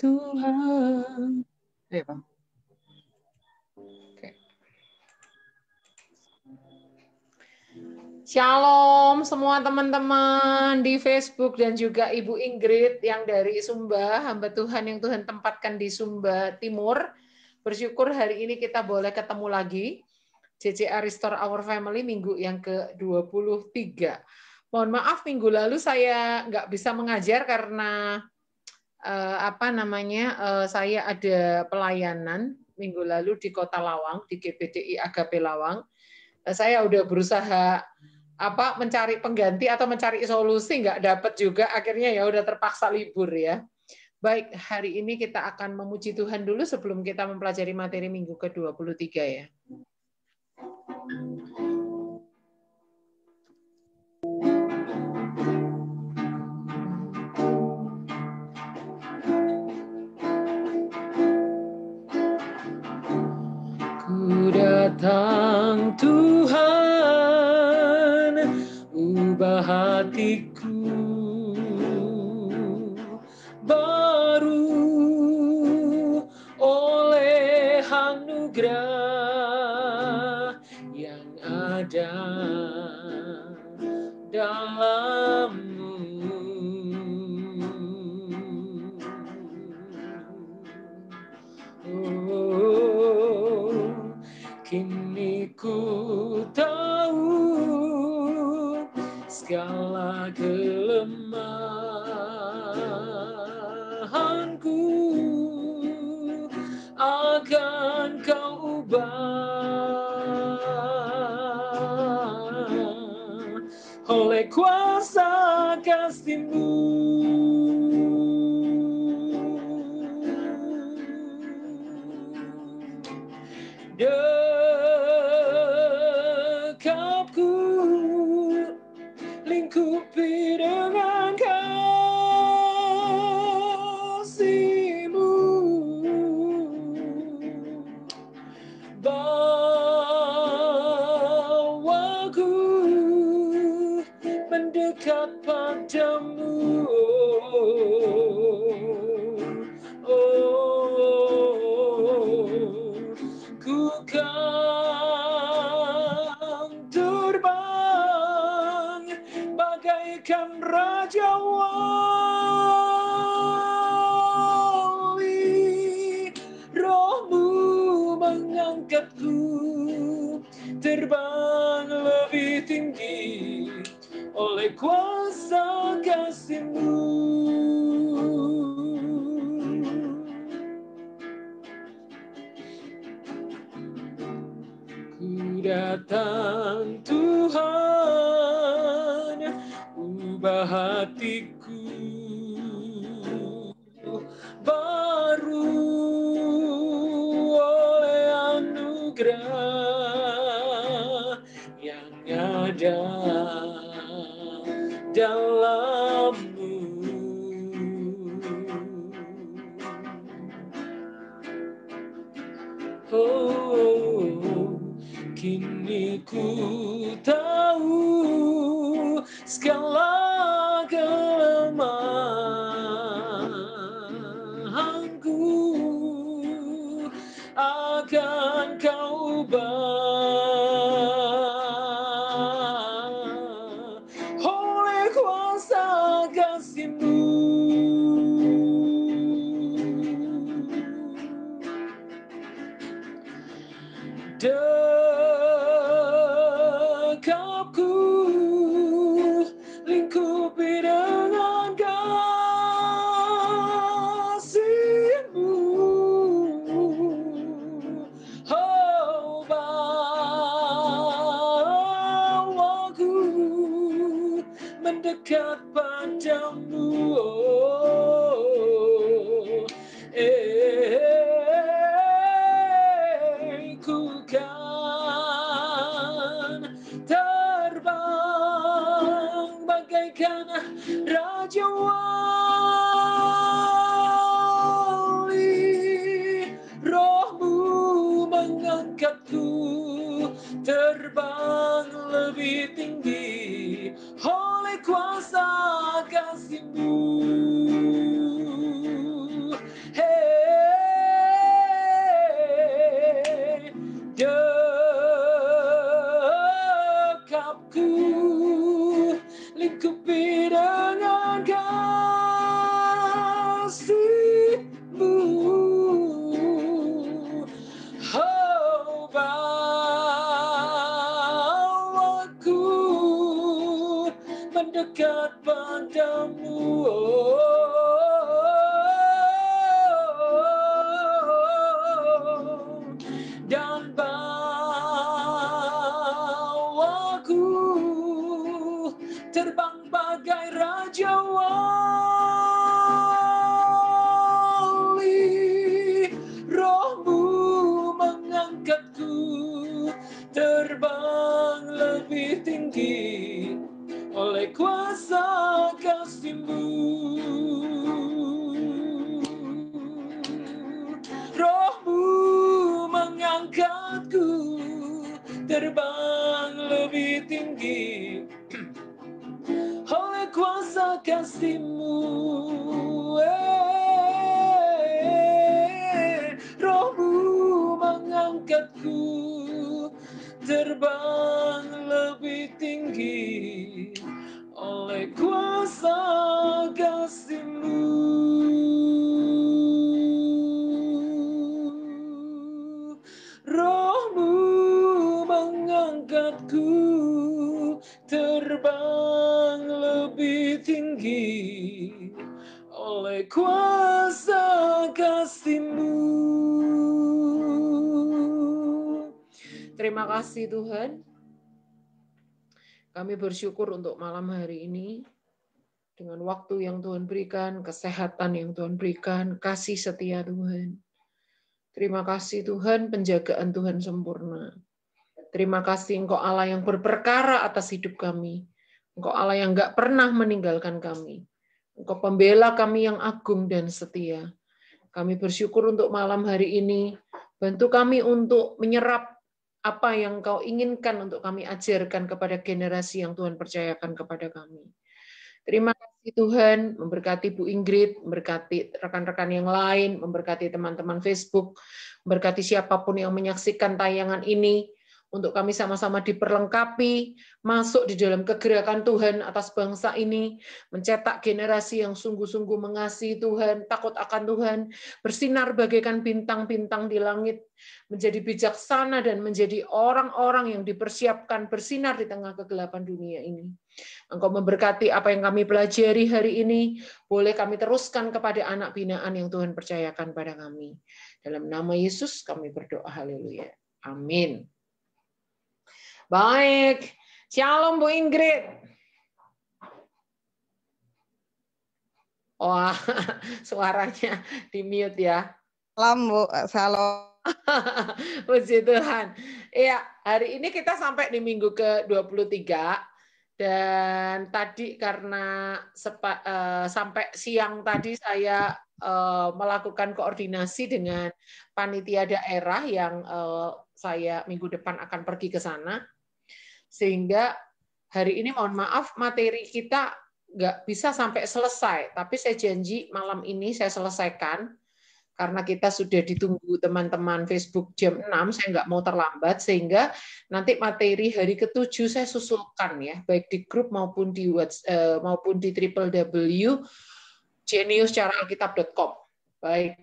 Tuhan. Ayo, iya, Bang. Oke. Shalom semua teman-teman di Facebook dan juga Ibu Ingrid yang dari Sumba, hamba Tuhan yang Tuhan tempatkan di Sumba Timur. Bersyukur hari ini kita boleh ketemu lagi. CCA Restore Our Family minggu yang ke-23. Mohon maaf minggu lalu saya nggak bisa mengajar karena eh, apa namanya eh, saya ada pelayanan minggu lalu di Kota Lawang di GBTI Agape Lawang. Eh, saya udah berusaha apa mencari pengganti atau mencari solusi nggak dapat juga akhirnya ya udah terpaksa libur ya. Baik, hari ini kita akan memuji Tuhan dulu sebelum kita mempelajari materi minggu ke-23 ya. Thank you. the yang ada dalam Kami bersyukur untuk malam hari ini dengan waktu yang Tuhan berikan, kesehatan yang Tuhan berikan, kasih setia Tuhan. Terima kasih Tuhan, penjagaan Tuhan sempurna. Terima kasih Engkau Allah yang berperkara atas hidup kami. Engkau Allah yang gak pernah meninggalkan kami. Engkau pembela kami yang agung dan setia. Kami bersyukur untuk malam hari ini. Bantu kami untuk menyerap apa yang kau inginkan untuk kami ajarkan kepada generasi yang Tuhan percayakan kepada kami. Terima kasih Tuhan, memberkati Bu Ingrid, memberkati rekan-rekan yang lain, memberkati teman-teman Facebook, memberkati siapapun yang menyaksikan tayangan ini untuk kami sama-sama diperlengkapi, masuk di dalam kegerakan Tuhan atas bangsa ini, mencetak generasi yang sungguh-sungguh mengasihi Tuhan, takut akan Tuhan, bersinar bagaikan bintang-bintang di langit, menjadi bijaksana dan menjadi orang-orang yang dipersiapkan bersinar di tengah kegelapan dunia ini. Engkau memberkati apa yang kami pelajari hari ini, boleh kami teruskan kepada anak binaan yang Tuhan percayakan pada kami. Dalam nama Yesus kami berdoa, haleluya. Amin. Baik. Shalom Bu Ingrid. Wah, suaranya di mute ya. Salam Bu, salam. Puji Tuhan. Iya, hari ini kita sampai di minggu ke-23 dan tadi karena sepa, uh, sampai siang tadi saya uh, melakukan koordinasi dengan panitia daerah yang uh, saya minggu depan akan pergi ke sana sehingga hari ini mohon maaf materi kita nggak bisa sampai selesai, tapi saya janji malam ini saya selesaikan karena kita sudah ditunggu teman-teman Facebook jam 6, saya nggak mau terlambat, sehingga nanti materi hari ketujuh saya susulkan ya, baik di grup maupun di WhatsApp, eh, maupun di www.geniuscaraalkitab.com. Baik.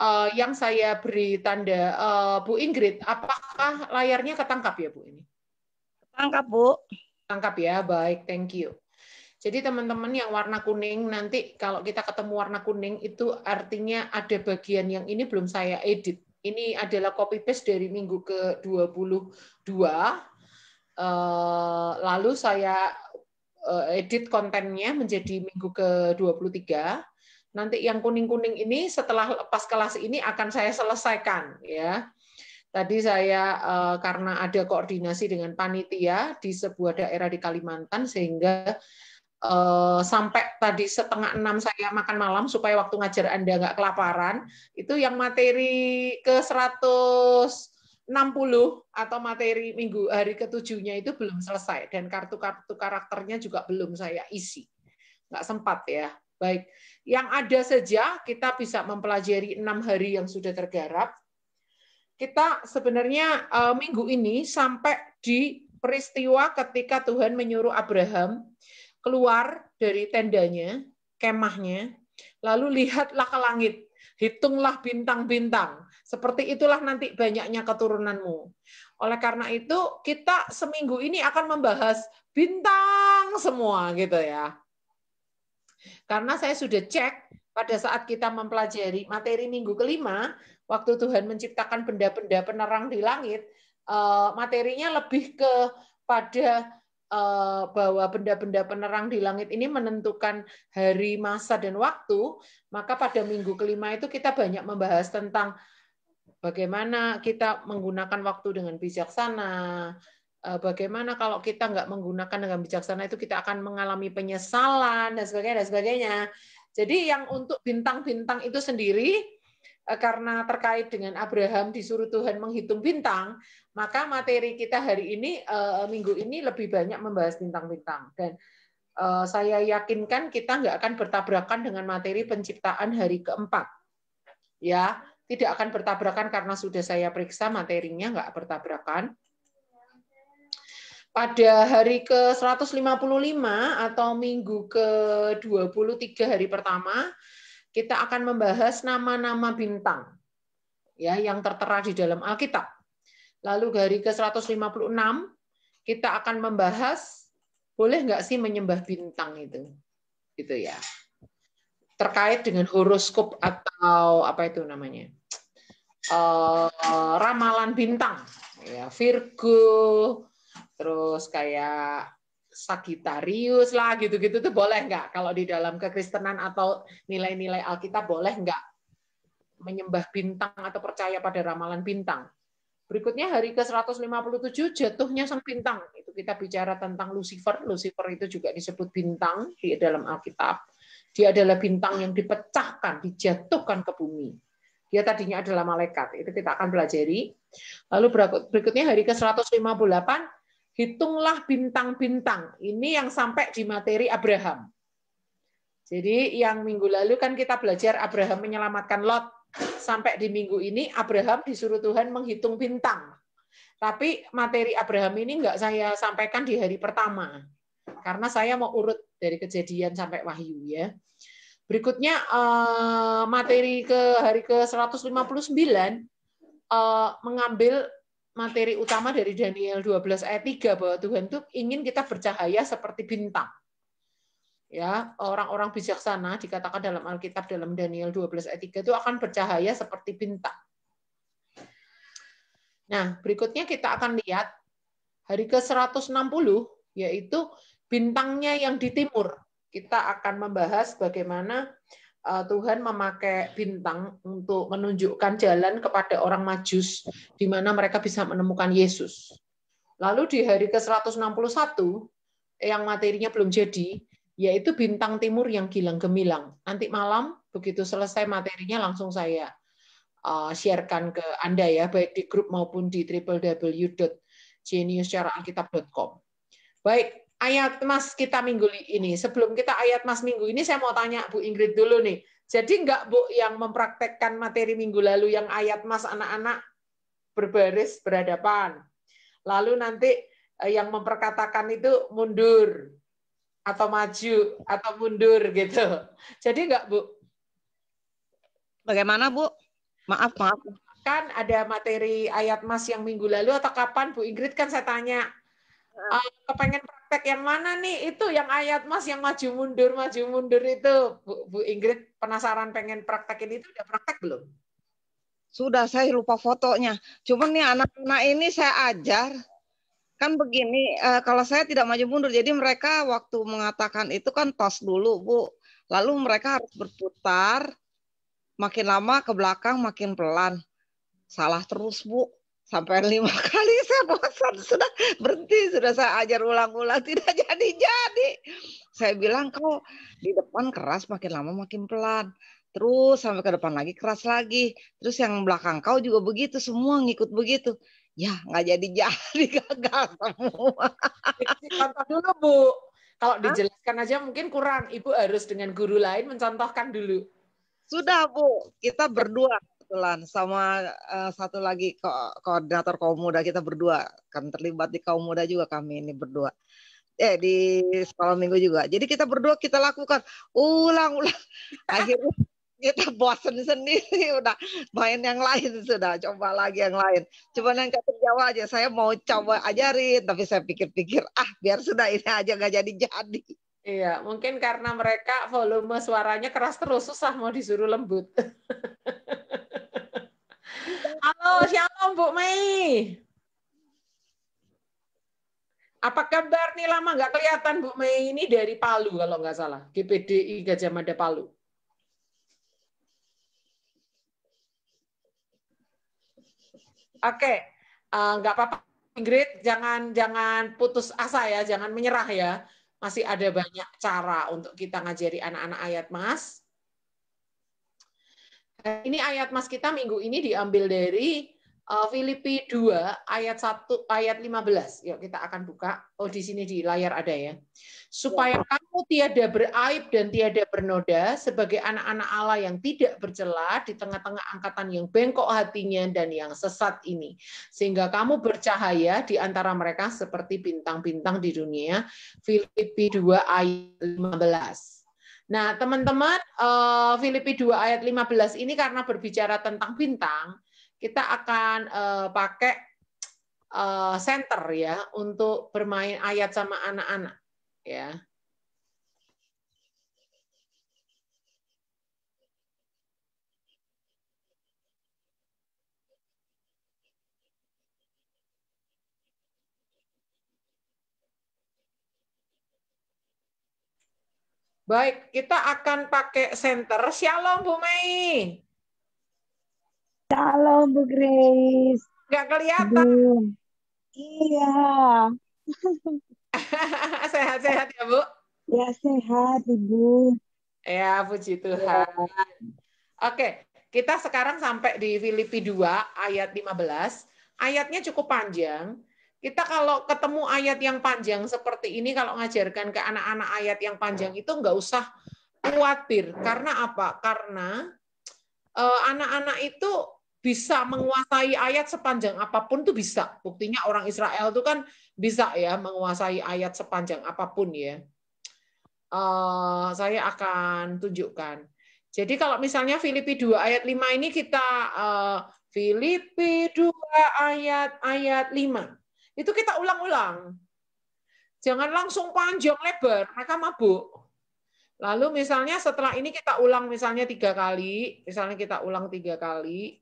Eh, yang saya beri tanda, eh, Bu Ingrid, apakah layarnya ketangkap ya Bu ini? Tangkap, Bu. Tangkap ya, baik. Thank you. Jadi teman-teman yang warna kuning nanti kalau kita ketemu warna kuning itu artinya ada bagian yang ini belum saya edit. Ini adalah copy paste dari minggu ke-22. Eh, lalu saya eh, edit kontennya menjadi minggu ke-23. Nanti yang kuning-kuning ini setelah lepas kelas ini akan saya selesaikan ya. Tadi saya eh, karena ada koordinasi dengan panitia di sebuah daerah di Kalimantan sehingga eh, sampai tadi setengah enam saya makan malam supaya waktu ngajar Anda nggak kelaparan. Itu yang materi ke 160 atau materi minggu hari ketujuhnya itu belum selesai dan kartu-kartu karakternya juga belum saya isi. Nggak sempat ya. Baik, yang ada saja kita bisa mempelajari enam hari yang sudah tergarap kita sebenarnya uh, minggu ini sampai di peristiwa ketika Tuhan menyuruh Abraham keluar dari tendanya, kemahnya, lalu lihatlah ke langit, hitunglah bintang-bintang. Seperti itulah nanti banyaknya keturunanmu. Oleh karena itu, kita seminggu ini akan membahas bintang semua gitu ya. Karena saya sudah cek pada saat kita mempelajari materi minggu kelima, waktu Tuhan menciptakan benda-benda penerang di langit, eh, materinya lebih ke pada eh, bahwa benda-benda penerang di langit ini menentukan hari, masa, dan waktu, maka pada minggu kelima itu kita banyak membahas tentang bagaimana kita menggunakan waktu dengan bijaksana, eh, bagaimana kalau kita nggak menggunakan dengan bijaksana itu kita akan mengalami penyesalan dan sebagainya dan sebagainya. Jadi yang untuk bintang-bintang itu sendiri eh, karena terkait dengan Abraham disuruh Tuhan menghitung bintang, maka materi kita hari ini eh, minggu ini lebih banyak membahas bintang-bintang dan eh, saya yakinkan kita nggak akan bertabrakan dengan materi penciptaan hari keempat, ya tidak akan bertabrakan karena sudah saya periksa materinya nggak bertabrakan pada hari ke-155 atau minggu ke-23 hari pertama, kita akan membahas nama-nama bintang ya yang tertera di dalam Alkitab. Lalu hari ke-156 kita akan membahas boleh nggak sih menyembah bintang itu. Gitu ya. Terkait dengan horoskop atau apa itu namanya? Uh, ramalan bintang ya Virgo, terus kayak Sagitarius lah gitu-gitu tuh boleh nggak kalau di dalam kekristenan atau nilai-nilai Alkitab boleh nggak menyembah bintang atau percaya pada ramalan bintang. Berikutnya hari ke-157 jatuhnya sang bintang. Itu kita bicara tentang Lucifer. Lucifer itu juga disebut bintang di dalam Alkitab. Dia adalah bintang yang dipecahkan, dijatuhkan ke bumi. Dia tadinya adalah malaikat. Itu kita akan pelajari. Lalu berikutnya hari ke-158 hitunglah bintang-bintang. Ini yang sampai di materi Abraham. Jadi yang minggu lalu kan kita belajar Abraham menyelamatkan Lot. Sampai di minggu ini Abraham disuruh Tuhan menghitung bintang. Tapi materi Abraham ini enggak saya sampaikan di hari pertama. Karena saya mau urut dari kejadian sampai wahyu ya. Berikutnya eh, materi ke hari ke 159 eh, mengambil materi utama dari Daniel 12 ayat 3 bahwa Tuhan itu ingin kita bercahaya seperti bintang. Ya, orang-orang bijaksana dikatakan dalam Alkitab dalam Daniel 12 ayat 3 itu akan bercahaya seperti bintang. Nah, berikutnya kita akan lihat hari ke-160 yaitu bintangnya yang di timur. Kita akan membahas bagaimana Eh, Tuhan memakai bintang untuk menunjukkan jalan kepada orang Majus di mana mereka bisa menemukan Yesus. Lalu di hari ke-161 yang materinya belum jadi, yaitu bintang timur yang gilang gemilang. Nanti malam begitu selesai materinya langsung saya eh, sharekan ke Anda ya baik di grup maupun di www.geniuscaraalkitab.com. Baik, ayat mas kita minggu ini. Sebelum kita ayat mas minggu ini, saya mau tanya Bu Ingrid dulu nih. Jadi enggak Bu yang mempraktekkan materi minggu lalu yang ayat mas anak-anak berbaris berhadapan. Lalu nanti eh, yang memperkatakan itu mundur atau maju atau mundur gitu. Jadi enggak Bu? Bagaimana Bu? Maaf, maaf. Kan ada materi ayat mas yang minggu lalu atau kapan Bu Ingrid kan saya tanya uh, kepengen praktek yang mana nih itu yang ayat mas yang maju mundur maju mundur itu Bu, Bu Ingrid penasaran pengen praktekin itu udah praktek belum? Sudah saya lupa fotonya. Cuman nih anak-anak ini saya ajar kan begini uh, kalau saya tidak maju mundur jadi mereka waktu mengatakan itu kan tos dulu Bu. Lalu mereka harus berputar makin lama ke belakang makin pelan. Salah terus Bu sampai lima kali saya bosan sudah berhenti sudah saya ajar ulang-ulang tidak jadi-jadi saya bilang kau di depan keras makin lama makin pelan terus sampai ke depan lagi keras lagi terus yang belakang kau juga begitu semua ngikut begitu ya nggak jadi-jadi gagal semua contoh dulu bu kalau dijelaskan aja mungkin kurang ibu harus dengan guru lain mencontohkan dulu sudah bu kita berdua kebetulan sama uh, satu lagi ko koordinator kaum muda kita berdua kan terlibat di kaum muda juga kami ini berdua eh di sekolah minggu juga jadi kita berdua kita lakukan ulang-ulang akhirnya kita bosen sendiri udah main yang lain sudah coba lagi yang lain cuman yang kata Jawa aja saya mau coba ajarin tapi saya pikir-pikir ah biar sudah ini aja nggak jadi-jadi iya mungkin karena mereka volume suaranya keras terus susah mau disuruh lembut Halo, shalom Bu Mei. Apa kabar nih lama nggak kelihatan Bu Mei ini dari Palu kalau nggak salah, GPDI Gajah Mada Palu. Oke, uh, nggak apa-apa Ingrid, jangan jangan putus asa ya, jangan menyerah ya. Masih ada banyak cara untuk kita ngajari anak-anak ayat Mas ini ayat mas kita minggu ini diambil dari uh, Filipi 2 ayat 1 ayat 15. Yuk kita akan buka. Oh di sini di layar ada ya. Supaya ya. kamu tiada beraib dan tiada bernoda sebagai anak-anak Allah yang tidak bercela di tengah-tengah angkatan yang bengkok hatinya dan yang sesat ini. Sehingga kamu bercahaya di antara mereka seperti bintang-bintang di dunia. Filipi 2 ayat 15. Nah, teman-teman, eh, Filipi 2 ayat 15 ini karena berbicara tentang bintang, kita akan eh, pakai center eh, ya untuk bermain ayat sama anak-anak ya. Baik, kita akan pakai center. Shalom Bu Mei. Shalom Bu Grace. Nggak kelihatan. Aduh. Iya. Sehat-sehat ya Bu? Ya sehat Ibu. Ya puji iya. Tuhan. Ya. Oke, kita sekarang sampai di Filipi 2 ayat 15. Ayatnya cukup panjang, kita kalau ketemu ayat yang panjang seperti ini, kalau ngajarkan ke anak-anak ayat yang panjang itu nggak usah khawatir. Karena apa? Karena eh, anak-anak itu bisa menguasai ayat sepanjang apapun tuh bisa. Buktinya orang Israel tuh kan bisa ya menguasai ayat sepanjang apapun ya. Eh, saya akan tunjukkan. Jadi kalau misalnya Filipi 2 ayat 5 ini kita uh, Filipi 2 ayat ayat 5. Itu kita ulang-ulang. Jangan langsung panjang lebar, mereka mabuk. Lalu misalnya setelah ini kita ulang misalnya tiga kali, misalnya kita ulang tiga kali.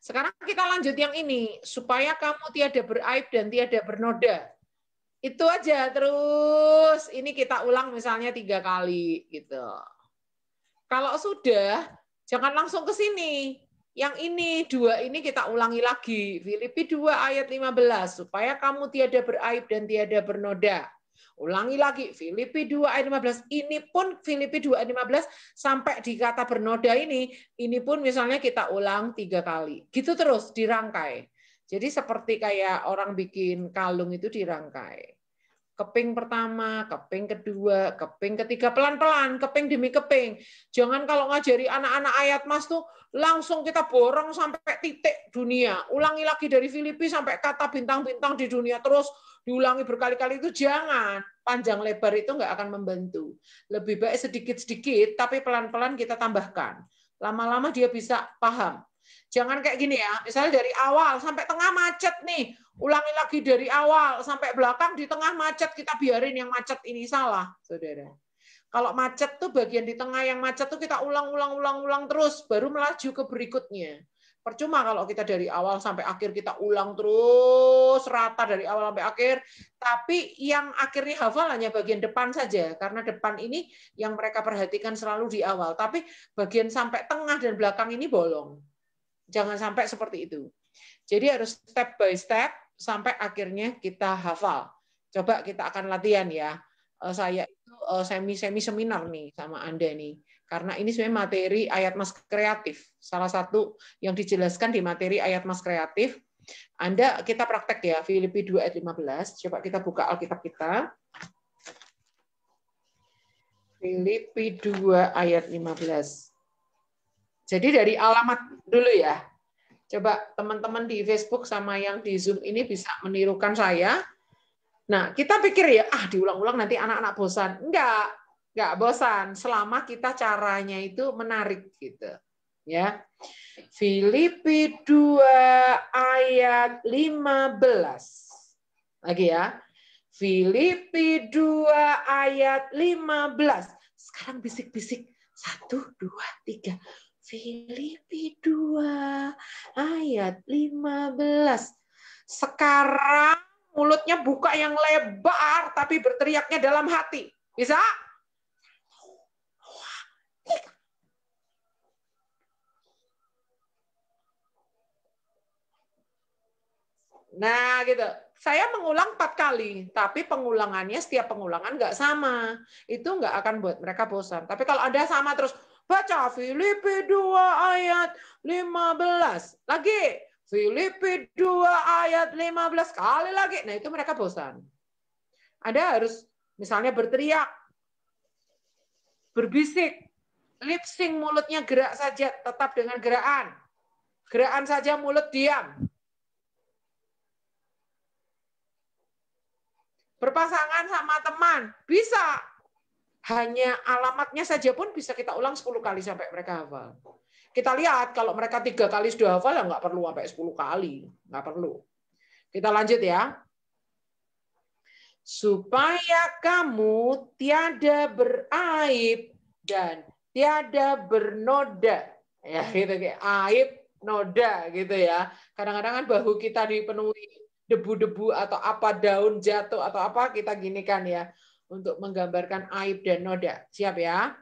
Sekarang kita lanjut yang ini, supaya kamu tiada beraib dan tiada bernoda. Itu aja terus, ini kita ulang misalnya tiga kali gitu. Kalau sudah, jangan langsung ke sini yang ini dua ini kita ulangi lagi Filipi 2 ayat 15 supaya kamu tiada beraib dan tiada bernoda. Ulangi lagi Filipi 2 ayat 15. Ini pun Filipi 2 ayat 15 sampai di kata bernoda ini ini pun misalnya kita ulang tiga kali. Gitu terus dirangkai. Jadi seperti kayak orang bikin kalung itu dirangkai keping pertama, keping kedua, keping ketiga, pelan-pelan, keping demi keping. Jangan kalau ngajari anak-anak ayat mas tuh langsung kita borong sampai titik dunia. Ulangi lagi dari Filipi sampai kata bintang-bintang di dunia terus diulangi berkali-kali itu jangan. Panjang lebar itu nggak akan membantu. Lebih baik sedikit-sedikit tapi pelan-pelan kita tambahkan. Lama-lama dia bisa paham. Jangan kayak gini ya, misalnya dari awal sampai tengah macet nih, ulangi lagi dari awal sampai belakang di tengah macet kita biarin yang macet ini salah, saudara. Kalau macet tuh bagian di tengah yang macet tuh kita ulang-ulang-ulang-ulang terus, baru melaju ke berikutnya. Percuma kalau kita dari awal sampai akhir kita ulang terus rata dari awal sampai akhir, tapi yang akhirnya hafal hanya bagian depan saja karena depan ini yang mereka perhatikan selalu di awal, tapi bagian sampai tengah dan belakang ini bolong. Jangan sampai seperti itu. Jadi harus step by step sampai akhirnya kita hafal. Coba kita akan latihan ya. Eh, saya itu eh, semi-semi seminar nih sama Anda nih. Karena ini sebenarnya materi ayat mas kreatif. Salah satu yang dijelaskan di materi ayat mas kreatif. Anda kita praktek ya Filipi 2 ayat 15. Coba kita buka Alkitab kita. Filipi 2 ayat 15. Jadi dari alamat dulu ya. Coba teman-teman di Facebook sama yang di Zoom ini bisa menirukan saya. Nah, kita pikir ya, ah diulang-ulang nanti anak-anak bosan. Enggak, enggak bosan. Selama kita caranya itu menarik gitu. Ya. Filipi 2 ayat 15. Lagi ya. Filipi 2 ayat 15. Sekarang bisik-bisik. Satu, dua, tiga. Filipi 2 ayat 15. Sekarang mulutnya buka yang lebar tapi berteriaknya dalam hati. Bisa? Nah, gitu. Saya mengulang empat kali, tapi pengulangannya setiap pengulangan nggak sama. Itu nggak akan buat mereka bosan. Tapi kalau ada sama terus, Baca Filipi 2 ayat 15. Lagi. Filipi 2 ayat 15 kali lagi. Nah, itu mereka bosan. Anda harus misalnya berteriak, berbisik, lip mulutnya gerak saja, tetap dengan gerakan. Gerakan saja mulut diam. Berpasangan sama teman, bisa hanya alamatnya saja pun bisa kita ulang 10 kali sampai mereka hafal. Kita lihat kalau mereka tiga kali sudah hafal ya nggak perlu sampai 10 kali, nggak perlu. Kita lanjut ya. Supaya kamu tiada beraib dan tiada bernoda. Ya gitu kayak aib, noda gitu ya. Kadang-kadang kan bahu kita dipenuhi debu-debu atau apa daun jatuh atau apa kita gini kan ya untuk menggambarkan aib dan noda. Siap ya?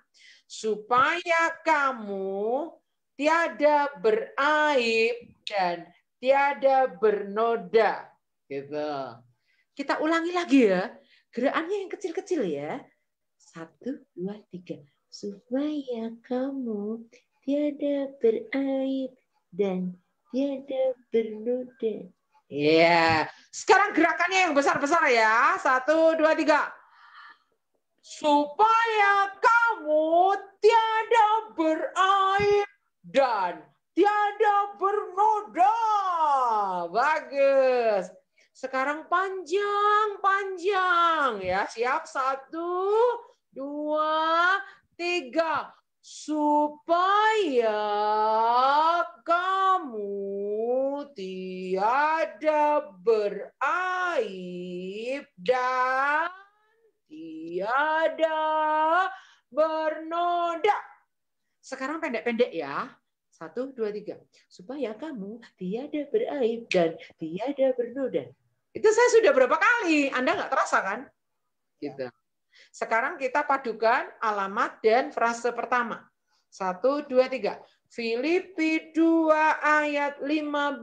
Supaya kamu tiada beraib dan tiada bernoda. Gitu. Kita ulangi lagi ya. Gerakannya yang kecil-kecil ya. Satu, dua, tiga. Supaya kamu tiada beraib dan tiada bernoda. Iya. Yeah. Sekarang gerakannya yang besar-besar ya. Satu, dua, tiga supaya kamu tiada berair dan tiada bernoda. Bagus. Sekarang panjang-panjang ya. Siap? Satu, dua, tiga. Supaya kamu tiada berair dan tiada bernoda. Sekarang pendek-pendek ya. Satu, dua, tiga. Supaya kamu tiada beraib dan tiada bernoda. Itu saya sudah berapa kali? Anda nggak terasa kan? Iya. Gitu. Sekarang kita padukan alamat dan frase pertama. Satu, dua, tiga. Filipi 2 ayat 15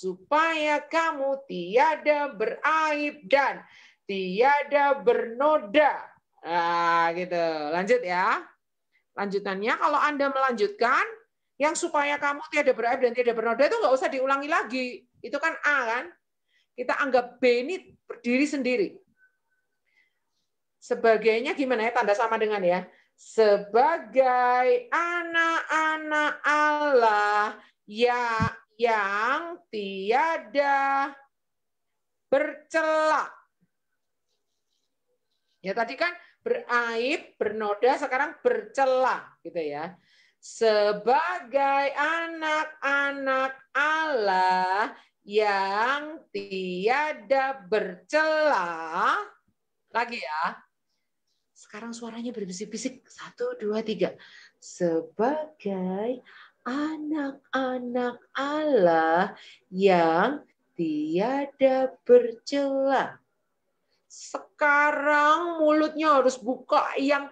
supaya kamu tiada beraib dan tiada bernoda. Nah, gitu. Lanjut ya. Lanjutannya, kalau Anda melanjutkan, yang supaya kamu tiada beraib dan tiada bernoda itu nggak usah diulangi lagi. Itu kan A kan? Kita anggap B ini berdiri sendiri. Sebagainya gimana ya? Tanda sama dengan ya. Sebagai anak-anak Allah ya yang tiada bercelak Ya tadi kan beraib, bernoda, sekarang bercela gitu ya. Sebagai anak-anak Allah yang tiada bercela lagi ya. Sekarang suaranya berbisik-bisik. Satu, dua, tiga. Sebagai anak-anak Allah yang tiada bercela. Sekarang mulutnya harus buka yang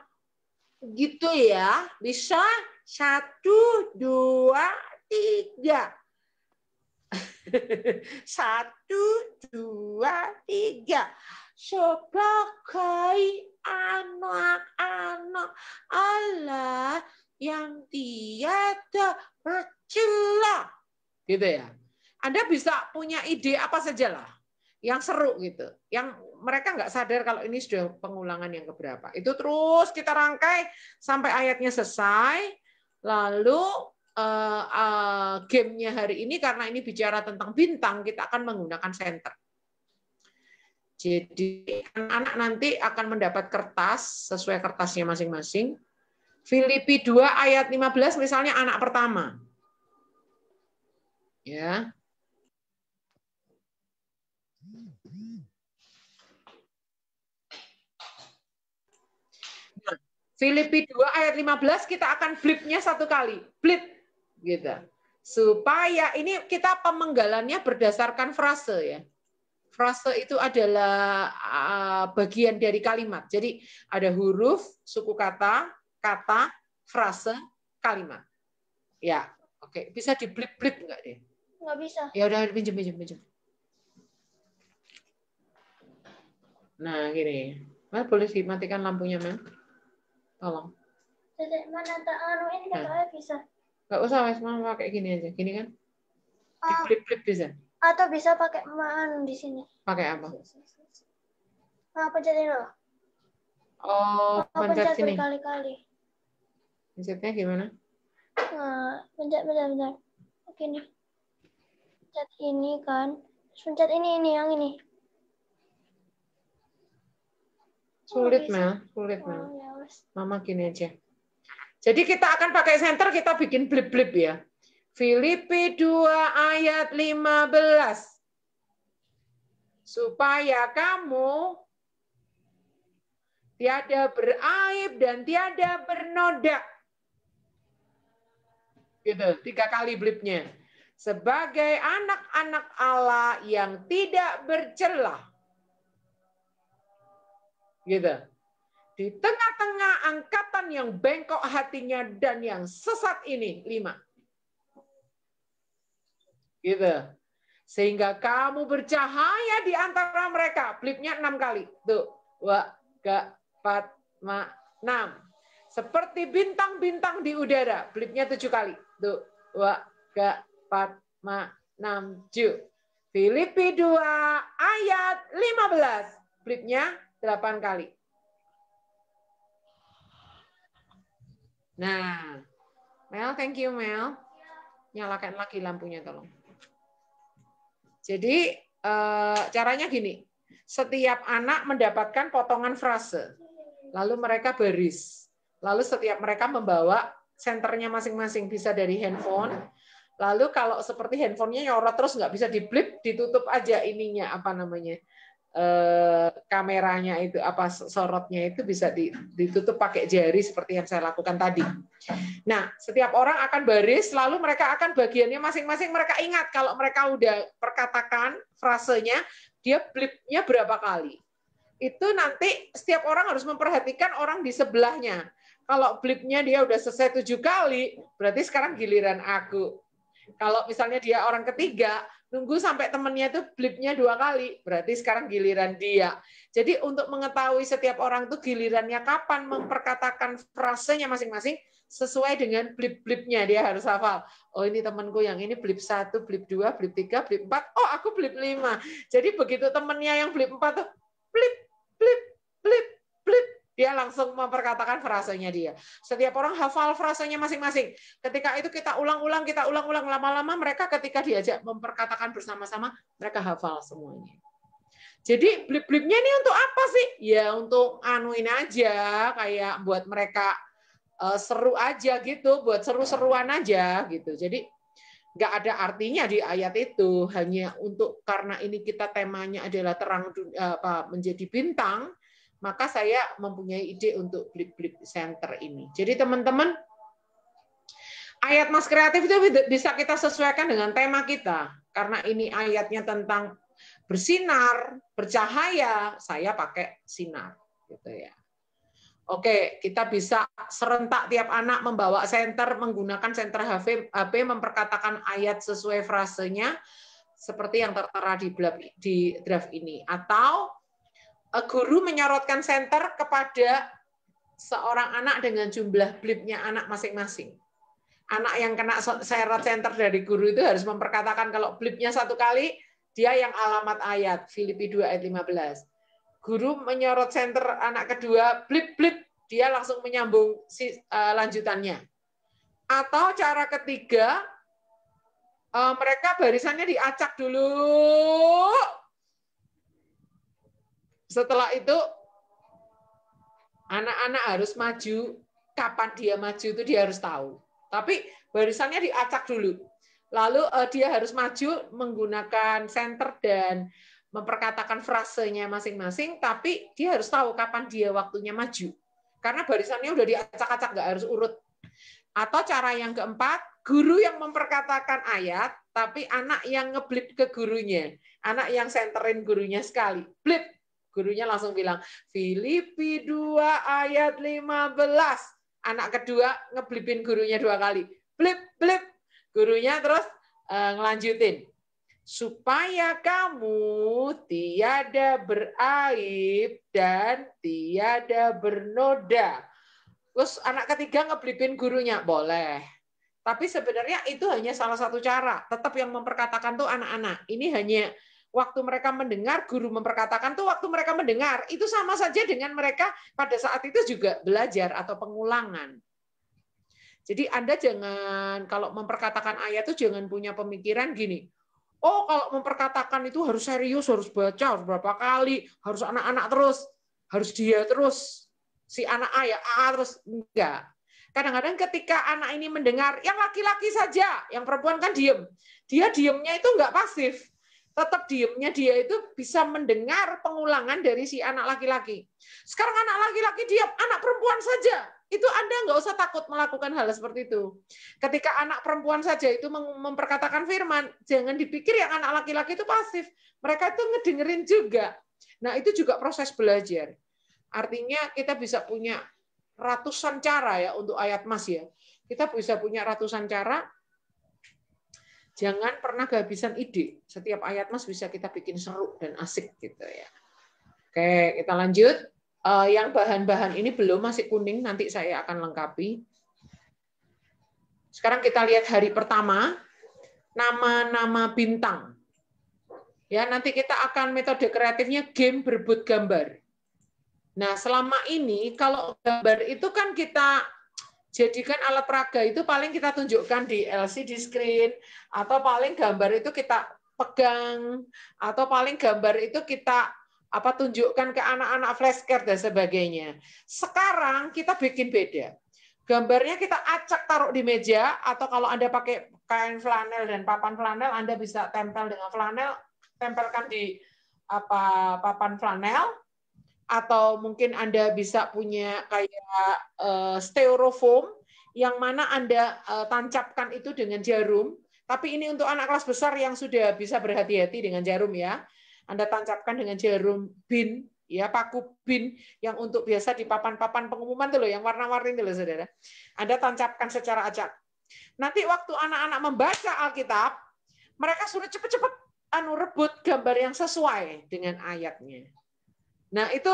gitu ya. Bisa? Satu, dua, tiga. Satu, dua, tiga. Sebagai anak-anak Allah yang tiada bercela. Gitu ya. Anda bisa punya ide apa saja lah yang seru gitu, yang mereka nggak sadar kalau ini sudah pengulangan yang keberapa. Itu terus kita rangkai sampai ayatnya selesai, lalu uh, uh, gamenya hari ini karena ini bicara tentang bintang, kita akan menggunakan center. Jadi anak-anak nanti akan mendapat kertas sesuai kertasnya masing-masing. Filipi 2 ayat 15 misalnya anak pertama. Ya, Filipi 2 ayat 15 kita akan flipnya satu kali. Flip gitu. Supaya ini kita pemenggalannya berdasarkan frase ya. Frase itu adalah ah, bagian dari kalimat. Jadi ada huruf, suku kata, kata, frase, kalimat. Ya, oke. Bisa di blip-blip enggak deh? Enggak bisa. Ya udah pinjam pinjam pinjam. Nah, gini. Mas boleh dimatikan lampunya, Mas? Tolong. Dedek mana tak anu ah, ini kakak hmm. bisa. Ah. Enggak usah Mas, mama pakai gini aja. Gini kan? Ah. Flip-flip bisa. Atau bisa pakai man anu, di sini. Pakai apa? Nah, pencet ini loh. Oh, pencet, sini. Oh, kali kali Pencetnya gimana? Nah, pencet, pencet, pencet. Oke nih. Pencet ini kan. pencet ini, ini, yang ini. Sulit, oh, Mel. Sulit, Mel. Oh, ya. Mama gini aja. Jadi kita akan pakai senter, kita bikin blip-blip ya. Filipi 2 ayat 15. Supaya kamu tiada beraib dan tiada bernoda. Gitu, tiga kali blipnya. Sebagai anak-anak Allah yang tidak bercelah. Gitu. Di tengah-tengah angkatan yang bengkok hatinya dan yang sesat ini, lima. Gitu. Sehingga kamu bercahaya di antara mereka. Flipnya enam kali. Tuh. Wa, ga, pat, ma, enam. Seperti bintang-bintang di udara. Flipnya tujuh kali. Tuh. Wa, ga, pat, ma, enam, tujuh. Filipi 2 ayat 15. Flipnya delapan kali. Nah, Mel, thank you Mel. Nyalakan lagi lampunya tolong. Jadi eh, caranya gini, setiap anak mendapatkan potongan frase, lalu mereka baris, lalu setiap mereka membawa senternya masing-masing bisa dari handphone. Lalu kalau seperti handphonenya nyorot terus nggak bisa diblip, ditutup aja ininya apa namanya Eh, kameranya itu apa sorotnya itu bisa ditutup pakai jari seperti yang saya lakukan tadi. Nah, setiap orang akan baris lalu mereka akan bagiannya masing-masing mereka ingat kalau mereka udah perkatakan frasenya dia blipnya berapa kali. Itu nanti setiap orang harus memperhatikan orang di sebelahnya. Kalau blipnya dia udah selesai tujuh kali, berarti sekarang giliran aku. Kalau misalnya dia orang ketiga, nunggu sampai temennya itu blipnya dua kali, berarti sekarang giliran dia. Jadi untuk mengetahui setiap orang tuh gilirannya kapan memperkatakan frasenya masing-masing sesuai dengan blip-blipnya dia harus hafal. Oh ini temanku yang ini blip satu, blip dua, blip tiga, blip empat. Oh aku blip lima. Jadi begitu temennya yang blip empat tuh blip, blip, blip, blip, dia langsung memperkatakan frasanya dia. Setiap orang hafal frasanya masing-masing. Ketika itu kita ulang-ulang, kita ulang-ulang lama-lama mereka ketika diajak memperkatakan bersama-sama, mereka hafal semuanya. Jadi blip-blipnya ini untuk apa sih? Ya untuk anuin aja, kayak buat mereka eh, seru aja gitu, buat seru-seruan aja gitu. Jadi nggak ada artinya di ayat itu hanya untuk karena ini kita temanya adalah terang apa menjadi bintang maka saya mempunyai ide untuk blip-blip center ini. Jadi teman-teman, ayat mas kreatif itu bisa kita sesuaikan dengan tema kita. Karena ini ayatnya tentang bersinar, bercahaya, saya pakai sinar. gitu ya. Oke, kita bisa serentak tiap anak membawa senter, menggunakan senter HP, HP memperkatakan ayat sesuai frasenya, seperti yang tertera di, di draft ini. Atau guru menyorotkan senter kepada seorang anak dengan jumlah blipnya anak masing-masing. Anak yang kena seret senter dari guru itu harus memperkatakan kalau blipnya satu kali, dia yang alamat ayat, Filipi 2 ayat 15. Guru menyorot senter anak kedua, blip-blip, dia langsung menyambung e, lanjutannya. Atau cara ketiga, e, mereka barisannya diacak dulu, setelah itu anak-anak harus maju. Kapan dia maju itu dia harus tahu. Tapi barisannya diacak dulu. Lalu uh, dia harus maju menggunakan center dan memperkatakan frasenya masing-masing, tapi dia harus tahu kapan dia waktunya maju. Karena barisannya udah diacak-acak, nggak harus urut. Atau cara yang keempat, guru yang memperkatakan ayat, tapi anak yang ngeblip ke gurunya. Anak yang senterin gurunya sekali. Blip, Gurunya langsung bilang, Filipi 2 ayat 15. Anak kedua ngeblipin gurunya dua kali. Blip, blip. Gurunya terus uh, ngelanjutin. Supaya kamu tiada beraib dan tiada bernoda. Terus anak ketiga ngeblipin gurunya. Boleh. Tapi sebenarnya itu hanya salah satu cara. Tetap yang memperkatakan tuh anak-anak. Ini hanya waktu mereka mendengar guru memperkatakan tuh waktu mereka mendengar itu sama saja dengan mereka pada saat itu juga belajar atau pengulangan. Jadi Anda jangan kalau memperkatakan ayat itu jangan punya pemikiran gini. Oh, kalau memperkatakan itu harus serius, harus baca, harus berapa kali, harus anak-anak terus, harus dia terus, si anak ayah ya A terus enggak. Kadang-kadang ketika anak ini mendengar, yang laki-laki saja, yang perempuan kan diem. Dia diemnya itu enggak pasif tetap diemnya dia itu bisa mendengar pengulangan dari si anak laki-laki. Sekarang anak laki-laki diam, anak perempuan saja. Itu Anda nggak usah takut melakukan hal seperti itu. Ketika anak perempuan saja itu memperkatakan firman, jangan dipikir yang anak laki-laki itu pasif. Mereka itu ngedengerin juga. Nah, itu juga proses belajar. Artinya kita bisa punya ratusan cara ya untuk ayat mas ya. Kita bisa punya ratusan cara Jangan pernah kehabisan ide. Setiap ayat Mas bisa kita bikin seru dan asik gitu ya. Oke, kita lanjut. Eh, yang bahan-bahan ini belum masih kuning, nanti saya akan lengkapi. Sekarang kita lihat hari pertama, nama-nama bintang. Ya, nanti kita akan metode kreatifnya game berebut gambar. Nah, selama ini kalau gambar itu kan kita jadikan alat peraga itu paling kita tunjukkan di LCD screen atau paling gambar itu kita pegang atau paling gambar itu kita apa tunjukkan ke anak-anak flashcard dan sebagainya. Sekarang kita bikin beda. Gambarnya kita acak taruh di meja atau kalau Anda pakai kain flanel dan papan flanel Anda bisa tempel dengan flanel, tempelkan di apa papan flanel atau mungkin Anda bisa punya kayak uh, styrofoam yang mana Anda uh, tancapkan itu dengan jarum. Tapi ini untuk anak kelas besar yang sudah bisa berhati-hati dengan jarum ya. Anda tancapkan dengan jarum bin ya paku bin yang untuk biasa di papan-papan pengumuman itu loh yang warna-warni itu loh Saudara. Anda tancapkan secara acak. Nanti waktu anak-anak membaca Alkitab, mereka sudah cepat-cepat anu rebut gambar yang sesuai dengan ayatnya. Nah, itu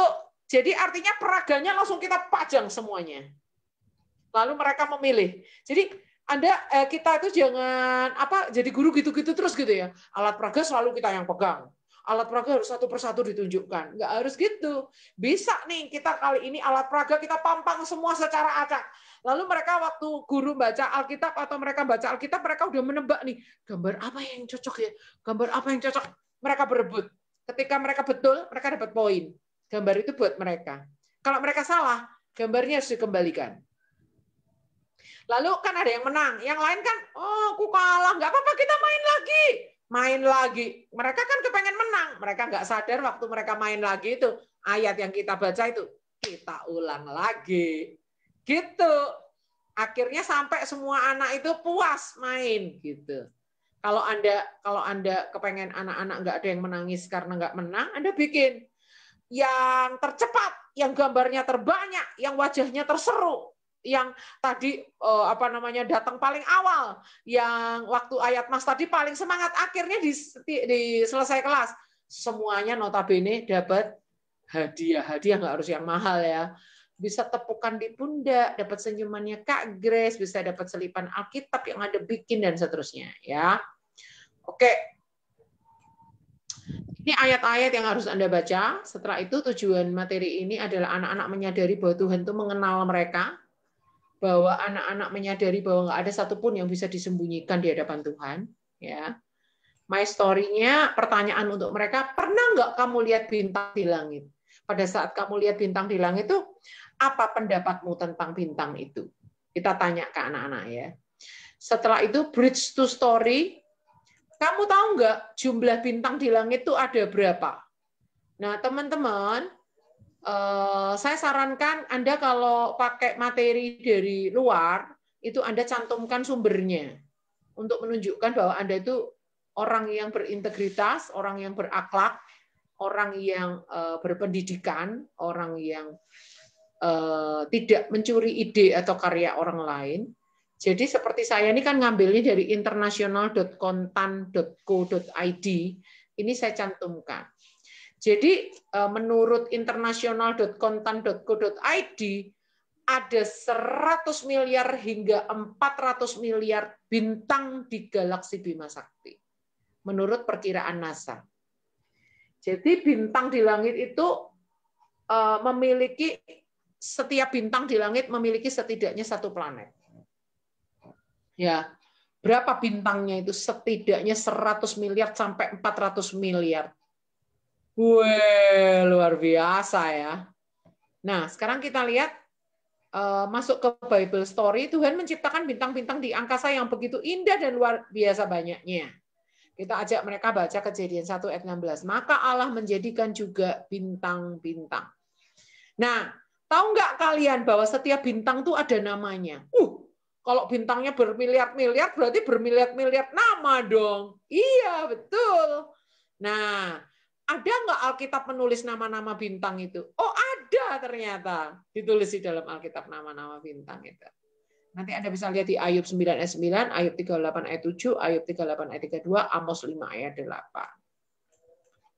jadi artinya peraganya langsung kita pajang semuanya. Lalu mereka memilih. Jadi anda eh, kita itu jangan apa jadi guru gitu-gitu terus gitu ya. Alat peraga selalu kita yang pegang. Alat peraga harus satu persatu ditunjukkan. Nggak harus gitu. Bisa nih kita kali ini alat peraga kita pampang semua secara acak. Lalu mereka waktu guru baca Alkitab atau mereka baca Alkitab mereka udah menebak nih gambar apa yang cocok ya, gambar apa yang cocok. Mereka berebut. Ketika mereka betul, mereka dapat poin. Gambar itu buat mereka. Kalau mereka salah, gambarnya harus dikembalikan. Lalu kan ada yang menang, yang lain kan, oh aku kalah, nggak apa-apa kita main lagi, main lagi. Mereka kan kepengen menang, mereka nggak sadar waktu mereka main lagi itu ayat yang kita baca itu kita ulang lagi, gitu. Akhirnya sampai semua anak itu puas main gitu. Kalau anda kalau anda kepengen anak-anak nggak ada yang menangis karena nggak menang, anda bikin yang tercepat, yang gambarnya terbanyak, yang wajahnya terseru, yang tadi eh, apa namanya datang paling awal, yang waktu ayat Mas tadi paling semangat akhirnya di, di, di selesai kelas semuanya notabene dapat hadiah. Hadiah nggak harus yang mahal ya. Bisa tepukan di pundak, dapat senyumannya Kak Grace, bisa dapat selipan Alkitab yang ada bikin dan seterusnya ya. Oke, ini ayat-ayat yang harus Anda baca. Setelah itu tujuan materi ini adalah anak-anak menyadari bahwa Tuhan itu mengenal mereka, bahwa anak-anak menyadari bahwa nggak ada satupun yang bisa disembunyikan di hadapan Tuhan. Ya, my story-nya pertanyaan untuk mereka, pernah nggak kamu lihat bintang di langit? Pada saat kamu lihat bintang di langit itu, apa pendapatmu tentang bintang itu? Kita tanya ke anak-anak ya. Setelah itu bridge to story, kamu tahu nggak jumlah bintang di langit itu ada berapa? Nah, teman-teman, eh, saya sarankan Anda kalau pakai materi dari luar, itu Anda cantumkan sumbernya untuk menunjukkan bahwa Anda itu orang yang berintegritas, orang yang berakhlak, orang yang eh, berpendidikan, orang yang eh, tidak mencuri ide atau karya orang lain, jadi seperti saya ini kan ngambilnya dari internasional.kontan.co.id. Ini saya cantumkan. Jadi e, menurut internasional.kontan.co.id ada 100 miliar hingga 400 miliar bintang di galaksi Bima Sakti. Menurut perkiraan NASA. Jadi bintang di langit itu e, memiliki setiap bintang di langit memiliki setidaknya satu planet ya berapa bintangnya itu setidaknya 100 miliar sampai 400 miliar Wih, luar biasa ya. Nah, sekarang kita lihat eh, masuk ke Bible story, Tuhan menciptakan bintang-bintang di angkasa yang begitu indah dan luar biasa banyaknya. Kita ajak mereka baca kejadian 1 ayat 16. Maka Allah menjadikan juga bintang-bintang. Nah, tahu nggak kalian bahwa setiap bintang itu ada namanya? Uh, kalau bintangnya bermiliar-miliar, berarti bermiliar-miliar nama dong. Iya, betul. Nah, ada nggak Alkitab menulis nama-nama bintang itu? Oh, ada ternyata. Ditulis di dalam Alkitab nama-nama bintang itu. Nanti Anda bisa lihat di Ayub 9 ayat 9, Ayub 38 ayat 7, Ayub 38 ayat 32, Amos 5 ayat 8.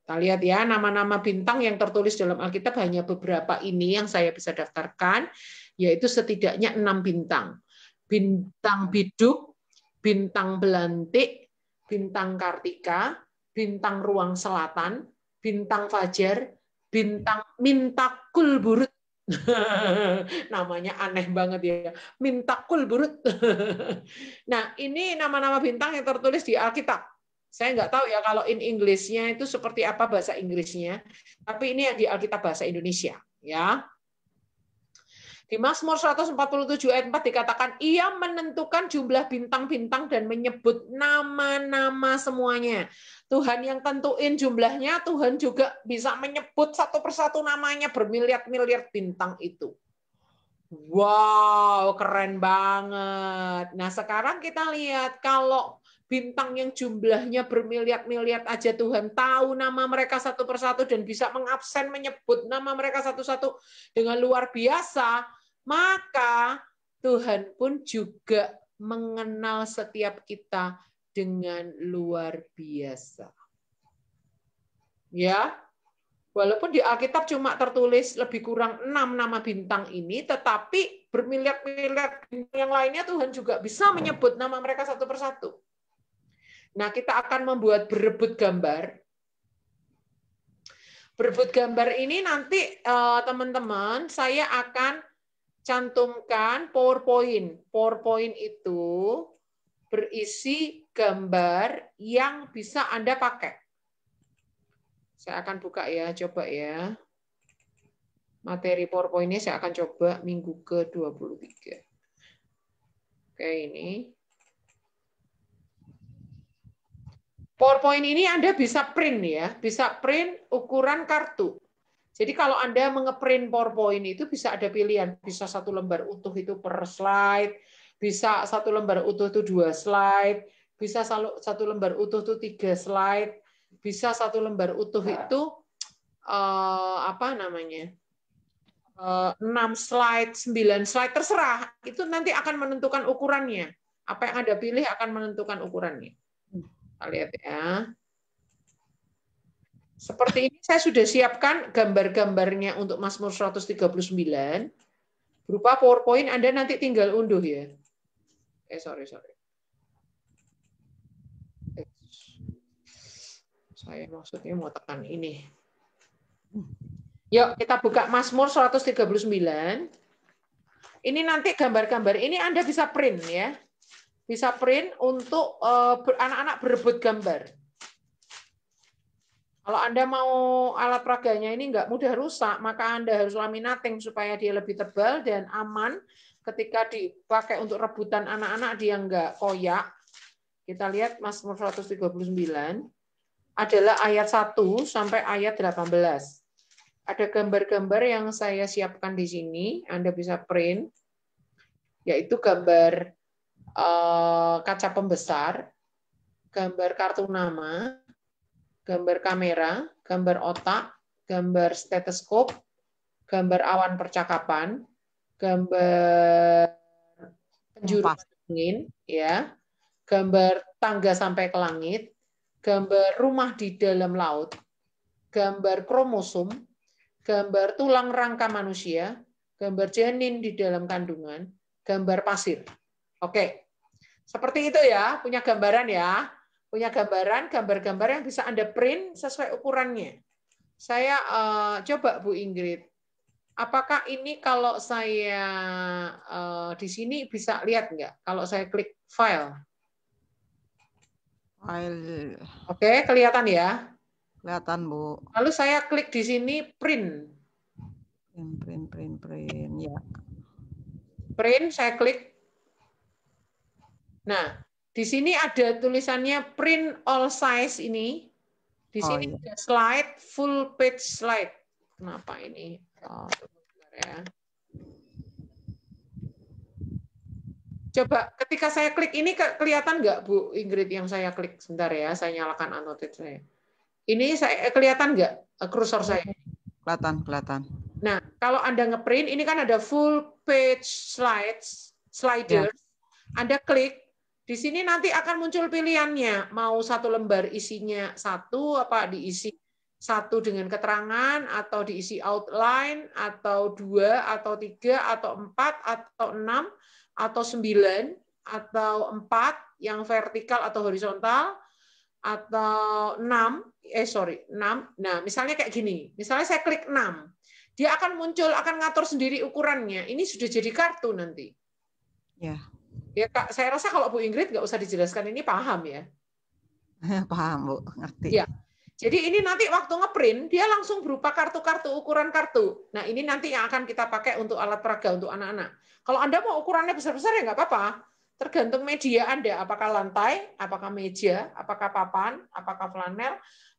Kita lihat ya, nama-nama bintang yang tertulis dalam Alkitab hanya beberapa ini yang saya bisa daftarkan, yaitu setidaknya enam bintang bintang biduk, bintang belantik, bintang kartika, bintang ruang selatan, bintang fajar, bintang mintakul burut. Namanya aneh banget ya. Mintakul burut. nah, ini nama-nama bintang yang tertulis di Alkitab. Saya nggak tahu ya kalau in Inggrisnya itu seperti apa bahasa Inggrisnya. Tapi ini yang di Alkitab bahasa Indonesia. ya. Di Mazmur 147 ayat 4 dikatakan, ia menentukan jumlah bintang-bintang dan menyebut nama-nama semuanya. Tuhan yang tentuin jumlahnya, Tuhan juga bisa menyebut satu persatu namanya bermiliar-miliar bintang itu. Wow, keren banget. Nah, sekarang kita lihat kalau bintang yang jumlahnya bermiliat-miliat aja Tuhan tahu nama mereka satu persatu dan bisa mengabsen menyebut nama mereka satu-satu dengan luar biasa, maka Tuhan pun juga mengenal setiap kita dengan luar biasa. Ya, Walaupun di Alkitab cuma tertulis lebih kurang enam nama bintang ini, tetapi bermiliat-miliat yang lainnya Tuhan juga bisa menyebut nama mereka satu persatu. Nah, kita akan membuat berebut gambar. Berebut gambar ini nanti eh, teman-teman saya akan cantumkan PowerPoint. PowerPoint itu berisi gambar yang bisa Anda pakai. Saya akan buka ya, coba ya. Materi PowerPoint-nya saya akan coba minggu ke-23. Oke, ini. PowerPoint ini Anda bisa print ya, bisa print ukuran kartu. Jadi kalau Anda mengeprint PowerPoint itu bisa ada pilihan, bisa satu lembar utuh itu per slide, bisa satu lembar utuh itu dua slide, bisa satu lembar utuh itu tiga slide, bisa satu lembar utuh itu eh, apa namanya? Eh, enam 6 slide, sembilan slide terserah. Itu nanti akan menentukan ukurannya. Apa yang Anda pilih akan menentukan ukurannya. Kita lihat ya. Seperti ini saya sudah siapkan gambar-gambarnya untuk Mazmur 139 berupa PowerPoint Anda nanti tinggal unduh ya. Eh sorry sorry. Eh, saya maksudnya mau tekan ini. Yuk kita buka Mazmur 139. Ini nanti gambar-gambar ini Anda bisa print ya bisa print untuk eh, anak-anak berebut gambar. Kalau Anda mau alat peraganya ini nggak mudah rusak, maka Anda harus laminating supaya dia lebih tebal dan aman ketika dipakai untuk rebutan anak-anak dia nggak koyak. Kita lihat Mazmur 139 adalah ayat 1 sampai ayat 18. Ada gambar-gambar yang saya siapkan di sini, Anda bisa print, yaitu gambar Eh, kaca pembesar, gambar kartu nama, gambar kamera, gambar otak, gambar stetoskop, gambar awan percakapan, gambar penjuru angin, ya, gambar tangga sampai ke langit, gambar rumah di dalam laut, gambar kromosom, gambar tulang rangka manusia, gambar janin di dalam kandungan, gambar pasir. Oke. Okay. Seperti itu ya, punya gambaran ya. Punya gambaran, gambar-gambar yang bisa Anda print sesuai ukurannya. Saya uh, coba Bu Ingrid, apakah ini kalau saya uh, di sini bisa lihat nggak? Kalau saya klik file. File. Oke, kelihatan ya? Kelihatan, Bu. Lalu saya klik di sini print. Print, print, print, print, ya. Print, saya klik Nah, di sini ada tulisannya print all size ini. Di oh, sini iya. slide full page slide. Kenapa ini? Oh, ya. Coba ketika saya klik ini kelihatan nggak Bu Ingrid yang saya klik? Sebentar ya, saya nyalakan annotate saya. Ini saya eh, kelihatan nggak eh, cursor saya? Kelihatan, kelihatan. Nah, kalau Anda ngeprint, ini kan ada full page slides, slider Ya. Anda klik, di sini nanti akan muncul pilihannya, mau satu lembar isinya satu, apa diisi satu dengan keterangan, atau diisi outline, atau dua, atau tiga, atau empat, atau enam, atau sembilan, atau empat yang vertikal atau horizontal, atau enam, eh sorry, enam. Nah, misalnya kayak gini, misalnya saya klik enam, dia akan muncul, akan ngatur sendiri ukurannya. Ini sudah jadi kartu nanti. Ya. Ya Kak, saya rasa kalau Bu Ingrid nggak usah dijelaskan ini paham ya. Paham Bu, ngerti. Ya. Jadi ini nanti waktu ngeprint dia langsung berupa kartu-kartu ukuran kartu. Nah ini nanti yang akan kita pakai untuk alat peraga untuk anak-anak. Kalau anda mau ukurannya besar-besar ya nggak apa-apa. Tergantung media anda, apakah lantai, apakah meja, apakah papan, apakah flanel,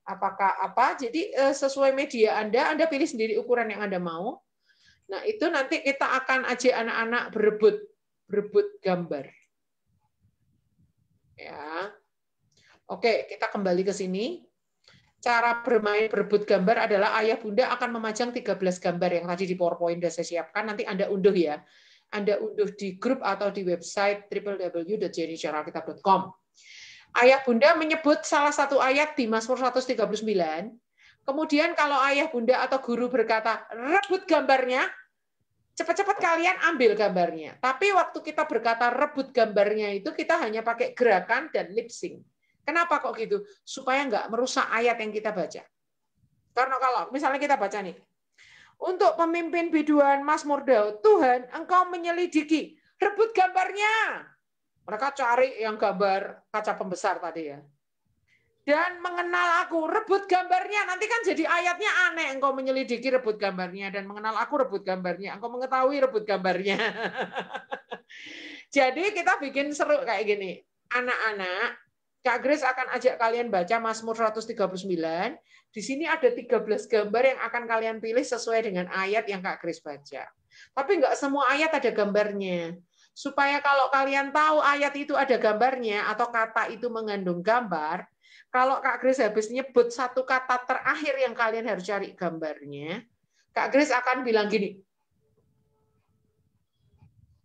apakah apa. Jadi eh, sesuai media anda, anda pilih sendiri ukuran yang anda mau. Nah itu nanti kita akan ajak anak-anak berebut berebut gambar. Ya. Oke, kita kembali ke sini. Cara bermain berebut gambar adalah ayah bunda akan memajang 13 gambar yang tadi di PowerPoint sudah saya siapkan. Nanti Anda unduh ya. Anda unduh di grup atau di website www.jennyjaralkitab.com. Ayah bunda menyebut salah satu ayat di Mazmur 139. Kemudian kalau ayah bunda atau guru berkata, rebut gambarnya, cepat-cepat kalian ambil gambarnya. Tapi waktu kita berkata rebut gambarnya itu, kita hanya pakai gerakan dan lip sync. Kenapa kok gitu? Supaya nggak merusak ayat yang kita baca. Karena kalau misalnya kita baca nih, untuk pemimpin biduan Mas Daud, Tuhan, engkau menyelidiki, rebut gambarnya. Mereka cari yang gambar kaca pembesar tadi ya dan mengenal aku rebut gambarnya nanti kan jadi ayatnya aneh engkau menyelidiki rebut gambarnya dan mengenal aku rebut gambarnya engkau mengetahui rebut gambarnya jadi kita bikin seru kayak gini anak-anak Kak Grace akan ajak kalian baca Mazmur 139 di sini ada 13 gambar yang akan kalian pilih sesuai dengan ayat yang Kak Grace baca tapi enggak semua ayat ada gambarnya supaya kalau kalian tahu ayat itu ada gambarnya atau kata itu mengandung gambar kalau Kak Kris habis nyebut satu kata terakhir yang kalian harus cari gambarnya, Kak Kris akan bilang gini.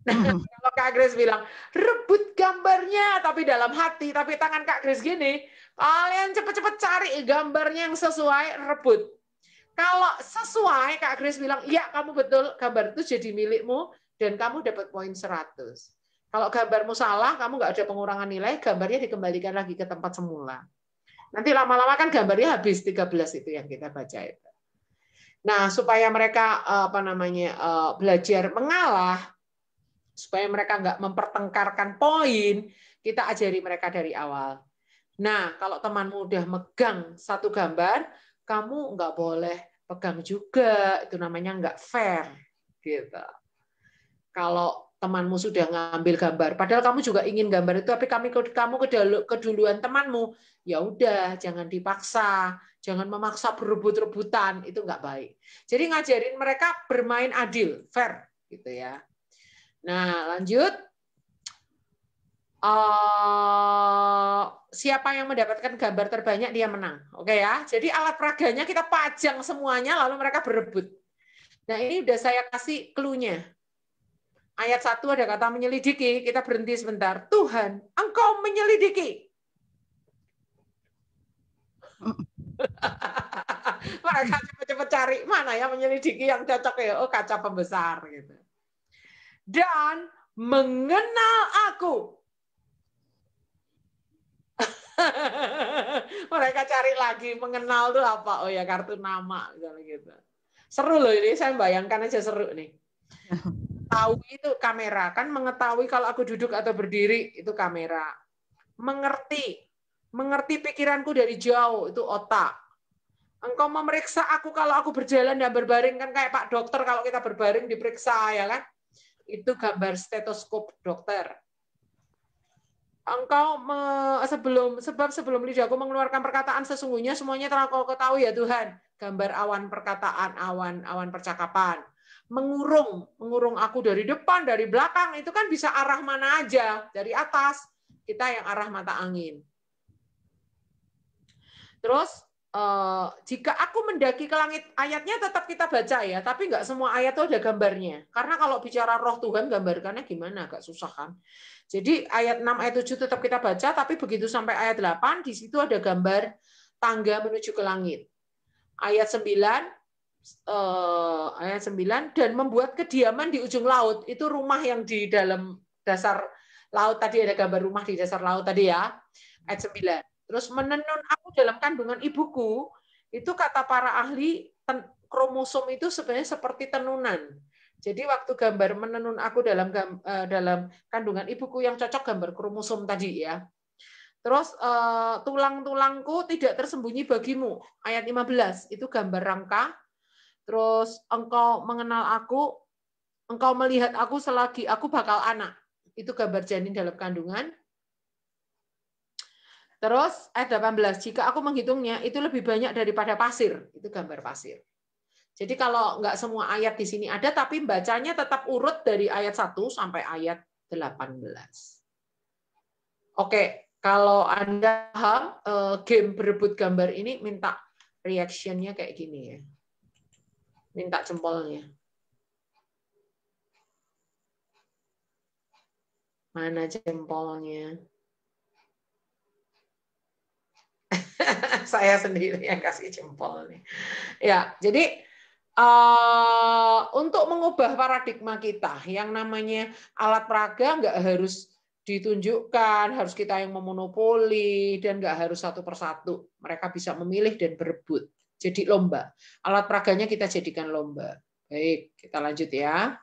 Nah, kalau Kak Kris bilang, rebut gambarnya, tapi dalam hati, tapi tangan Kak Kris gini, kalian cepet-cepet cari gambarnya yang sesuai, rebut. Kalau sesuai, Kak Kris bilang, iya kamu betul, gambar itu jadi milikmu, dan kamu dapat poin 100. Kalau gambarmu salah, kamu nggak ada pengurangan nilai, gambarnya dikembalikan lagi ke tempat semula. Nanti lama-lama kan gambarnya habis 13 itu yang kita baca itu. Nah, supaya mereka eh, apa namanya eh, belajar mengalah, supaya mereka nggak mempertengkarkan poin, kita ajari mereka dari awal. Nah, kalau temanmu udah megang satu gambar, kamu nggak boleh pegang juga, itu namanya nggak fair, gitu. Kalau temanmu sudah ngambil gambar. Padahal kamu juga ingin gambar itu, tapi kami kamu keduluan temanmu. Ya udah, jangan dipaksa, jangan memaksa berebut-rebutan, itu nggak baik. Jadi ngajarin mereka bermain adil, fair, gitu ya. Nah, lanjut. Uh, siapa yang mendapatkan gambar terbanyak dia menang, oke ya. Jadi alat peraganya kita pajang semuanya, lalu mereka berebut. Nah ini udah saya kasih clue-nya Ayat 1 ada kata menyelidiki, kita berhenti sebentar. Tuhan, engkau menyelidiki. Mereka cepat-cepat cari mana ya menyelidiki yang cocok ya. Oh, kaca pembesar gitu. Dan mengenal aku. Mereka cari lagi mengenal tuh apa? Oh ya kartu nama gitu. Seru loh ini, saya bayangkan aja seru nih. tahu itu kamera kan mengetahui kalau aku duduk atau berdiri itu kamera mengerti mengerti pikiranku dari jauh itu otak engkau memeriksa aku kalau aku berjalan dan berbaring kan kayak pak dokter kalau kita berbaring diperiksa ya kan itu gambar stetoskop dokter engkau me, sebelum sebab sebelum lidahku mengeluarkan perkataan sesungguhnya semuanya telah kau ketahui ya Tuhan gambar awan perkataan awan awan percakapan mengurung, mengurung aku dari depan, dari belakang, itu kan bisa arah mana aja, dari atas, kita yang arah mata angin. Terus, eh, jika aku mendaki ke langit, ayatnya tetap kita baca ya, tapi nggak semua ayat itu ada gambarnya. Karena kalau bicara roh Tuhan, gambarkannya gimana, agak susah kan. Jadi ayat 6, ayat 7 tetap kita baca, tapi begitu sampai ayat 8, di situ ada gambar tangga menuju ke langit. Ayat 9, eh, ayat 9 dan membuat kediaman di ujung laut itu rumah yang di dalam dasar laut tadi ada gambar rumah di dasar laut tadi ya ayat 9 terus menenun aku dalam kandungan ibuku itu kata para ahli ten, kromosom itu sebenarnya seperti tenunan jadi waktu gambar menenun aku dalam eh, dalam kandungan ibuku yang cocok gambar kromosom tadi ya Terus eh, tulang-tulangku tidak tersembunyi bagimu. Ayat 15 itu gambar rangka Terus engkau mengenal aku, engkau melihat aku selagi aku bakal anak. Itu gambar janin dalam kandungan. Terus ayat 18, jika aku menghitungnya itu lebih banyak daripada pasir. Itu gambar pasir. Jadi kalau nggak semua ayat di sini ada, tapi bacanya tetap urut dari ayat 1 sampai ayat 18. Oke, kalau Anda paham eh, game berebut gambar ini, minta reaction-nya kayak gini ya minta jempolnya. Mana jempolnya? Saya sendiri yang kasih jempol nih. Ya, jadi uh, untuk mengubah paradigma kita yang namanya alat peraga nggak harus ditunjukkan, harus kita yang memonopoli dan nggak harus satu persatu. Mereka bisa memilih dan berebut jadi lomba. Alat peraganya kita jadikan lomba. Baik, kita lanjut ya.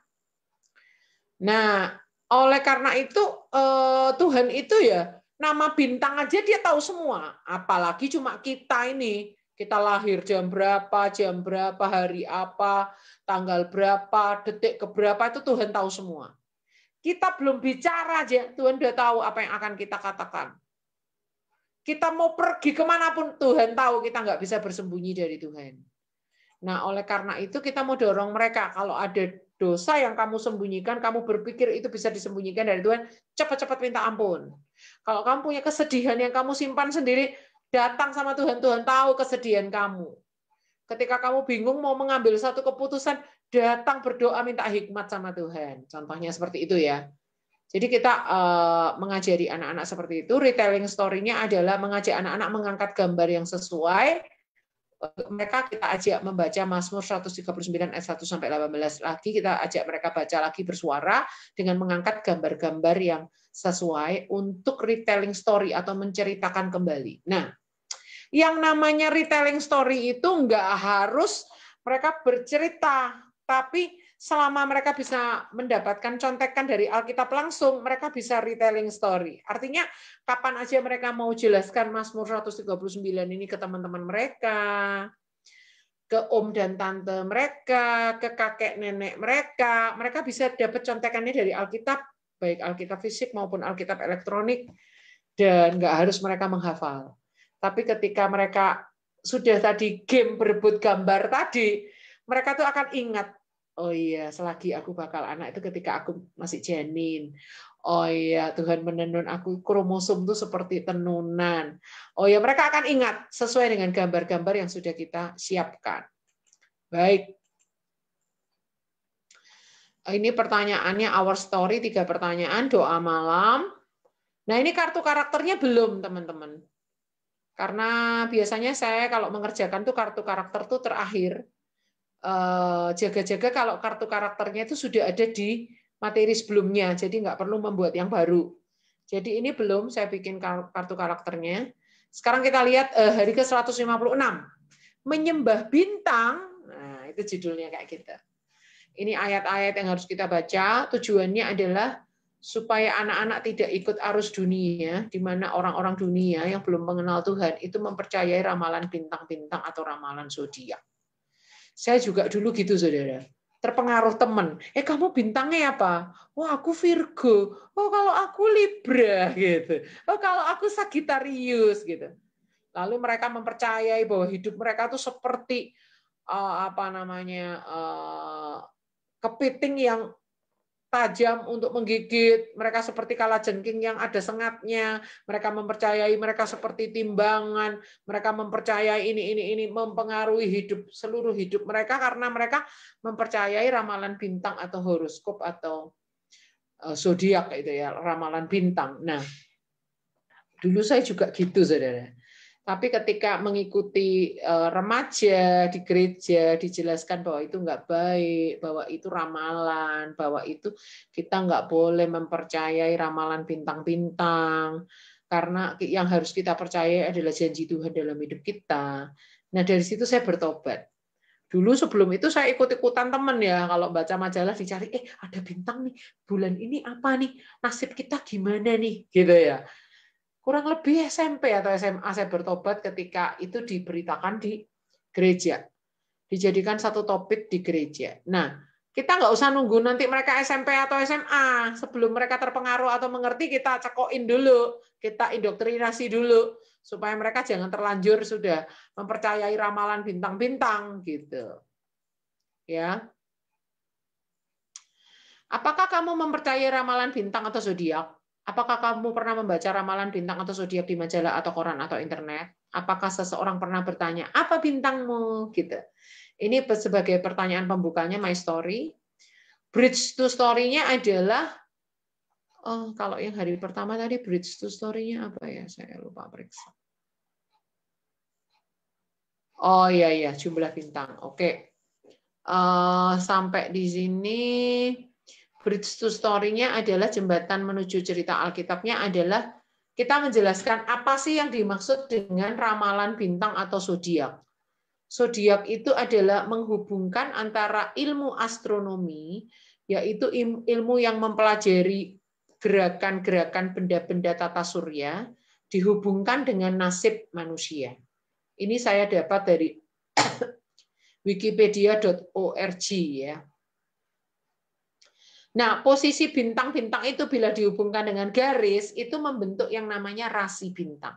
Nah, oleh karena itu eh, Tuhan itu ya nama bintang aja dia tahu semua, apalagi cuma kita ini. Kita lahir jam berapa, jam berapa, hari apa, tanggal berapa, detik keberapa itu Tuhan tahu semua. Kita belum bicara aja, Tuhan sudah tahu apa yang akan kita katakan. Kita mau pergi kemanapun Tuhan tahu kita nggak bisa bersembunyi dari Tuhan. Nah, oleh karena itu kita mau dorong mereka kalau ada dosa yang kamu sembunyikan, kamu berpikir itu bisa disembunyikan dari Tuhan, cepat-cepat minta ampun. Kalau kamu punya kesedihan yang kamu simpan sendiri, datang sama Tuhan, Tuhan tahu kesedihan kamu. Ketika kamu bingung mau mengambil satu keputusan, datang berdoa minta hikmat sama Tuhan. Contohnya seperti itu ya. Jadi kita uh, mengajari anak-anak seperti itu. Retailing story-nya adalah mengajak anak-anak mengangkat gambar yang sesuai. Mereka kita ajak membaca Mazmur 139 ayat 1 sampai 18 lagi, kita ajak mereka baca lagi bersuara dengan mengangkat gambar-gambar yang sesuai untuk retelling story atau menceritakan kembali. Nah, yang namanya retelling story itu nggak harus mereka bercerita, tapi selama mereka bisa mendapatkan contekan dari Alkitab langsung, mereka bisa retelling story. Artinya, kapan aja mereka mau jelaskan Mazmur 139 ini ke teman-teman mereka, ke om dan tante mereka, ke kakek nenek mereka, mereka bisa dapat contekannya dari Alkitab, baik Alkitab fisik maupun Alkitab elektronik, dan nggak harus mereka menghafal. Tapi ketika mereka sudah tadi game berebut gambar tadi, mereka tuh akan ingat Oh iya, selagi aku bakal anak itu ketika aku masih janin. Oh iya, Tuhan menenun aku kromosom itu seperti tenunan. Oh iya, mereka akan ingat sesuai dengan gambar-gambar yang sudah kita siapkan. Baik. Oh, ini pertanyaannya our story tiga pertanyaan doa malam. Nah, ini kartu karakternya belum, teman-teman. Karena biasanya saya kalau mengerjakan tuh kartu karakter tuh terakhir Eh, jaga-jaga kalau kartu karakternya itu sudah ada di materi sebelumnya, jadi nggak perlu membuat yang baru. Jadi ini belum saya bikin kartu karakternya. Sekarang kita lihat eh, hari ke-156. Menyembah bintang, nah itu judulnya kayak gitu. Ini ayat-ayat yang harus kita baca, tujuannya adalah supaya anak-anak tidak ikut arus dunia, di mana orang-orang dunia yang belum mengenal Tuhan itu mempercayai ramalan bintang-bintang atau ramalan zodiak. Saya juga dulu gitu, saudara. Terpengaruh teman. Eh, kamu bintangnya apa? Wah, oh, aku Virgo. Oh, kalau aku Libra, gitu. Oh, kalau aku Sagittarius, gitu. Lalu mereka mempercayai bahwa hidup mereka tuh seperti uh, apa namanya uh, kepiting yang tajam untuk menggigit, mereka seperti kala jengking yang ada sengatnya, mereka mempercayai mereka seperti timbangan, mereka mempercayai ini ini ini mempengaruhi hidup seluruh hidup mereka karena mereka mempercayai ramalan bintang atau horoskop atau eh, zodiak itu ya, ramalan bintang. Nah, dulu saya juga gitu saudara. Tapi ketika mengikuti eh, remaja di gereja dijelaskan bahwa itu enggak baik, bahwa itu ramalan, bahwa itu kita enggak boleh mempercayai ramalan bintang-bintang, karena yang harus kita percaya adalah janji Tuhan dalam hidup kita. Nah dari situ saya bertobat. Dulu sebelum itu saya ikut-ikutan teman ya, kalau baca majalah dicari, eh ada bintang nih, bulan ini apa nih, nasib kita gimana nih, gitu ya kurang lebih SMP atau SMA saya bertobat ketika itu diberitakan di gereja. Dijadikan satu topik di gereja. Nah, kita nggak usah nunggu nanti mereka SMP atau SMA. Sebelum mereka terpengaruh atau mengerti, kita cekokin dulu. Kita indoktrinasi dulu. Supaya mereka jangan terlanjur sudah mempercayai ramalan bintang-bintang. gitu. Ya, Apakah kamu mempercayai ramalan bintang atau zodiak? Apakah kamu pernah membaca ramalan bintang atau zodiak di majalah atau koran atau internet? Apakah seseorang pernah bertanya, "Apa bintangmu?" gitu. Ini sebagai pertanyaan pembukanya my story. Bridge to story-nya adalah oh, kalau yang hari pertama tadi bridge to story-nya apa ya? Saya lupa periksa. Oh iya iya, jumlah bintang. Oke. Okay. Uh, eh, sampai di sini bridge to story-nya adalah jembatan menuju cerita Alkitabnya adalah kita menjelaskan apa sih yang dimaksud dengan ramalan bintang atau zodiak. Zodiak itu adalah menghubungkan antara ilmu astronomi, yaitu ilmu yang mempelajari gerakan-gerakan benda-benda tata surya, dihubungkan dengan nasib manusia. Ini saya dapat dari wikipedia.org ya. Nah, posisi bintang-bintang itu bila dihubungkan dengan garis, itu membentuk yang namanya rasi bintang.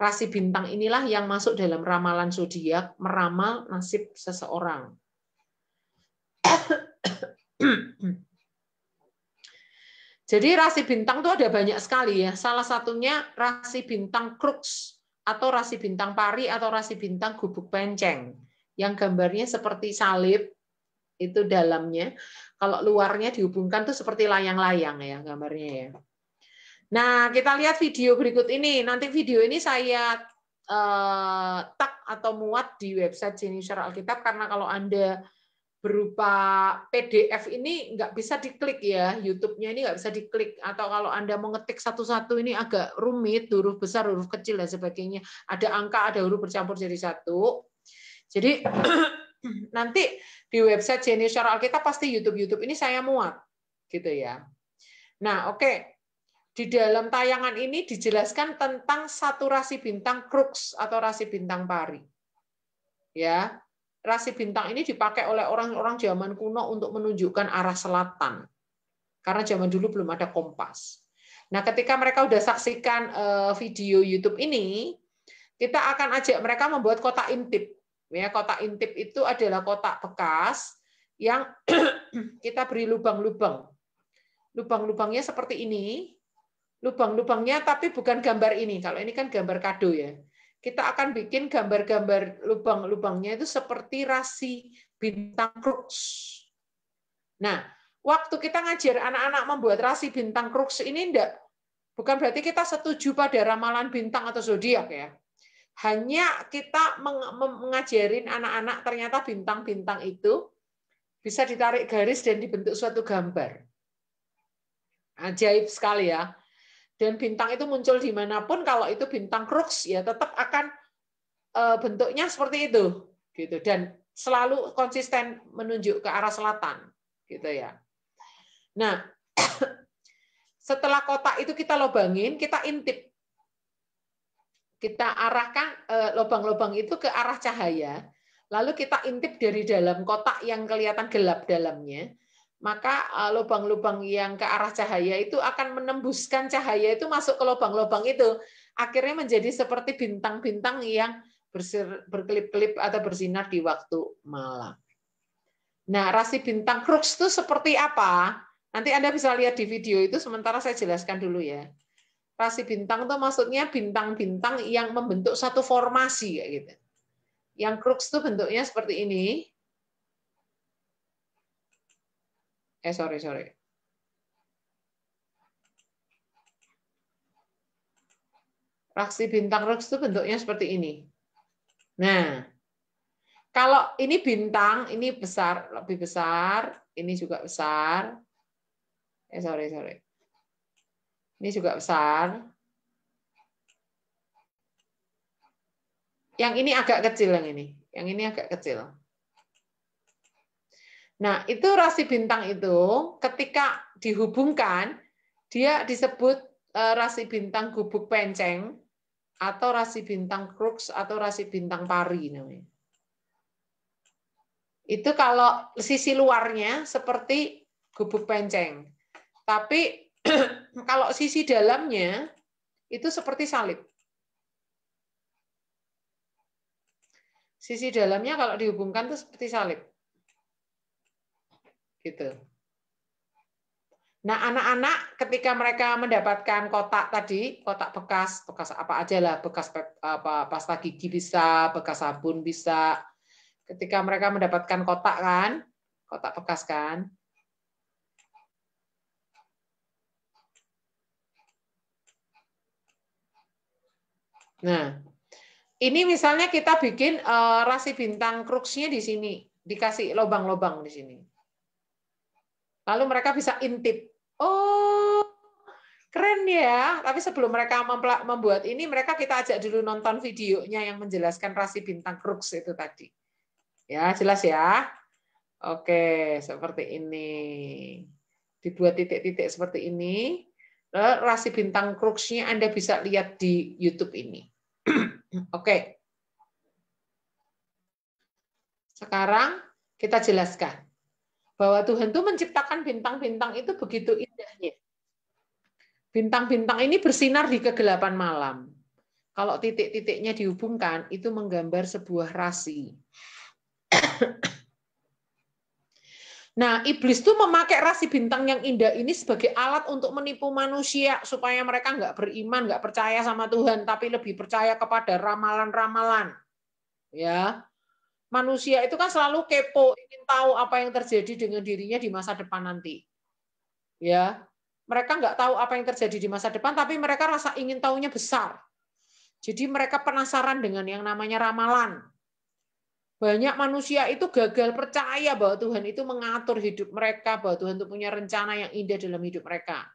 Rasi bintang inilah yang masuk dalam ramalan zodiak, meramal nasib seseorang. Jadi rasi bintang itu ada banyak sekali ya. Salah satunya rasi bintang crux atau rasi bintang pari atau rasi bintang gubuk penceng yang gambarnya seperti salib itu dalamnya. Kalau luarnya dihubungkan tuh seperti layang-layang ya gambarnya ya. Nah, kita lihat video berikut ini. Nanti video ini saya eh, tak atau muat di website Jennifer Alkitab karena kalau Anda berupa PDF ini nggak bisa diklik ya, YouTube-nya ini nggak bisa diklik. Atau kalau Anda mengetik satu-satu ini agak rumit, huruf besar, huruf kecil, dan sebagainya. Ada angka, ada huruf bercampur jadi satu. Jadi nanti di website Jenius Syarah Alkitab pasti YouTube-YouTube ini saya muat. Gitu ya. Nah, oke. Okay. Di dalam tayangan ini dijelaskan tentang satu rasi bintang crux atau rasi bintang pari. Ya. Rasi bintang ini dipakai oleh orang-orang zaman kuno untuk menunjukkan arah selatan. Karena zaman dulu belum ada kompas. Nah, ketika mereka sudah saksikan eh, video YouTube ini, kita akan ajak mereka membuat kota intip. Ya, kotak intip itu adalah kotak bekas yang kita beri lubang-lubang. Lubang-lubangnya seperti ini. Lubang-lubangnya tapi bukan gambar ini. Kalau ini kan gambar kado ya. Kita akan bikin gambar-gambar lubang-lubangnya itu seperti rasi bintang kruks. Nah, waktu kita ngajar anak-anak membuat rasi bintang kruks ini enggak bukan berarti kita setuju pada ramalan bintang atau zodiak ya hanya kita mengajarin anak-anak ternyata bintang-bintang itu bisa ditarik garis dan dibentuk suatu gambar. Ajaib sekali ya. Dan bintang itu muncul dimanapun, kalau itu bintang crux ya tetap akan e, bentuknya seperti itu, gitu. Dan selalu konsisten menunjuk ke arah selatan, gitu ya. Nah, setelah kotak itu kita lobangin, kita intip kita arahkan eh, lubang-lubang itu ke arah cahaya, lalu kita intip dari dalam kotak yang kelihatan gelap dalamnya, maka eh, lubang-lubang yang ke arah cahaya itu akan menembuskan cahaya itu masuk ke lubang-lubang itu. Akhirnya menjadi seperti bintang-bintang yang berkelip-kelip atau bersinar di waktu malam. Nah, rasi bintang Crux itu seperti apa? Nanti Anda bisa lihat di video itu, sementara saya jelaskan dulu ya. Rasi bintang itu maksudnya bintang-bintang yang membentuk satu formasi kayak gitu. Yang crux itu bentuknya seperti ini. Eh sorry sorry. Raksi bintang crux itu bentuknya seperti ini. Nah, kalau ini bintang, ini besar, lebih besar, ini juga besar. Eh sorry sorry. Ini juga besar. Yang ini agak kecil yang ini. Yang ini agak kecil. Nah, itu rasi bintang itu ketika dihubungkan, dia disebut e, rasi bintang gubuk penceng atau rasi bintang crux atau rasi bintang pari namanya. Itu kalau sisi luarnya seperti gubuk penceng. Tapi kalau sisi dalamnya itu seperti salib. Sisi dalamnya kalau dihubungkan itu seperti salib. Gitu. Nah, anak-anak ketika mereka mendapatkan kotak tadi, kotak bekas, bekas apa aja lah, bekas apa, pasta gigi bisa, bekas sabun bisa. Ketika mereka mendapatkan kotak kan, kotak bekas kan, Nah, ini misalnya kita bikin uh, rasi bintang kruksnya di sini, dikasih lobang-lobang di sini. Lalu mereka bisa intip. Oh, keren ya. Tapi sebelum mereka membuat ini, mereka kita ajak dulu nonton videonya yang menjelaskan rasi bintang kruks itu tadi. Ya, jelas ya. Oke, seperti ini. Dibuat titik-titik seperti ini. Eh, rasi bintang kruksnya Anda bisa lihat di YouTube ini. Oke. Sekarang kita jelaskan bahwa Tuhan itu menciptakan bintang-bintang itu begitu indahnya. Bintang-bintang ini bersinar di kegelapan malam. Kalau titik-titiknya dihubungkan, itu menggambar sebuah rasi. Nah, iblis itu memakai rasi bintang yang indah ini sebagai alat untuk menipu manusia supaya mereka nggak beriman, nggak percaya sama Tuhan, tapi lebih percaya kepada ramalan-ramalan. Ya, manusia itu kan selalu kepo, ingin tahu apa yang terjadi dengan dirinya di masa depan nanti. Ya, mereka nggak tahu apa yang terjadi di masa depan, tapi mereka rasa ingin tahunya besar. Jadi mereka penasaran dengan yang namanya ramalan. Banyak manusia itu gagal percaya bahwa Tuhan itu mengatur hidup mereka, bahwa Tuhan itu punya rencana yang indah dalam hidup mereka.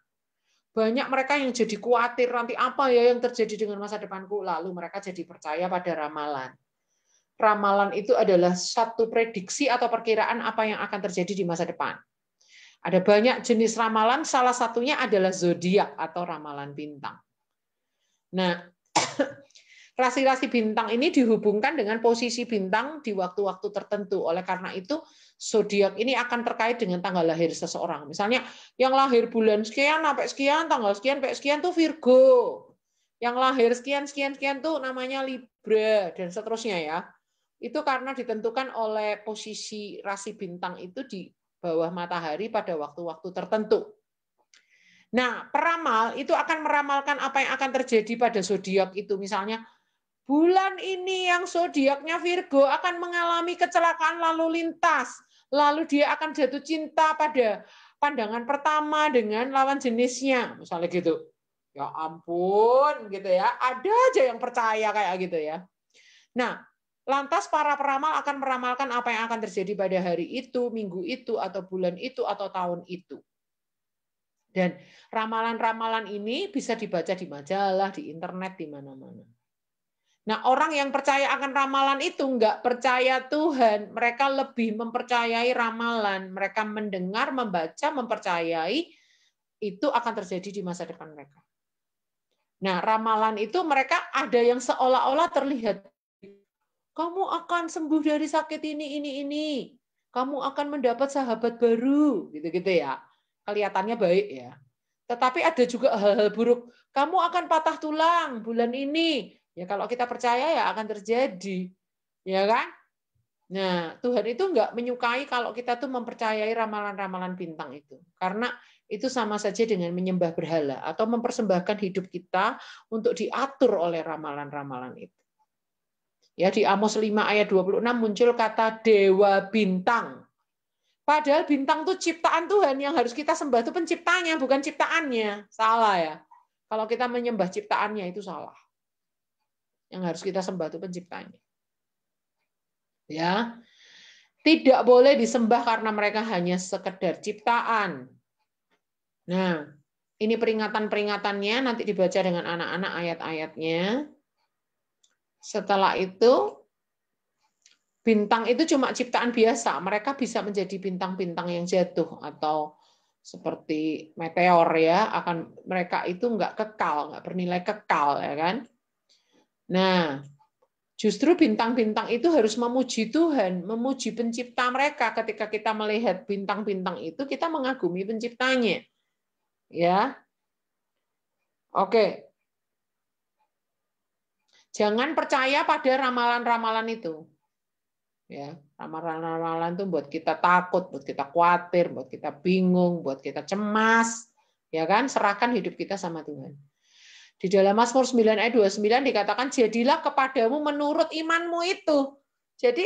Banyak mereka yang jadi khawatir nanti apa ya yang terjadi dengan masa depanku, lalu mereka jadi percaya pada ramalan. Ramalan itu adalah satu prediksi atau perkiraan apa yang akan terjadi di masa depan. Ada banyak jenis ramalan, salah satunya adalah zodiak atau ramalan bintang. Nah, rasi-rasi bintang ini dihubungkan dengan posisi bintang di waktu-waktu tertentu. Oleh karena itu, zodiak ini akan terkait dengan tanggal lahir seseorang. Misalnya, yang lahir bulan sekian sampai sekian, tanggal sekian sampai sekian tuh Virgo. Yang lahir sekian sekian sekian tuh namanya Libra dan seterusnya ya. Itu karena ditentukan oleh posisi rasi bintang itu di bawah matahari pada waktu-waktu tertentu. Nah, peramal itu akan meramalkan apa yang akan terjadi pada zodiak itu. Misalnya, Bulan ini yang zodiaknya Virgo akan mengalami kecelakaan lalu lintas, lalu dia akan jatuh cinta pada pandangan pertama dengan lawan jenisnya, misalnya gitu. Ya ampun, gitu ya. Ada aja yang percaya kayak gitu ya. Nah, lantas para peramal akan meramalkan apa yang akan terjadi pada hari itu, minggu itu, atau bulan itu, atau tahun itu. Dan ramalan-ramalan ini bisa dibaca di majalah, di internet, di mana-mana. Nah, orang yang percaya akan ramalan itu enggak percaya Tuhan. Mereka lebih mempercayai ramalan. Mereka mendengar, membaca, mempercayai itu akan terjadi di masa depan mereka. Nah, ramalan itu mereka ada yang seolah-olah terlihat. Kamu akan sembuh dari sakit ini, ini, ini. Kamu akan mendapat sahabat baru, gitu-gitu ya. Kelihatannya baik ya. Tetapi ada juga hal-hal buruk. Kamu akan patah tulang bulan ini Ya kalau kita percaya ya akan terjadi. Ya kan? Nah, Tuhan itu enggak menyukai kalau kita tuh mempercayai ramalan-ramalan bintang itu. Karena itu sama saja dengan menyembah berhala atau mempersembahkan hidup kita untuk diatur oleh ramalan-ramalan itu. Ya, di Amos 5 ayat 26 muncul kata dewa bintang. Padahal bintang tuh ciptaan Tuhan yang harus kita sembah itu penciptanya, bukan ciptaannya. Salah ya. Kalau kita menyembah ciptaannya itu salah. Yang harus kita sembah itu penciptanya. Ya. Tidak boleh disembah karena mereka hanya sekedar ciptaan. Nah, ini peringatan-peringatannya nanti dibaca dengan anak-anak ayat-ayatnya. Setelah itu bintang itu cuma ciptaan biasa, mereka bisa menjadi bintang-bintang yang jatuh atau seperti meteor ya akan mereka itu nggak kekal nggak bernilai kekal ya kan Nah, justru bintang-bintang itu harus memuji Tuhan, memuji pencipta mereka. Ketika kita melihat bintang-bintang itu, kita mengagumi penciptanya. Ya. Oke. Jangan percaya pada ramalan-ramalan itu. Ya, ramalan-ramalan itu buat kita takut, buat kita khawatir, buat kita bingung, buat kita cemas. Ya kan? Serahkan hidup kita sama Tuhan. Di dalam Mazmur 9 ayat 29 dikatakan jadilah kepadamu menurut imanmu itu. Jadi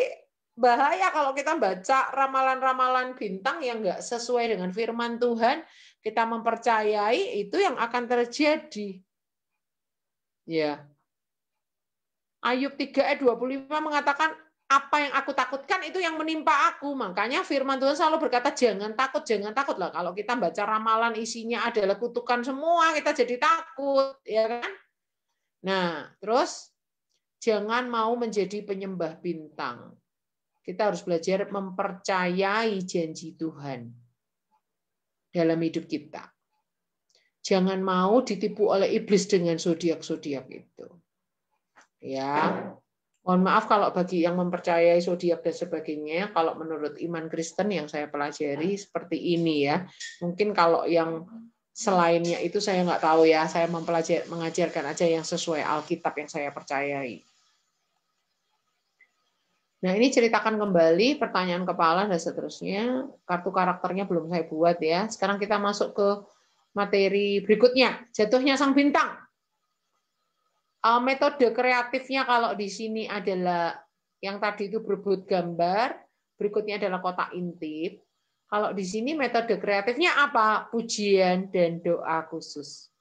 bahaya kalau kita baca ramalan-ramalan bintang yang enggak sesuai dengan firman Tuhan, kita mempercayai itu yang akan terjadi. Ya. Ayub 3 ayat 25 mengatakan apa yang aku takutkan itu yang menimpa aku. Makanya firman Tuhan selalu berkata jangan takut, jangan takut lah. Kalau kita baca ramalan isinya adalah kutukan semua, kita jadi takut, ya kan? Nah, terus jangan mau menjadi penyembah bintang. Kita harus belajar mempercayai janji Tuhan dalam hidup kita. Jangan mau ditipu oleh iblis dengan zodiak-zodiak itu. Ya, Mohon maaf kalau bagi yang mempercayai zodiak dan sebagainya, kalau menurut iman Kristen yang saya pelajari hmm. seperti ini ya. Mungkin kalau yang selainnya itu saya nggak tahu ya, saya mempelajari mengajarkan aja yang sesuai Alkitab yang saya percayai. Nah, ini ceritakan kembali pertanyaan kepala dan seterusnya. Kartu karakternya belum saya buat ya. Sekarang kita masuk ke materi berikutnya. Jatuhnya sang bintang. Eh, metode kreatifnya kalau di sini adalah yang tadi itu berbuat gambar, berikutnya adalah kotak intip. Kalau di sini metode kreatifnya apa? Pujian dan doa khusus.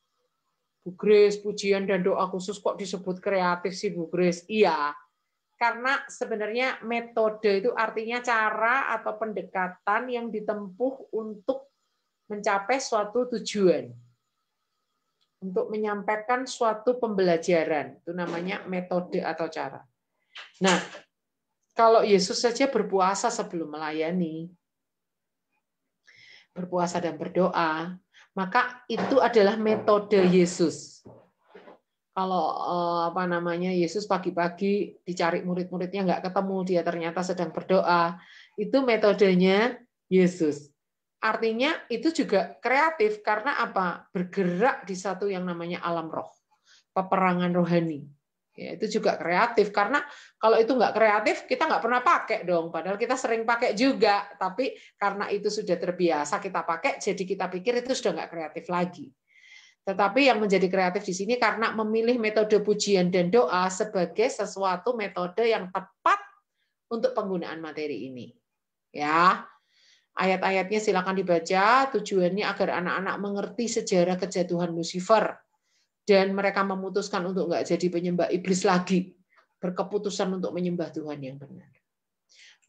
Bu Grace, pujian dan doa khusus kok disebut kreatif sih Bu Grace? Iya, karena sebenarnya metode itu artinya cara atau pendekatan yang ditempuh untuk mencapai suatu tujuan untuk menyampaikan suatu pembelajaran. Itu namanya metode atau cara. Nah, kalau Yesus saja berpuasa sebelum melayani, berpuasa dan berdoa, maka itu adalah metode Yesus. Kalau eh, apa namanya Yesus pagi-pagi dicari murid-muridnya nggak ketemu, dia ternyata sedang berdoa. Itu metodenya Yesus. Artinya itu juga kreatif karena apa? Bergerak di satu yang namanya alam roh, peperangan rohani. Ya, itu juga kreatif karena kalau itu nggak kreatif kita nggak pernah pakai dong. Padahal kita sering pakai juga, tapi karena itu sudah terbiasa kita pakai, jadi kita pikir itu sudah nggak kreatif lagi. Tetapi yang menjadi kreatif di sini karena memilih metode pujian dan doa sebagai sesuatu metode yang tepat untuk penggunaan materi ini. Ya. Ayat-ayatnya silakan dibaca, tujuannya agar anak-anak mengerti sejarah kejatuhan Lucifer dan mereka memutuskan untuk nggak jadi penyembah iblis lagi, berkeputusan untuk menyembah Tuhan yang benar.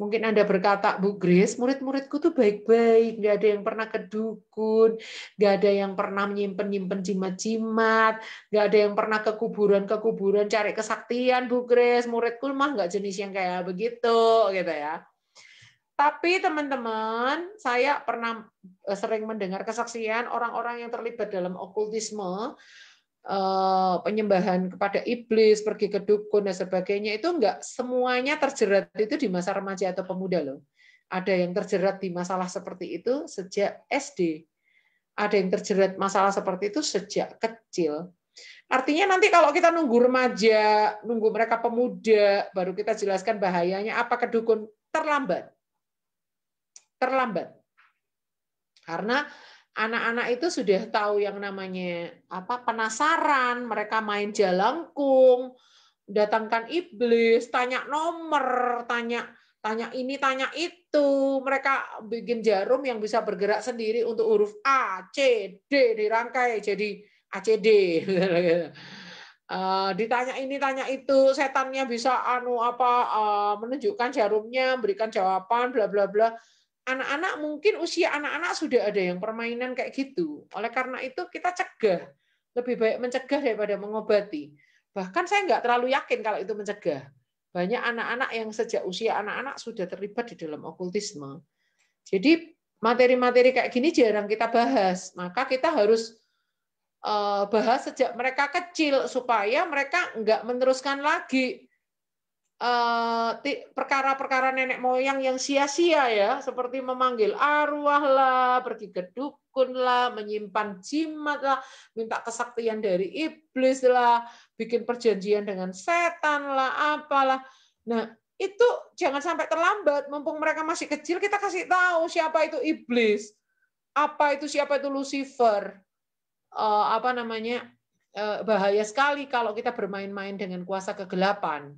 Mungkin Anda berkata, Bu Grace, murid-muridku tuh baik-baik, nggak ada yang pernah kedukun, nggak ada yang pernah menyimpan-nyimpan jimat-jimat, nggak ada yang pernah ke kuburan kuburan cari kesaktian, Bu Grace, muridku mah nggak jenis yang kayak begitu, gitu ya. Tapi teman-teman, saya pernah eh, sering mendengar kesaksian orang-orang yang terlibat dalam okultisme, eh, penyembahan kepada iblis, pergi ke dukun dan sebagainya itu enggak semuanya terjerat itu di masa remaja atau pemuda loh. Ada yang terjerat di masalah seperti itu sejak SD. Ada yang terjerat masalah seperti itu sejak kecil. Artinya nanti kalau kita nunggu remaja, nunggu mereka pemuda, baru kita jelaskan bahayanya apa kedukun terlambat terlambat. Karena anak-anak itu sudah tahu yang namanya apa penasaran, mereka main jalangkung, datangkan iblis, tanya nomor, tanya tanya ini, tanya itu. Mereka bikin jarum yang bisa bergerak sendiri untuk huruf A, C, D dirangkai jadi a c d Uh, ditanya ini tanya itu setannya bisa anu apa uh, menunjukkan jarumnya berikan jawaban bla bla bla anak-anak mungkin usia anak-anak sudah ada yang permainan kayak gitu. Oleh karena itu kita cegah. Lebih baik mencegah daripada mengobati. Bahkan saya nggak terlalu yakin kalau itu mencegah. Banyak anak-anak yang sejak usia anak-anak sudah terlibat di dalam okultisme. Jadi materi-materi kayak gini jarang kita bahas. Maka kita harus eh, bahas sejak mereka kecil supaya mereka nggak meneruskan lagi Eh, perkara-perkara nenek moyang yang sia-sia ya, seperti memanggil arwah lah, pergi ke dukun lah, menyimpan jimat lah, minta kesaktian dari iblis lah, bikin perjanjian dengan setan lah, apalah. Nah, itu jangan sampai terlambat, mumpung mereka masih kecil kita kasih tahu siapa itu iblis, apa itu siapa itu Lucifer, eh, apa namanya eh, bahaya sekali kalau kita bermain-main dengan kuasa kegelapan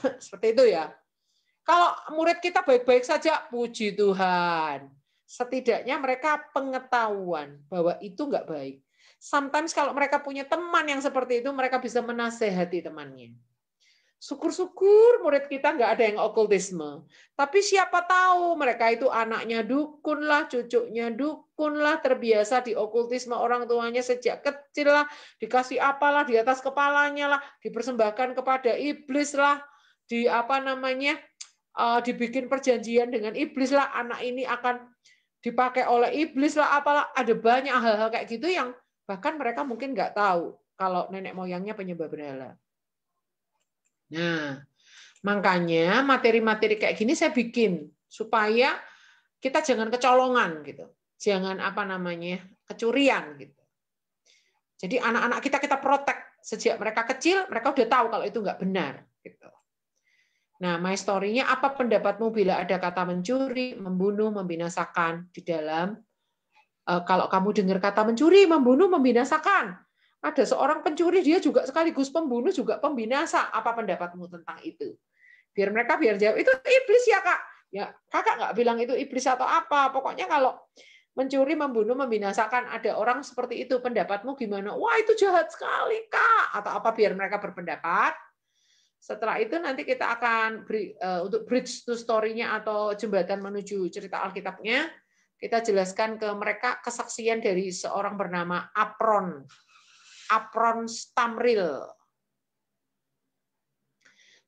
Seperti itu ya. Kalau murid kita baik-baik saja, puji Tuhan. Setidaknya mereka pengetahuan bahwa itu enggak baik. Sometimes kalau mereka punya teman yang seperti itu, mereka bisa menasehati temannya. Syukur-syukur murid kita enggak ada yang okultisme. Tapi siapa tahu mereka itu anaknya dukun lah, cucunya dukun lah, terbiasa di okultisme orang tuanya sejak kecil lah, dikasih apalah di atas kepalanya lah, dipersembahkan kepada iblis lah di apa namanya eh, dibikin perjanjian dengan iblis lah anak ini akan dipakai oleh iblis lah apalah ada banyak hal-hal kayak gitu yang bahkan mereka mungkin nggak tahu kalau nenek moyangnya penyebabnya berhala. Nah, makanya materi-materi kayak gini saya bikin supaya kita jangan kecolongan gitu. Jangan apa namanya? kecurian gitu. Jadi anak-anak kita kita protek sejak mereka kecil, mereka udah tahu kalau itu nggak benar gitu. Nah, my story-nya apa pendapatmu bila ada kata mencuri, membunuh, membinasakan di dalam eh, kalau kamu dengar kata mencuri, membunuh, membinasakan. Ada seorang pencuri dia juga sekaligus pembunuh juga pembinasa. Apa pendapatmu tentang itu? Biar mereka biar jawab itu iblis ya kak. Ya kakak nggak bilang itu iblis atau apa. Pokoknya kalau mencuri, membunuh, membinasakan ada orang seperti itu. Pendapatmu gimana? Wah itu jahat sekali kak. Atau apa biar mereka berpendapat setelah itu nanti kita akan beri, uh, untuk bridge to story-nya atau jembatan menuju cerita Alkitabnya, kita jelaskan ke mereka kesaksian dari seorang bernama Apron. Apron Stamril.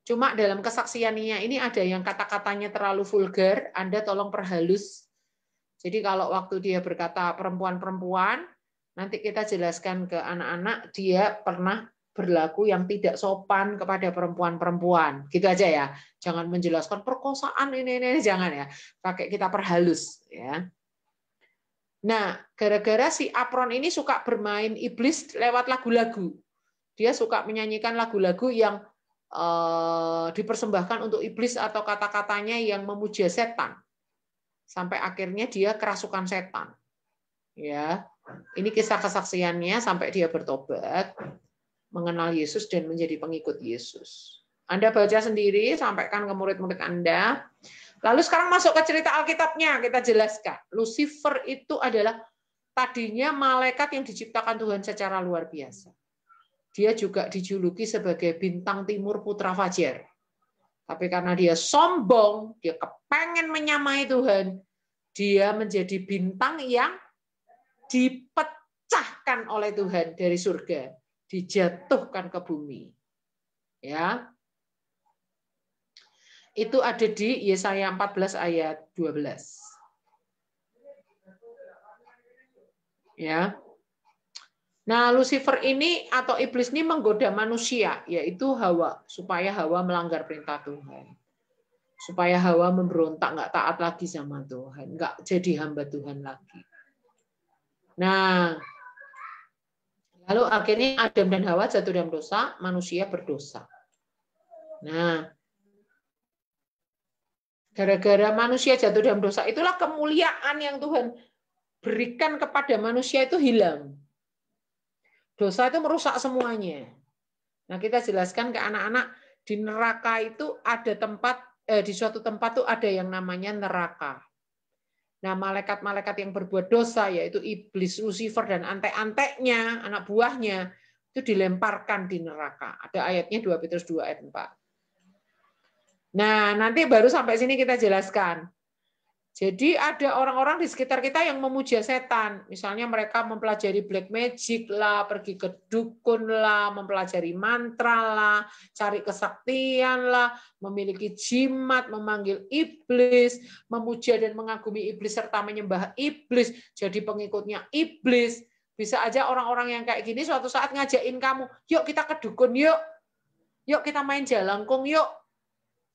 Cuma dalam kesaksiannya ini ada yang kata-katanya terlalu vulgar, Anda tolong perhalus. Jadi kalau waktu dia berkata perempuan-perempuan, nanti kita jelaskan ke anak-anak dia pernah berlaku yang tidak sopan kepada perempuan-perempuan. Gitu aja ya. Jangan menjelaskan perkosaan ini ini, jangan ya. Pakai kita perhalus ya. Nah, gara-gara si Apron ini suka bermain iblis lewat lagu-lagu. Dia suka menyanyikan lagu-lagu yang eh, dipersembahkan untuk iblis atau kata-katanya yang memuja setan. Sampai akhirnya dia kerasukan setan. Ya. Ini kisah kesaksiannya sampai dia bertobat mengenal Yesus dan menjadi pengikut Yesus. Anda baca sendiri, sampaikan ke murid-murid Anda. Lalu sekarang masuk ke cerita Alkitabnya, kita jelaskan. Lucifer itu adalah tadinya malaikat yang diciptakan Tuhan secara luar biasa. Dia juga dijuluki sebagai bintang timur putra fajar. Tapi karena dia sombong, dia kepengen menyamai Tuhan, dia menjadi bintang yang dipecahkan oleh Tuhan dari surga dijatuhkan ke bumi. Ya. Itu ada di Yesaya 14 ayat 12. Ya. Nah, Lucifer ini atau iblis ini menggoda manusia, yaitu Hawa, supaya Hawa melanggar perintah Tuhan. Supaya Hawa memberontak, nggak taat lagi sama Tuhan, nggak jadi hamba Tuhan lagi. Nah, Lalu akhirnya Adam dan Hawa jatuh dalam dosa, manusia berdosa. Nah, gara-gara manusia jatuh dalam dosa, itulah kemuliaan yang Tuhan berikan kepada manusia itu hilang. Dosa itu merusak semuanya. Nah, kita jelaskan ke anak-anak di neraka itu ada tempat eh, di suatu tempat tuh ada yang namanya neraka. Nah, malaikat-malaikat yang berbuat dosa, yaitu iblis, Lucifer, dan antek-anteknya, anak buahnya, itu dilemparkan di neraka. Ada ayatnya 2 Petrus 2 ayat 4. Nah, nanti baru sampai sini kita jelaskan. Jadi ada orang-orang di sekitar kita yang memuja setan. Misalnya mereka mempelajari black magic lah, pergi ke dukun lah, mempelajari mantra lah, cari kesaktian lah, memiliki jimat, memanggil iblis, memuja dan mengagumi iblis serta menyembah iblis, jadi pengikutnya iblis. Bisa aja orang-orang yang kayak gini suatu saat ngajakin kamu, yuk kita ke dukun yuk, yuk kita main jalangkung yuk,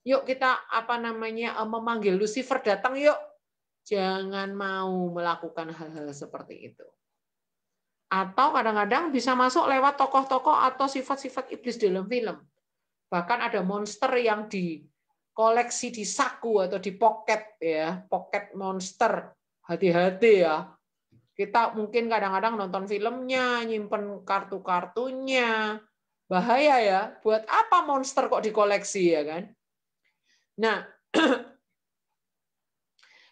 yuk kita apa namanya eh, memanggil Lucifer datang yuk jangan mau melakukan hal-hal seperti itu. Atau kadang-kadang bisa masuk lewat tokoh-tokoh atau sifat-sifat iblis dalam film. Bahkan ada monster yang di koleksi di saku atau di pocket ya, pocket monster. Hati-hati ya. Kita mungkin kadang-kadang nonton filmnya, nyimpen kartu-kartunya. Bahaya ya, buat apa monster kok dikoleksi ya kan? Nah,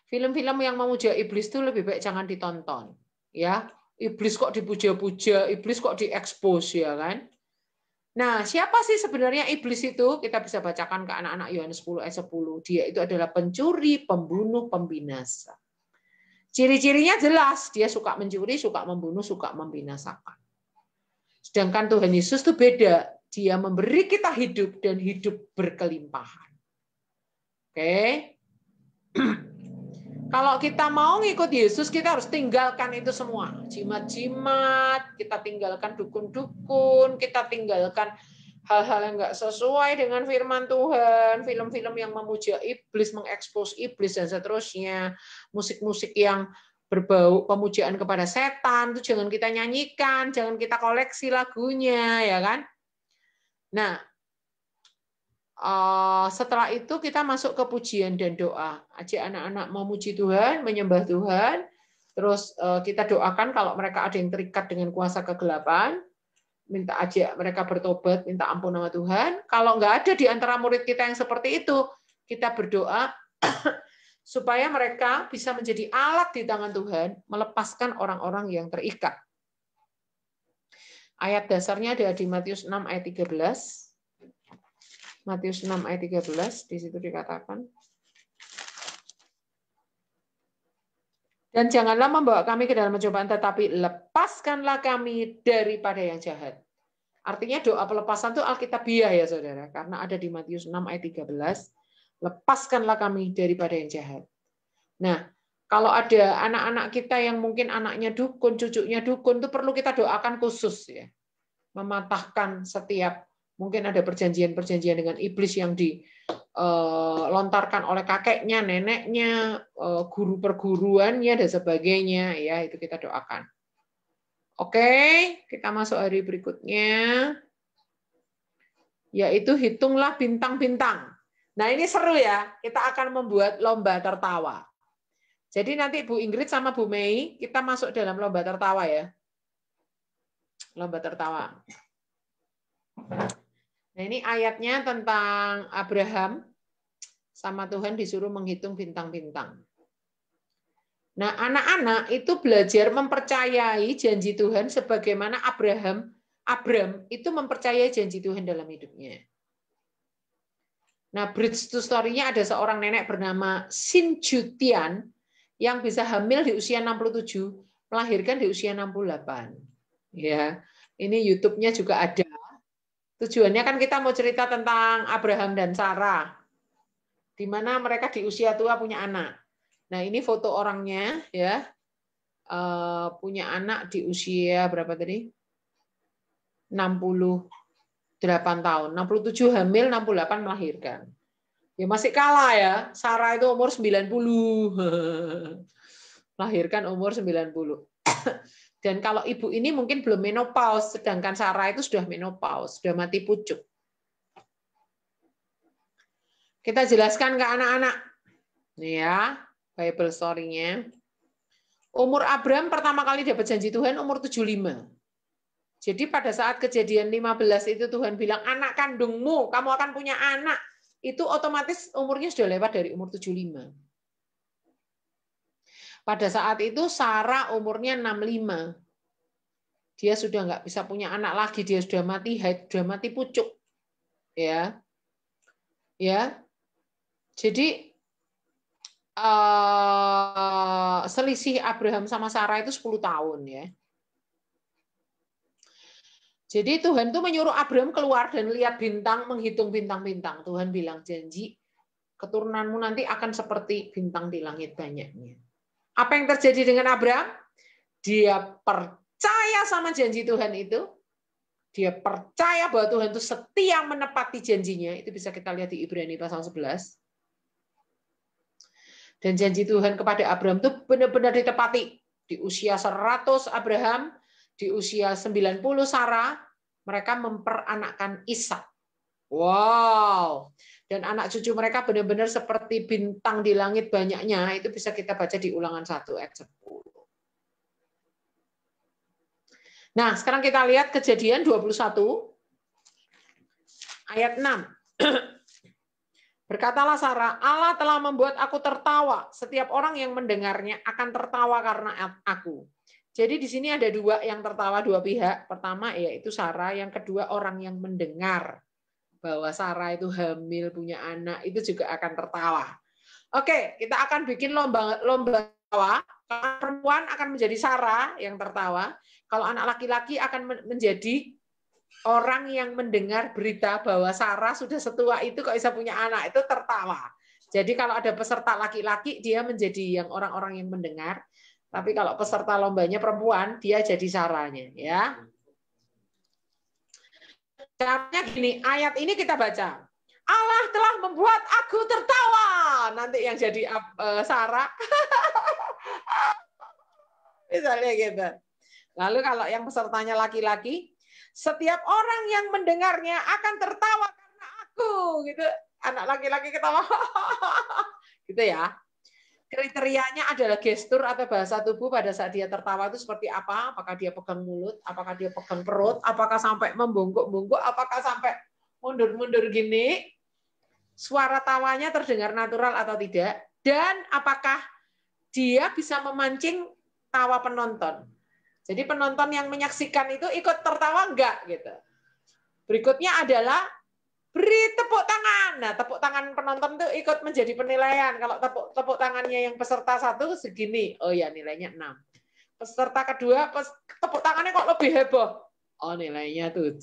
Film-film yang memuja iblis itu lebih baik jangan ditonton, ya. Iblis kok dipuja-puja, iblis kok diekspos ya kan? Nah, siapa sih sebenarnya iblis itu? Kita bisa bacakan ke anak-anak Yohanes 10 ayat 10. Dia itu adalah pencuri, pembunuh, pembinasa. Ciri-cirinya jelas, dia suka mencuri, suka membunuh, suka membinasakan. Sedangkan Tuhan Yesus itu beda. Dia memberi kita hidup dan hidup berkelimpahan. Oke. Okay? Kalau kita mau ngikut Yesus, kita harus tinggalkan itu semua. Jimat-jimat, kita tinggalkan dukun-dukun, kita tinggalkan hal-hal yang nggak sesuai dengan firman Tuhan, film-film yang memuja iblis, mengekspos iblis, dan seterusnya. Musik-musik yang berbau pemujaan kepada setan, itu jangan kita nyanyikan, jangan kita koleksi lagunya, ya kan? Nah, Eh, setelah itu kita masuk ke pujian dan doa. Ajak anak-anak memuji Tuhan, menyembah Tuhan, terus eh, kita doakan kalau mereka ada yang terikat dengan kuasa kegelapan, minta ajak mereka bertobat, minta ampun nama Tuhan. Kalau nggak ada di antara murid kita yang seperti itu, kita berdoa supaya mereka bisa menjadi alat di tangan Tuhan, melepaskan orang-orang yang terikat. Ayat dasarnya ada di Matius 6 ayat 13. Matius 6 ayat 13 di situ dikatakan Dan janganlah membawa kami ke dalam pencobaan, tetapi lepaskanlah kami daripada yang jahat. Artinya doa pelepasan itu alkitabiah ya saudara, karena ada di Matius 6 ayat 13, lepaskanlah kami daripada yang jahat. Nah, kalau ada anak-anak kita yang mungkin anaknya dukun, cucunya dukun, itu perlu kita doakan khusus ya. Mematahkan setiap Mungkin ada perjanjian-perjanjian dengan iblis yang dilontarkan eh, oleh kakeknya, neneknya, eh, guru perguruannya dan sebagainya ya, itu kita doakan. Oke, kita masuk hari berikutnya yaitu hitunglah bintang-bintang. Nah, ini seru ya. Kita akan membuat lomba tertawa. Jadi nanti Bu Ingrid sama Bu Mei kita masuk dalam lomba tertawa ya. Lomba tertawa. Nah, ini ayatnya tentang Abraham sama Tuhan disuruh menghitung bintang-bintang. Nah, anak-anak itu belajar mempercayai janji Tuhan sebagaimana Abraham Abram itu mempercayai janji Tuhan dalam hidupnya. Nah, bridge to story-nya ada seorang nenek bernama Sin Jutian yang bisa hamil di usia 67, melahirkan di usia 68. Ya, ini YouTube-nya juga ada Tujuannya kan kita mau cerita tentang Abraham dan Sarah, di mana mereka di usia tua punya anak. Nah ini foto orangnya ya, eh, punya anak di usia berapa tadi? 68 tahun, 67 hamil, 68 melahirkan. Ya masih kalah ya, Sarah itu umur 90. melahirkan umur 90. Dan kalau ibu ini mungkin belum menopause, sedangkan Sarah itu sudah menopause, sudah mati pucuk. Kita jelaskan ke anak-anak. nih Ya, Bible story-nya. Umur Abraham pertama kali dapat janji Tuhan umur 75. Jadi pada saat kejadian 15 itu Tuhan bilang, anak kandungmu, kamu akan punya anak. Itu otomatis umurnya sudah lewat dari umur 75. Pada saat itu Sarah umurnya 65. Dia sudah nggak bisa punya anak lagi, dia sudah mati haid, sudah mati pucuk. Ya. Ya. Jadi eh selisih Abraham sama Sarah itu 10 tahun ya. Jadi Tuhan tuh menyuruh Abraham keluar dan lihat bintang, menghitung bintang-bintang. Tuhan bilang janji keturunanmu nanti akan seperti bintang di langit banyaknya. Apa yang terjadi dengan Abraham? Dia percaya sama janji Tuhan itu. Dia percaya bahwa Tuhan itu setia menepati janjinya. Itu bisa kita lihat di Ibrani pasal 11. Dan janji Tuhan kepada Abraham itu benar-benar ditepati. Di usia 100 Abraham, di usia 90 Sarah, mereka memperanakkan Ishak. Wow dan anak cucu mereka benar-benar seperti bintang di langit banyaknya itu bisa kita baca di ulangan 1 ayat 10. Nah, sekarang kita lihat kejadian 21 ayat 6. Berkatalah Sarah, Allah telah membuat aku tertawa. Setiap orang yang mendengarnya akan tertawa karena aku. Jadi di sini ada dua yang tertawa dua pihak. Pertama yaitu Sarah, yang kedua orang yang mendengar bahwa Sarah itu hamil punya anak itu juga akan tertawa. Oke, kita akan bikin lomba lomba tertawa. perempuan akan menjadi Sarah yang tertawa. Kalau anak laki-laki akan menjadi orang yang mendengar berita bahwa Sarah sudah setua itu kok bisa punya anak itu tertawa. Jadi kalau ada peserta laki-laki dia menjadi yang orang-orang yang mendengar, tapi kalau peserta lombanya perempuan dia jadi saranya ya. Caranya gini, ayat ini kita baca. Allah telah membuat aku tertawa. Nanti yang jadi uh, Sarah. Misalnya gitu. Lalu kalau yang pesertanya laki-laki, setiap orang yang mendengarnya akan tertawa karena aku gitu. Anak laki-laki ketawa. gitu ya kriterianya adalah gestur atau bahasa tubuh pada saat dia tertawa itu seperti apa? Apakah dia pegang mulut? Apakah dia pegang perut? Apakah sampai membungkuk-bungkuk? Apakah sampai mundur-mundur gini? Suara tawanya terdengar natural atau tidak? Dan apakah dia bisa memancing tawa penonton? Jadi penonton yang menyaksikan itu ikut tertawa enggak gitu. Berikutnya adalah beri tepuk tangan. Nah, tepuk tangan penonton tuh ikut menjadi penilaian. Kalau tepuk tepuk tangannya yang peserta satu segini, oh ya nilainya 6. Peserta kedua pes, tepuk tangannya kok lebih heboh. Oh, nilainya 7.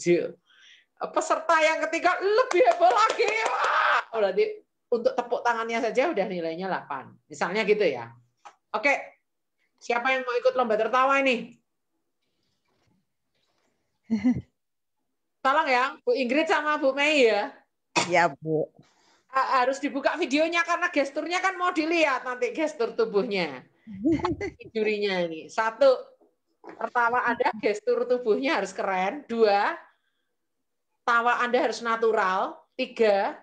Peserta yang ketiga lebih heboh lagi. Wah, oh, berarti untuk tepuk tangannya saja udah nilainya 8. Misalnya gitu ya. Oke. Siapa yang mau ikut lomba tertawa ini? Tolong ya, Bu Ingrid sama Bu Mei ya. Ya, Bu. Harus dibuka videonya karena gesturnya kan mau dilihat nanti gestur tubuhnya. Jurinya ini. Satu, pertama Anda gestur tubuhnya harus keren. Dua, tawa Anda harus natural. Tiga,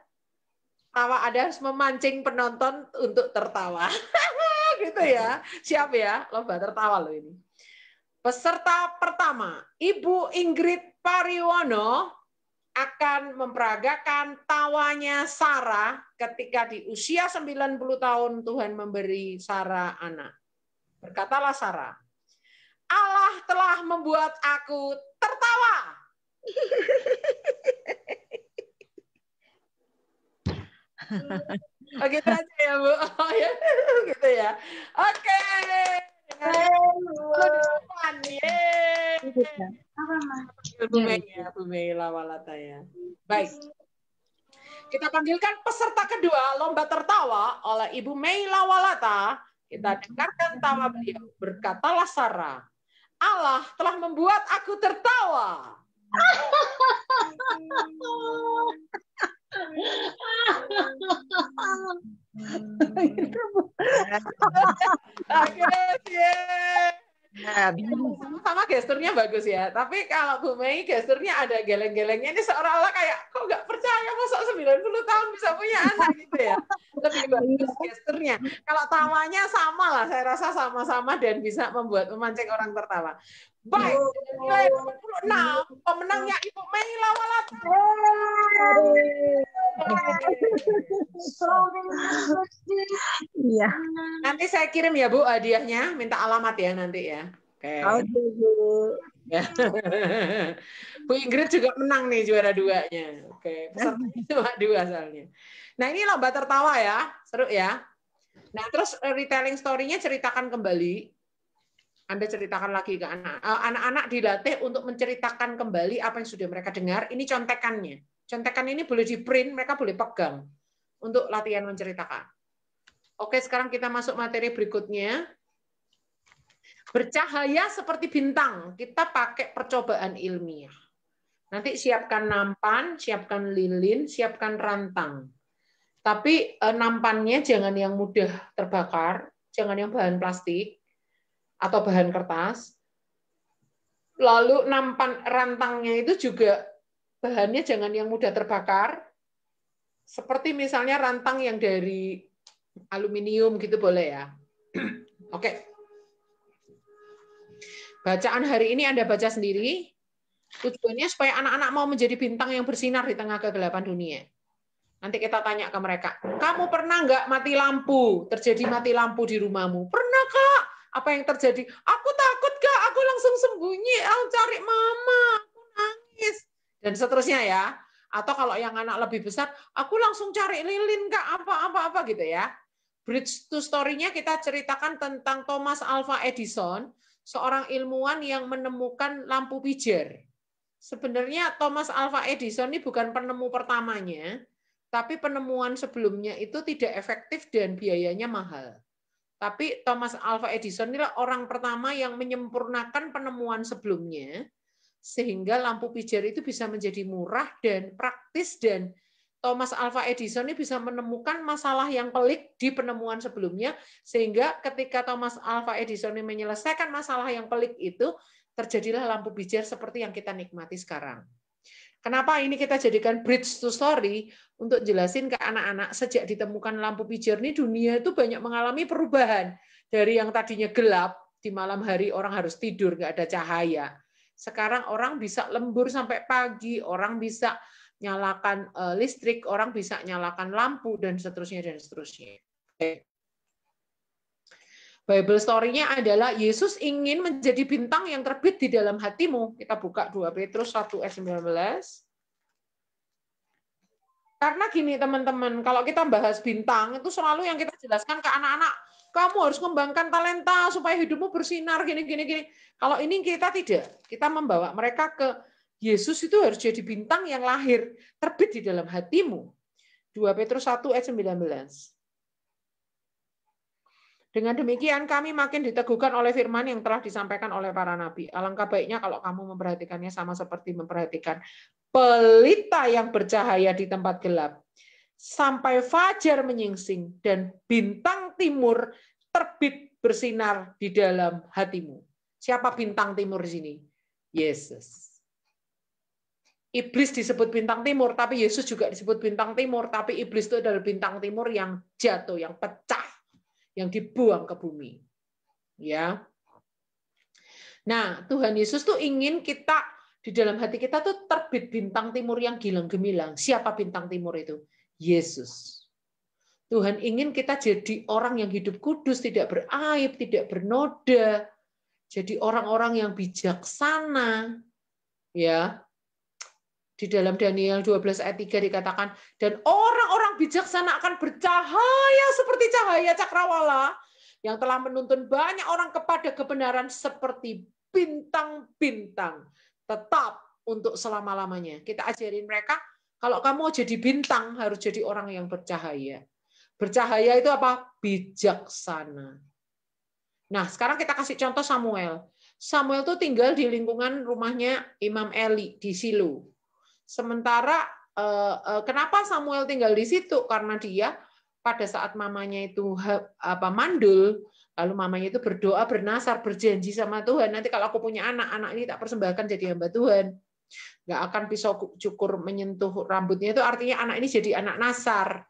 tawa Anda harus memancing penonton untuk tertawa. gitu ya. Siap ya, lomba tertawa loh ini. Peserta pertama, Ibu Ingrid Pariwono akan memperagakan tawanya Sarah ketika di usia 90 tahun Tuhan memberi Sarah anak. Berkatalah Sarah, Allah telah membuat aku tertawa. Oke oh, gitu aja ya Bu. Oh ya, gitu ya. Oke. Okay. Baik. Kita panggilkan peserta kedua lomba tertawa oleh Ibu Mei Lawalata. Kita dengarkan tawa beliau. Berkatalah Sarah, Allah telah membuat aku tertawa. oke sama-sama gesturnya bagus ya. Tapi kalau Bu Mei gesturnya ada geleng-gelengnya ini seolah-olah kayak kok nggak percaya masa 90 tahun bisa punya anak gitu ya. Lebih bagus gesturnya. Kalau tawanya sama lah, saya rasa sama-sama dan bisa membuat memancing orang tertawa. Baik, oh. nilai 86, pemenangnya Ibu Mei Lawalata. Iya. Nanti saya kirim ya Bu hadiahnya, minta alamat ya nanti ya. Oke. Okay. Bu. Ya. Bu Ingrid juga menang nih juara duanya. Oke, okay. dua asalnya Nah ini lomba tertawa ya, seru ya. Nah terus eh, retelling story-nya ceritakan kembali anda ceritakan lagi ke anak. Eh, anak-anak dilatih untuk menceritakan kembali apa yang sudah mereka dengar. Ini contekannya. Contekan ini boleh di-print, mereka boleh pegang untuk latihan menceritakan. Oke, sekarang kita masuk materi berikutnya. Bercahaya seperti bintang. Kita pakai percobaan ilmiah. Nanti siapkan nampan, siapkan lilin, siapkan rantang. Tapi eh, nampannya jangan yang mudah terbakar, jangan yang bahan plastik, atau bahan kertas. Lalu nampan rantangnya itu juga bahannya jangan yang mudah terbakar. Seperti misalnya rantang yang dari aluminium gitu boleh ya. Oke. Bacaan hari ini Anda baca sendiri. Tujuannya supaya anak-anak mau menjadi bintang yang bersinar di tengah kegelapan dunia. Nanti kita tanya ke mereka, kamu pernah nggak mati lampu? Terjadi mati lampu di rumahmu? Pernah, Kak apa yang terjadi? Aku takut gak, aku langsung sembunyi, aku cari mama, aku nangis, dan seterusnya ya. Atau kalau yang anak lebih besar, aku langsung cari lilin kak, apa-apa-apa gitu ya. Bridge to story-nya kita ceritakan tentang Thomas Alva Edison, seorang ilmuwan yang menemukan lampu pijar. Sebenarnya Thomas Alva Edison ini bukan penemu pertamanya, tapi penemuan sebelumnya itu tidak efektif dan biayanya mahal. Tapi Thomas Alva Edison inilah orang pertama yang menyempurnakan penemuan sebelumnya sehingga lampu pijar itu bisa menjadi murah dan praktis dan Thomas Alva Edison ini bisa menemukan masalah yang pelik di penemuan sebelumnya sehingga ketika Thomas Alva Edison ini menyelesaikan masalah yang pelik itu terjadilah lampu pijar seperti yang kita nikmati sekarang. Kenapa ini kita jadikan bridge to story untuk jelasin ke anak-anak sejak ditemukan lampu pijar ini dunia itu banyak mengalami perubahan dari yang tadinya gelap di malam hari orang harus tidur nggak ada cahaya. Sekarang orang bisa lembur sampai pagi, orang bisa nyalakan eh, listrik, orang bisa nyalakan lampu dan seterusnya dan seterusnya. Okay. Bible story-nya adalah Yesus ingin menjadi bintang yang terbit di dalam hatimu. Kita buka 2 Petrus 1 ayat 19. Karena gini teman-teman, kalau kita bahas bintang itu selalu yang kita jelaskan ke anak-anak, kamu harus mengembangkan talenta supaya hidupmu bersinar gini gini gini. Kalau ini kita tidak, kita membawa mereka ke Yesus itu harus jadi bintang yang lahir, terbit di dalam hatimu. 2 Petrus 1 ayat 19. Dengan demikian kami makin diteguhkan oleh firman yang telah disampaikan oleh para nabi. Alangkah baiknya kalau kamu memperhatikannya sama seperti memperhatikan pelita yang bercahaya di tempat gelap sampai fajar menyingsing dan bintang timur terbit bersinar di dalam hatimu. Siapa bintang timur di sini? Yesus. Iblis disebut bintang timur, tapi Yesus juga disebut bintang timur, tapi iblis itu adalah bintang timur yang jatuh, yang pecah yang dibuang ke bumi. Ya. Nah, Tuhan Yesus tuh ingin kita di dalam hati kita tuh terbit bintang timur yang gilang gemilang. Siapa bintang timur itu? Yesus. Tuhan ingin kita jadi orang yang hidup kudus, tidak beraib, tidak bernoda. Jadi orang-orang yang bijaksana. Ya. Di dalam Daniel 12 ayat 3 dikatakan, dan orang-orang bijaksana akan bercahaya seperti cahaya cakrawala yang telah menuntun banyak orang kepada kebenaran seperti bintang-bintang. Tetap untuk selama-lamanya. Kita ajarin mereka, kalau kamu mau jadi bintang, harus jadi orang yang bercahaya. Bercahaya itu apa? Bijaksana. Nah, sekarang kita kasih contoh Samuel. Samuel itu tinggal di lingkungan rumahnya Imam Eli di Silo. Sementara eh, eh, kenapa Samuel tinggal di situ? Karena dia pada saat mamanya itu apa mandul, lalu mamanya itu berdoa, bernasar, berjanji sama Tuhan, nanti kalau aku punya anak, anak ini tak persembahkan jadi hamba Tuhan. Nggak akan pisau cukur menyentuh rambutnya itu artinya anak ini jadi anak nasar.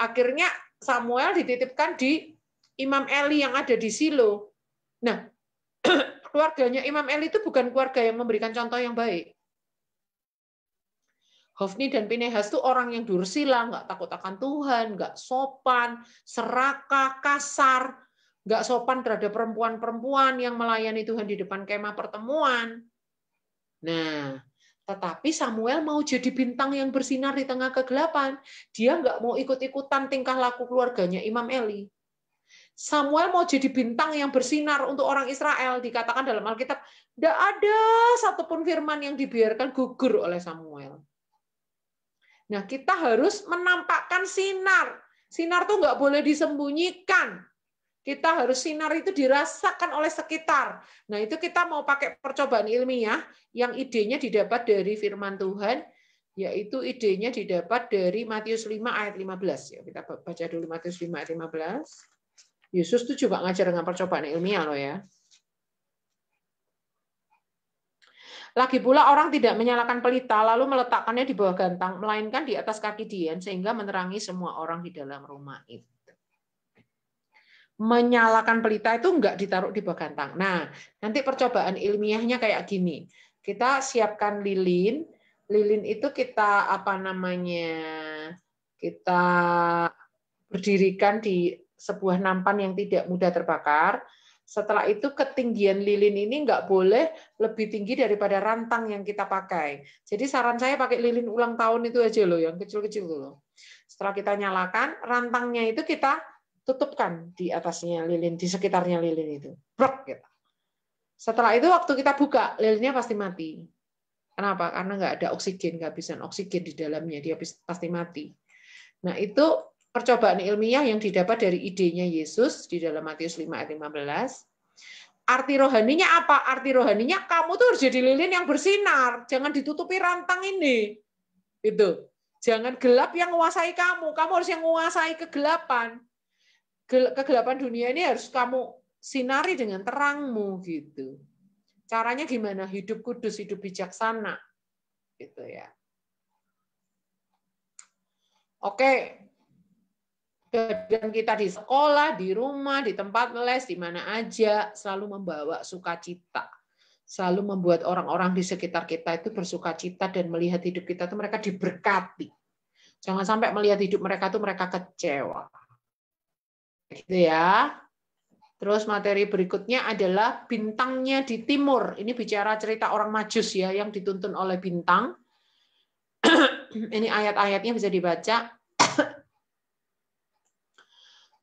Akhirnya Samuel dititipkan di Imam Eli yang ada di Silo. Nah, keluarganya Imam Eli itu bukan keluarga yang memberikan contoh yang baik. Hofni dan Pinehas itu orang yang dursila, nggak takut akan Tuhan, nggak sopan, serakah, kasar, nggak sopan terhadap perempuan-perempuan yang melayani Tuhan di depan kemah pertemuan. Nah, tetapi Samuel mau jadi bintang yang bersinar di tengah kegelapan. Dia nggak mau ikut-ikutan tingkah laku keluarganya Imam Eli. Samuel mau jadi bintang yang bersinar untuk orang Israel. Dikatakan dalam Alkitab, tidak ada satupun firman yang dibiarkan gugur oleh Samuel. Nah, kita harus menampakkan sinar. Sinar tuh nggak boleh disembunyikan. Kita harus sinar itu dirasakan oleh sekitar. Nah, itu kita mau pakai percobaan ilmiah yang idenya didapat dari firman Tuhan, yaitu idenya didapat dari Matius 5 ayat 15. Ya, kita baca dulu Matius 5 ayat 15. Yesus tuh juga ngajar dengan percobaan ilmiah loh ya. Lagi pula orang tidak menyalakan pelita lalu meletakkannya di bawah gantang, melainkan di atas kaki Dian sehingga menerangi semua orang di dalam rumah itu. Menyalakan pelita itu enggak ditaruh di bawah gantang. Nah, nanti percobaan ilmiahnya kayak gini. Kita siapkan lilin, lilin itu kita apa namanya? Kita berdirikan di sebuah nampan yang tidak mudah terbakar, setelah itu ketinggian lilin ini nggak boleh lebih tinggi daripada rantang yang kita pakai. Jadi saran saya pakai lilin ulang tahun itu aja loh, yang kecil-kecil loh. Setelah kita nyalakan, rantangnya itu kita tutupkan di atasnya lilin, di sekitarnya lilin itu. Brok gitu. Setelah itu waktu kita buka, lilinnya pasti mati. Kenapa? Karena nggak ada oksigen, kehabisan oksigen di dalamnya, dia pasti mati. Nah itu percobaan ilmiah yang didapat dari idenya Yesus di dalam Matius 5 ayat 15. Arti rohaninya apa? Arti rohaninya kamu tuh harus jadi lilin yang bersinar, jangan ditutupi rantang ini. Itu. Jangan gelap yang menguasai kamu, kamu harus yang menguasai kegelapan. Kegelapan dunia ini harus kamu sinari dengan terangmu gitu. Caranya gimana? Hidup kudus, hidup bijaksana. Gitu ya. Oke, kejadian kita di sekolah, di rumah, di tempat les, di mana aja, selalu membawa sukacita. Selalu membuat orang-orang di sekitar kita itu bersukacita dan melihat hidup kita itu mereka diberkati. Jangan sampai melihat hidup mereka itu mereka kecewa. Gitu ya. Terus materi berikutnya adalah bintangnya di timur. Ini bicara cerita orang majus ya yang dituntun oleh bintang. Ini ayat-ayatnya bisa dibaca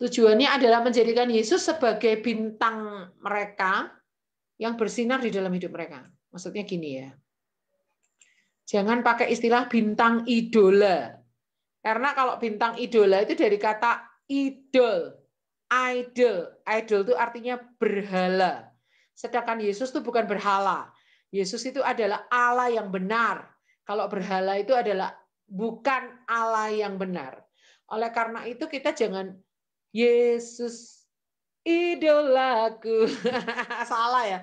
Tujuannya adalah menjadikan Yesus sebagai bintang mereka yang bersinar di dalam hidup mereka. Maksudnya gini ya. Jangan pakai istilah bintang idola. Karena kalau bintang idola itu dari kata idol. Idol. Idol itu artinya berhala. Sedangkan Yesus itu bukan berhala. Yesus itu adalah Allah yang benar. Kalau berhala itu adalah bukan Allah yang benar. Oleh karena itu kita jangan Yesus idolaku. Salah ya.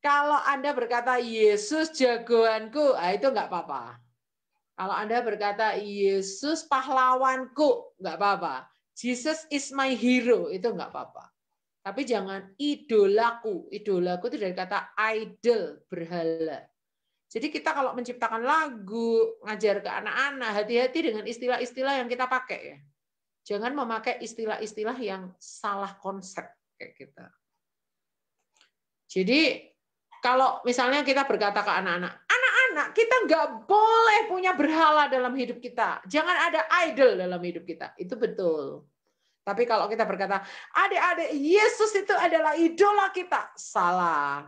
Kalau Anda berkata Yesus jagoanku, ah itu enggak apa-apa. Kalau Anda berkata Yesus pahlawanku, enggak apa-apa. Jesus is my hero, itu enggak apa-apa. Tapi jangan idolaku. Idolaku itu dari kata idol, berhala. Jadi kita kalau menciptakan lagu, ngajar ke anak-anak, hati-hati dengan istilah-istilah yang kita pakai ya. Jangan memakai istilah-istilah yang salah konsep kayak kita. Gitu. Jadi kalau misalnya kita berkata ke anak-anak, anak-anak kita nggak boleh punya berhala dalam hidup kita. Jangan ada idol dalam hidup kita. Itu betul. Tapi kalau kita berkata, adik-adik Yesus itu adalah idola kita, salah,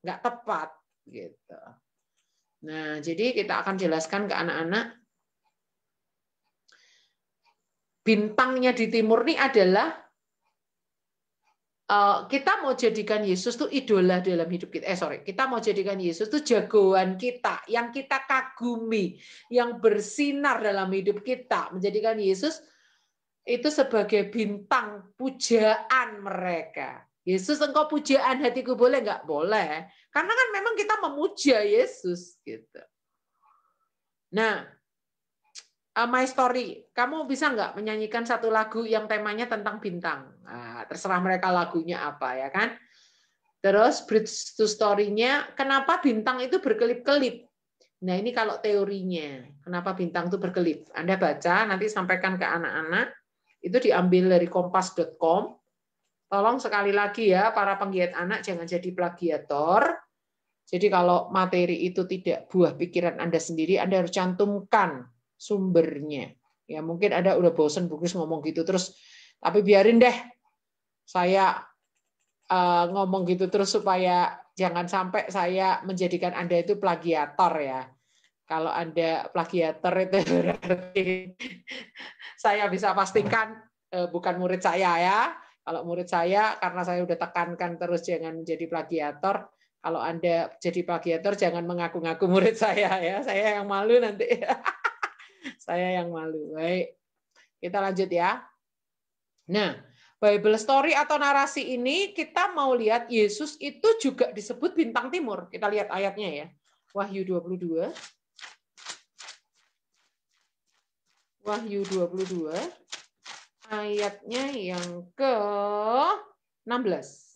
nggak tepat gitu. Nah, jadi kita akan jelaskan ke anak-anak bintangnya di timur ini adalah eh, kita mau jadikan Yesus tuh idola dalam hidup kita. Eh sorry, kita mau jadikan Yesus tuh jagoan kita, yang kita kagumi, yang bersinar dalam hidup kita. Menjadikan Yesus itu sebagai bintang pujaan mereka. Yesus engkau pujaan hatiku boleh nggak? Boleh. Karena kan memang kita memuja Yesus gitu. Nah, Eh, my story. Kamu bisa nggak menyanyikan satu lagu yang temanya tentang bintang? Nah, terserah mereka lagunya apa ya kan. Terus bridge to story-nya, kenapa bintang itu berkelip-kelip? Nah ini kalau teorinya, kenapa bintang itu berkelip? Anda baca, nanti sampaikan ke anak-anak. Itu diambil dari kompas.com. Tolong sekali lagi ya, para penggiat anak jangan jadi plagiator. Jadi kalau materi itu tidak buah pikiran Anda sendiri, Anda harus cantumkan sumbernya. Ya mungkin ada udah bosen Bugis ngomong gitu terus, tapi biarin deh saya uh, ngomong gitu terus supaya jangan sampai saya menjadikan anda itu plagiator ya. Kalau anda plagiator itu berarti saya bisa pastikan uh, bukan murid saya ya. Kalau murid saya karena saya udah tekankan terus jangan menjadi plagiator, kalau Anda jadi plagiator jangan mengaku-ngaku murid saya ya. Saya yang malu nanti. Saya yang malu. Baik. Kita lanjut ya. Nah, Bible story atau narasi ini kita mau lihat Yesus itu juga disebut bintang timur. Kita lihat ayatnya ya. Wahyu 22. Wahyu 22 ayatnya yang ke 16.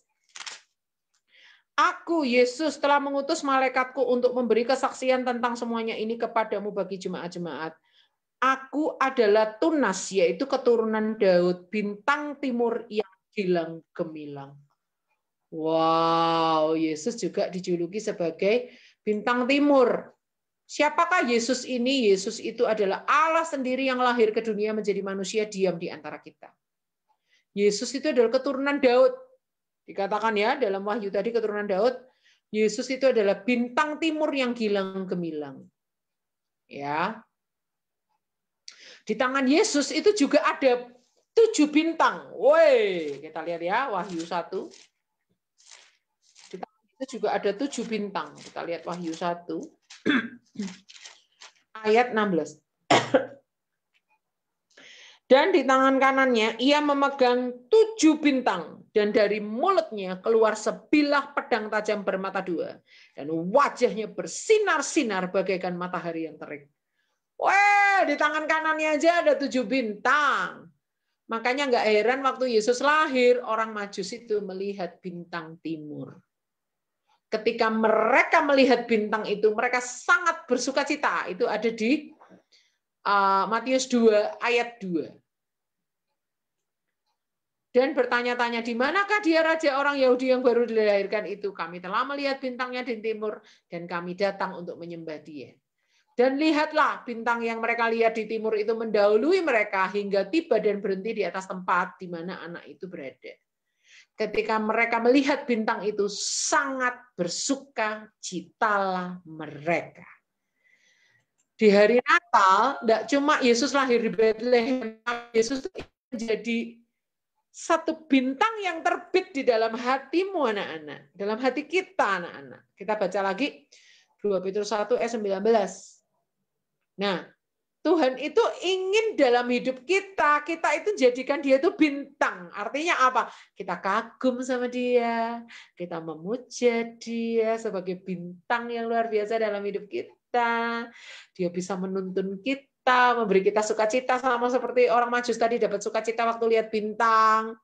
Aku, Yesus, telah mengutus malaikatku untuk memberi kesaksian tentang semuanya ini kepadamu bagi jemaat-jemaat. Aku adalah Tunas, yaitu keturunan Daud, bintang timur yang hilang gemilang. Wow, Yesus juga dijuluki sebagai bintang timur. Siapakah Yesus ini? Yesus itu adalah Allah sendiri yang lahir ke dunia menjadi manusia diam di antara kita. Yesus itu adalah keturunan Daud. Dikatakan ya dalam Wahyu tadi keturunan Daud, Yesus itu adalah bintang timur yang gilang gemilang. Ya. Di tangan Yesus itu juga ada tujuh bintang. Woi, kita lihat ya Wahyu 1. Di tangan Yesus juga ada tujuh bintang. Kita lihat Wahyu 1 ayat 16. Dan di tangan kanannya ia memegang tujuh bintang, dan dari mulutnya keluar sebilah pedang tajam bermata dua, dan wajahnya bersinar-sinar bagaikan matahari yang terik. Woi, di tangan kanannya aja ada tujuh bintang. Makanya nggak heran waktu Yesus lahir orang Majus itu melihat bintang timur. Ketika mereka melihat bintang itu, mereka sangat bersuka cita. Itu ada di uh, Matius 2 ayat 2 dan bertanya-tanya di manakah dia raja orang Yahudi yang baru dilahirkan itu. Kami telah melihat bintangnya di timur dan kami datang untuk menyembah dia. Dan lihatlah bintang yang mereka lihat di timur itu mendahului mereka hingga tiba dan berhenti di atas tempat di mana anak itu berada. Ketika mereka melihat bintang itu, sangat bersuka citalah mereka. Di hari Natal, tidak cuma Yesus lahir di Bethlehem, Yesus menjadi satu bintang yang terbit di dalam hatimu anak-anak, dalam hati kita anak-anak. Kita baca lagi 2 Petrus 1 ayat 19. Nah, Tuhan itu ingin dalam hidup kita, kita itu jadikan dia itu bintang. Artinya apa? Kita kagum sama dia, kita memuja dia sebagai bintang yang luar biasa dalam hidup kita. Dia bisa menuntun kita, memberi kita sukacita sama seperti orang majus tadi dapat sukacita waktu lihat bintang.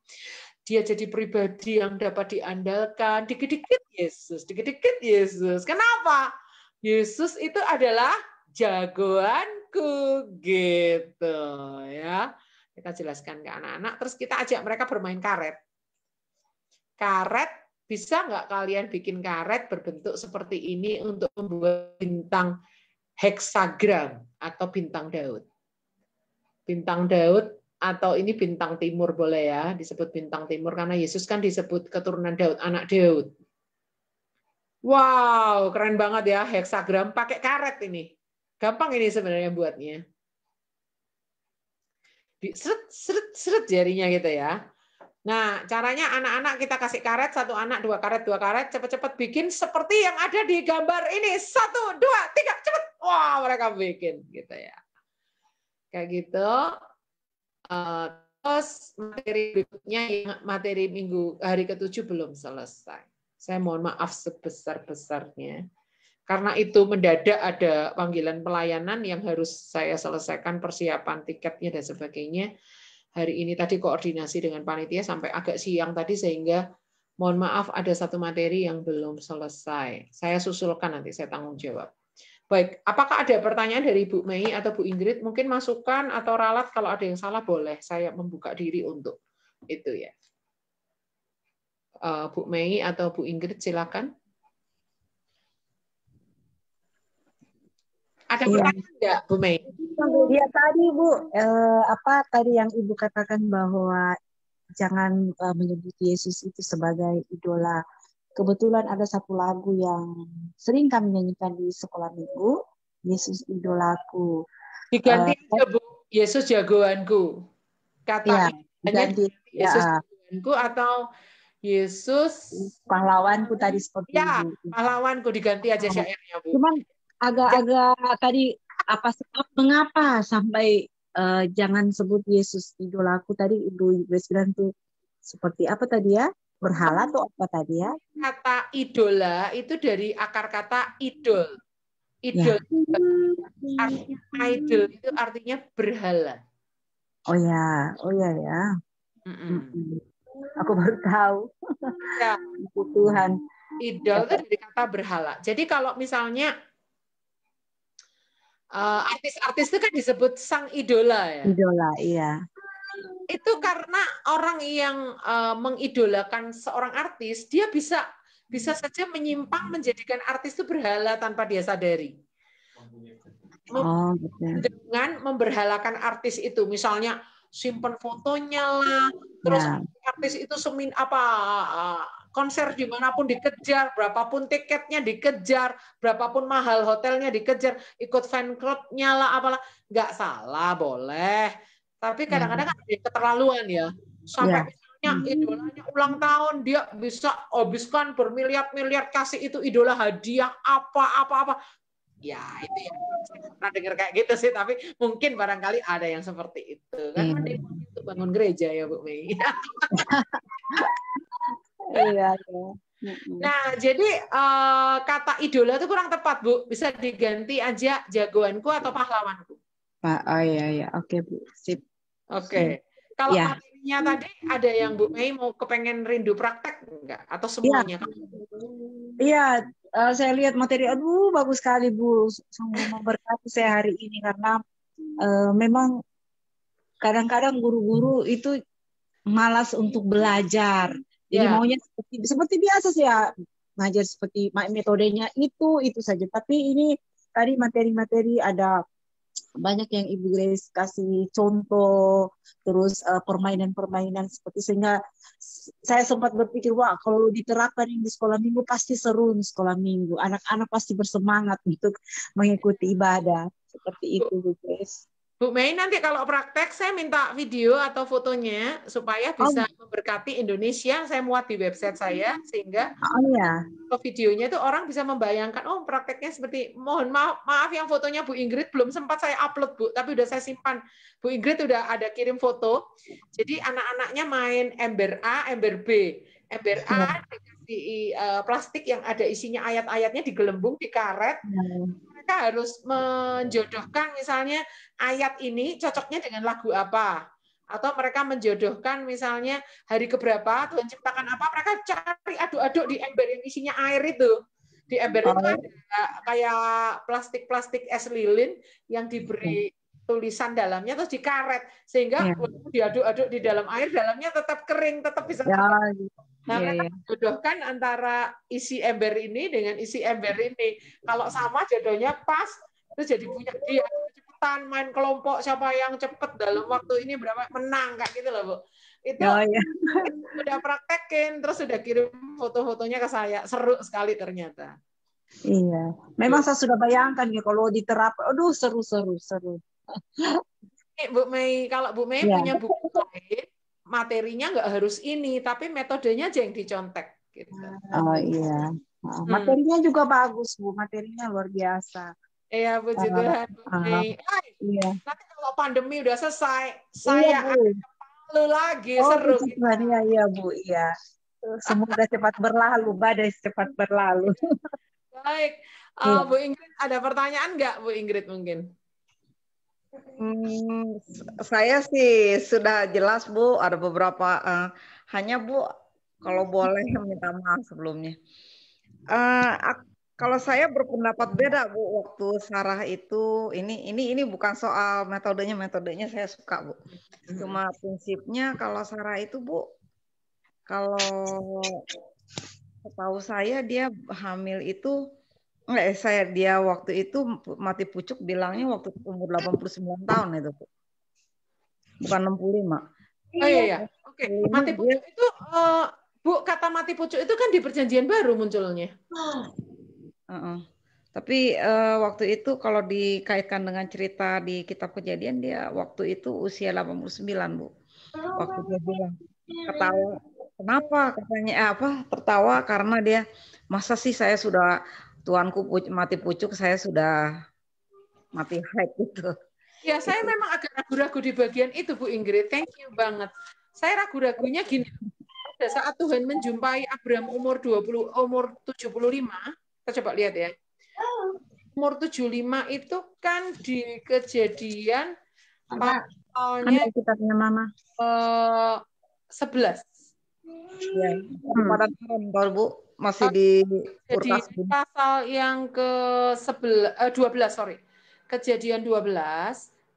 Dia jadi pribadi yang dapat diandalkan. Dikit-dikit Yesus, dikit-dikit Yesus. Kenapa? Yesus itu adalah jagoanku gitu ya. Kita jelaskan ke anak-anak terus kita ajak mereka bermain karet. Karet bisa nggak kalian bikin karet berbentuk seperti ini untuk membuat bintang heksagram atau bintang Daud? Bintang Daud atau ini bintang timur boleh ya disebut bintang timur karena Yesus kan disebut keturunan Daud anak Daud wow keren banget ya heksagram pakai karet ini Gampang ini sebenarnya buatnya. Seret, seret, seret jarinya gitu ya. Nah, caranya anak-anak kita kasih karet, satu anak, dua karet, dua karet, cepet-cepet bikin seperti yang ada di gambar ini. Satu, dua, tiga, cepet, Wah, wow, mereka bikin gitu ya. Kayak gitu. Eh, terus materi berikutnya, materi minggu hari ketujuh belum selesai. Saya mohon maaf sebesar-besarnya. Karena itu mendadak ada panggilan pelayanan yang harus saya selesaikan persiapan tiketnya dan sebagainya. Hari ini tadi koordinasi dengan panitia sampai agak siang tadi sehingga mohon maaf ada satu materi yang belum selesai. Saya susulkan nanti saya tanggung jawab. Baik, apakah ada pertanyaan dari Bu Mei atau Bu Ingrid? Mungkin masukan atau ralat kalau ada yang salah boleh. Saya membuka diri untuk itu ya. Eh, Bu Mei atau Bu Ingrid silakan. Ada ya. pertanyaan enggak, Bu Mei? Ya tadi Bu, eh, apa tadi yang Ibu katakan bahwa jangan eh, menyebut Yesus itu sebagai idola. Kebetulan ada satu lagu yang sering kami nyanyikan di sekolah minggu, Yesus idolaku. Diganti uh, aja, Bu. Yesus jagoanku. katanya iya, ya, diganti. Yesus ya. jagoanku atau Yesus pahlawanku tadi seperti ya, itu. pahlawanku diganti aja iya. syairnya, Bu. Cuman agak-agak tadi apa sebab mengapa sampai uh, jangan sebut Yesus idolaku tadi Ibu Ibu bilang tuh seperti apa tadi ya? Berhala tuh apa tadi ya? Kata idola itu dari akar kata idol. Idol. Ya. Artinya idol itu artinya berhala. Oh ya, oh ya ya. Mm -mm. Aku baru tahu. Ya. Tuhan. Idol itu dari kata berhala. Jadi kalau misalnya artis eh, artis-artis itu kan disebut sang idola ya. Idola, iya. Itu karena orang yang uh, mengidolakan seorang artis, dia bisa bisa saja menyimpang menjadikan artis itu berhala tanpa dia sadari. Oh, Dengan memberhalakan artis itu, misalnya simpen fotonya lah, terus yeah. artis itu semin apa eh, konser dimanapun dikejar, berapapun tiketnya dikejar, berapapun mahal hotelnya dikejar, ikut fan clubnya lah apalah, nggak salah boleh. Tapi kadang-kadang hmm. kan ada keterlaluan ya, sampai yeah hmm. idolanya ulang tahun dia bisa habiskan bermiliar-miliar kasih itu idola hadiah apa-apa-apa ya itu yang pernah dengar kayak gitu sih tapi mungkin barangkali ada yang seperti itu kan hmm. Iya. itu bangun gereja ya Bu Mei iya, iya. Nah, jadi uh, kata idola itu kurang tepat, Bu. Bisa diganti aja jagoanku atau pahlawanku. Pak, oh iya iya, oke Bu, sip. Oke. Okay. Kalau ya. materinya tadi ada yang Bu Mei mau kepengen rindu praktek enggak atau iya. semuanya? Iya, ya, uh, saya lihat materi aduh bagus sekali Bu. Sungguh memberkati saya hari ini karena uh, memang kadang-kadang guru-guru itu malas untuk belajar. Jadi yeah. maunya seperti, seperti biasa sih ya ngajar seperti metodenya itu itu saja. Tapi ini tadi materi-materi ada banyak yang Ibu Grace kasih contoh terus eh, permainan-permainan uh, seperti sehingga saya sempat berpikir wah kalau diterapkan di sekolah minggu pasti seru di sekolah minggu anak-anak pasti bersemangat untuk mengikuti ibadah seperti itu Bu Grace. Bu Mei nanti kalau praktek saya minta video atau fotonya supaya oh. bisa oh. memberkati Indonesia. Saya muat di website saya sehingga oh, oh iya. videonya itu orang bisa membayangkan oh prakteknya seperti mohon maaf maaf yang fotonya Bu Ingrid belum sempat saya upload Bu, tapi udah saya simpan. Bu Ingrid udah ada kirim foto. Jadi anak-anaknya main ember A, ember B. Ember A iya. di uh, eh, plastik yang ada isinya ayat-ayatnya digelembung di karet. Hmm iya. Mereka harus menjodohkan misalnya ayat ini cocoknya dengan lagu apa atau mereka menjodohkan misalnya hari keberapa Tuhan ciptakan apa mereka cari aduk-aduk di ember yang isinya air itu di ember itu oh. ada kayak plastik-plastik es lilin yang diberi hmm. tulisan dalamnya terus dikaret sehingga ya. diaduk-aduk di dalam air dalamnya tetap kering tetap bisa ya, Nah, yeah, mereka yeah. jodohkan antara isi ember ini dengan isi ember ini. Kalau sama jodohnya pas, itu jadi punya dia. Cepetan main kelompok, siapa yang cepet dalam waktu ini berapa menang kayak gitu loh, Bu. Itu oh, yeah. udah praktekin, terus sudah kirim foto-fotonya ke saya. Seru sekali ternyata. Iya, memang saya sudah bayangkan ya kalau diterap, aduh seru seru seru. Bu Mei, kalau Bu Mei ya. punya buku lain, materinya nggak harus ini, tapi metodenya aja yang dicontek. Gitu. Ah, oh iya. Ah, hmm. Materinya juga bagus bu, materinya luar biasa. Iya puji uh, Tuhan. Uh, ah, Hey, Iya. Nanti kalau pandemi udah selesai, iya, saya iya, akan lagi oh, seru. Oh, gitu. ya, iya bu, iya. Semoga cepat berlalu, badai cepat berlalu. Baik. Uh, Bu Ingrid, ada pertanyaan nggak Bu Ingrid mungkin? Hmm, saya sih sudah jelas Bu, ada beberapa uh, hanya Bu kalau boleh minta maaf sebelumnya. Uh, kalau saya berpendapat beda Bu waktu Sarah itu ini ini ini bukan soal metodenya metodenya saya suka Bu. Cuma prinsipnya kalau Sarah itu Bu kalau tahu saya dia hamil itu Enggak, eh, saya dia waktu itu mati pucuk bilangnya waktu umur 89 tahun itu. Bukan 65. Oh iya, iya. iya. Oke, okay. mati pucuk itu uh, Bu kata mati pucuk itu kan di perjanjian baru munculnya. Uh -uh. Tapi uh, waktu itu kalau dikaitkan dengan cerita di kitab kejadian dia waktu itu usia 89, Bu. Waktu dia bilang ketawa kenapa katanya apa tertawa karena dia masa sih saya sudah tuanku mati pucuk, saya sudah mati haid gitu. Ya, saya memang agak ragu-ragu di bagian itu, Bu Ingrid. Thank you banget. Saya ragu-ragunya gini. Pada saat Tuhan menjumpai Abraham umur 20 umur 75, kita coba lihat ya. Umur 75 itu kan di kejadian pasalnya punya Mama. Eh, 11. Ya, hmm. tahun, Bu masih ah, di Jadi pasal yang ke 11 eh, dua 12 sorry. Kejadian 12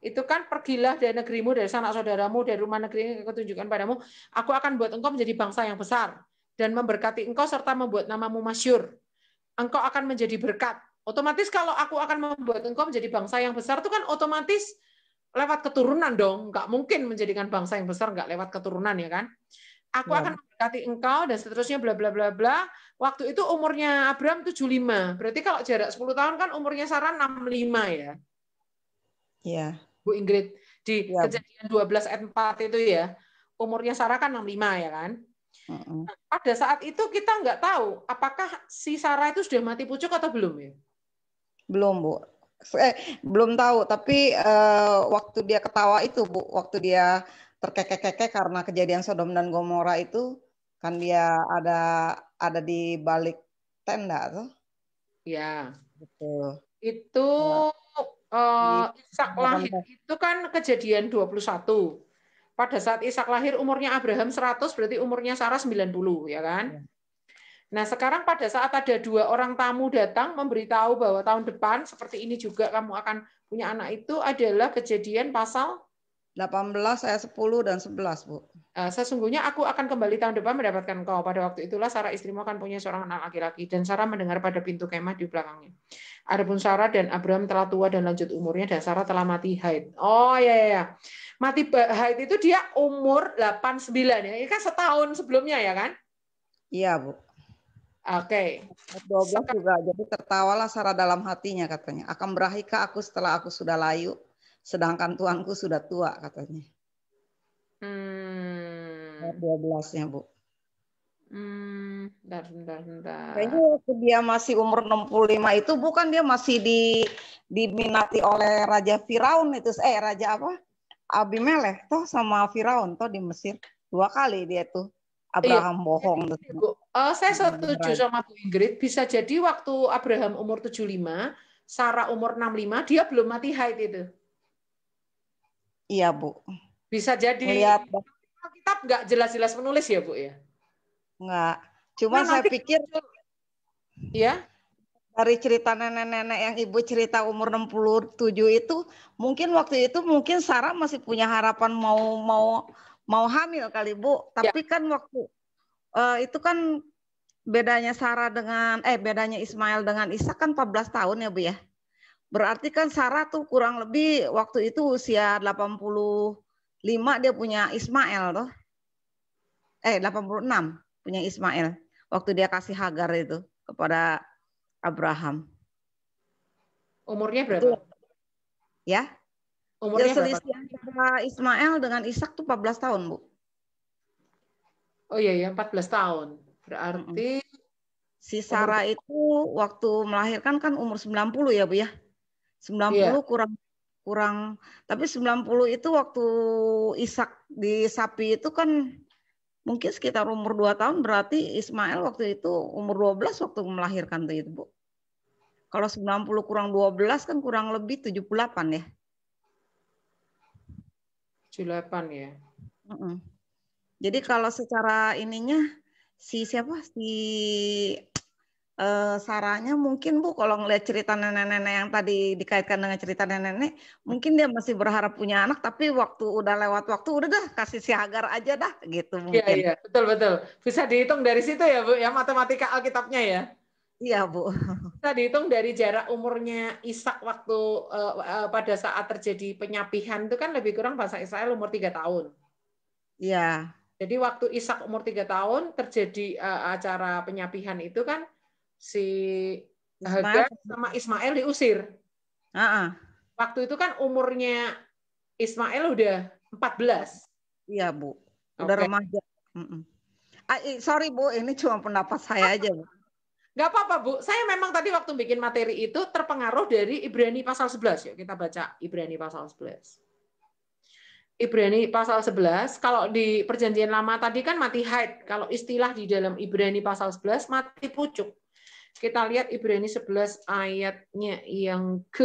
itu kan pergilah dari negerimu dari sanak saudaramu dari rumah negeri yang ketunjukkan padamu aku akan buat engkau menjadi bangsa yang besar dan memberkati engkau serta membuat namamu masyur engkau akan menjadi berkat otomatis kalau aku akan membuat engkau menjadi bangsa yang besar itu kan otomatis lewat keturunan dong nggak mungkin menjadikan bangsa yang besar nggak lewat keturunan ya kan aku iya. akan mendekati engkau dan seterusnya bla bla bla bla. Waktu itu umurnya Abraham 75. Berarti kalau jarak 10 tahun kan umurnya Sarah 65 ya. Iya. Bu Ingrid di ya. kejadian 12 ayat 4 itu ya. Umurnya Sarah kan 65 ya kan? Uh -uh. pada saat itu kita nggak tahu apakah si Sarah itu sudah mati pucuk atau belum ya? Belum, Bu. Eh, belum tahu, tapi uh, waktu dia ketawa itu, Bu, waktu dia terkekekeke karena kejadian Sodom dan Gomora itu kan dia ada ada di balik tenda tuh. Ya. Betul. Itu ya. uh, Ishak lahir itu kan kejadian 21. Pada saat Ishak lahir umurnya Abraham 100 berarti umurnya Sarah 90 ya kan? Ya. Nah, sekarang pada saat ada dua orang tamu datang memberitahu bahwa tahun depan seperti ini juga kamu akan punya anak itu adalah kejadian pasal 18 saya 10 dan 11, Bu. Eh, sesungguhnya aku akan kembali tahun depan mendapatkan kau. Pada waktu itulah Sarah istrimu akan punya seorang anak laki-laki dan Sarah mendengar pada pintu kemah di belakangnya. Adapun Sarah dan Abraham telah tua dan lanjut umurnya dan Sarah telah mati haid. Oh ya ya. ya. Mati haid itu dia umur 89 ya. Ini kan setahun sebelumnya ya kan? Iya, Bu. Oke. Okay. 12 juga. Jadi tertawalah Sarah dalam hatinya katanya. Akan berahikah aku setelah aku sudah layu? sedangkan tuanku sudah tua katanya. Hmm. 12-nya, Bu. Hmm, bentar, bentar, bentar. Kayaknya waktu dia masih umur 65 itu bukan dia masih di diminati oleh Raja Firaun itu eh Raja apa? Abimelech toh sama Firaun toh di Mesir. Dua kali dia tuh iya. Abraham iya. bohong. Bu, uh, saya setuju sama Bu Ingrid, bisa jadi waktu Abraham umur 75, Sarah umur 65, dia belum mati haid itu. Iya, Bu. Bisa jadi Lihat. kitab nggak jelas-jelas menulis ya, Bu ya? Nggak. Cuma nah, saya nanti... pikir ya dari cerita nenek-nenek yang ibu cerita umur 67 itu mungkin waktu itu mungkin Sarah masih punya harapan mau mau mau hamil kali Bu tapi ya. kan waktu uh, itu kan bedanya Sarah dengan eh bedanya Ismail dengan Isa kan 14 tahun ya Bu ya Berarti kan Sarah tuh kurang lebih waktu itu usia 85 dia punya Ismail tuh. Eh 86 punya Ismail waktu dia kasih Hagar itu kepada Abraham. Umurnya berapa? Itu, ya. Umurnya Dan selisih antara Ismail dengan Ishak tuh 14 tahun, Bu. Oh iya ya, 14 tahun. Berarti si Sarah umur... itu waktu melahirkan kan umur 90 ya, Bu ya? 90 yeah. kurang kurang tapi 90 itu waktu Ishak di sapi itu kan mungkin sekitar umur 2 tahun berarti Ismail waktu itu umur 12 waktu melahirkan tuh itu Bu. Kalau 90 kurang 12 kan kurang lebih 78 ya. 78 ya. Mm -mm. Jadi kalau secara ininya si siapa si eh, sarannya mungkin Bu kalau ngelihat cerita nenek-nenek yang tadi dikaitkan dengan cerita nenek-nenek, mungkin dia masih berharap punya anak tapi waktu udah lewat waktu udah dah kasih si Hagar aja dah gitu iya, mungkin. Iya, iya, betul betul. Bisa dihitung dari situ ya Bu, ya matematika Alkitabnya ya. Iya Bu. Bisa dihitung dari jarak umurnya Ishak waktu uh, uh, pada saat terjadi penyapihan itu kan lebih kurang bahasa Israel umur tiga tahun. Iya. Jadi waktu Ishak umur tiga tahun terjadi uh, acara penyapihan itu kan si Hagar sama Ismail diusir. Uh -uh. Waktu itu kan umurnya Ismail udah 14. Iya, Bu. Udah okay. remaja. Mm -mm. sorry, Bu. Ini cuma pendapat saya aja, Bu. Gak apa-apa, Bu. Saya memang tadi waktu bikin materi itu terpengaruh dari Ibrani pasal 11. Yuk kita baca Ibrani pasal 11. Ibrani pasal 11, kalau di perjanjian lama tadi kan mati haid. Kalau istilah di dalam Ibrani pasal 11, mati pucuk. Kita lihat Ibrani 11 ayatnya yang ke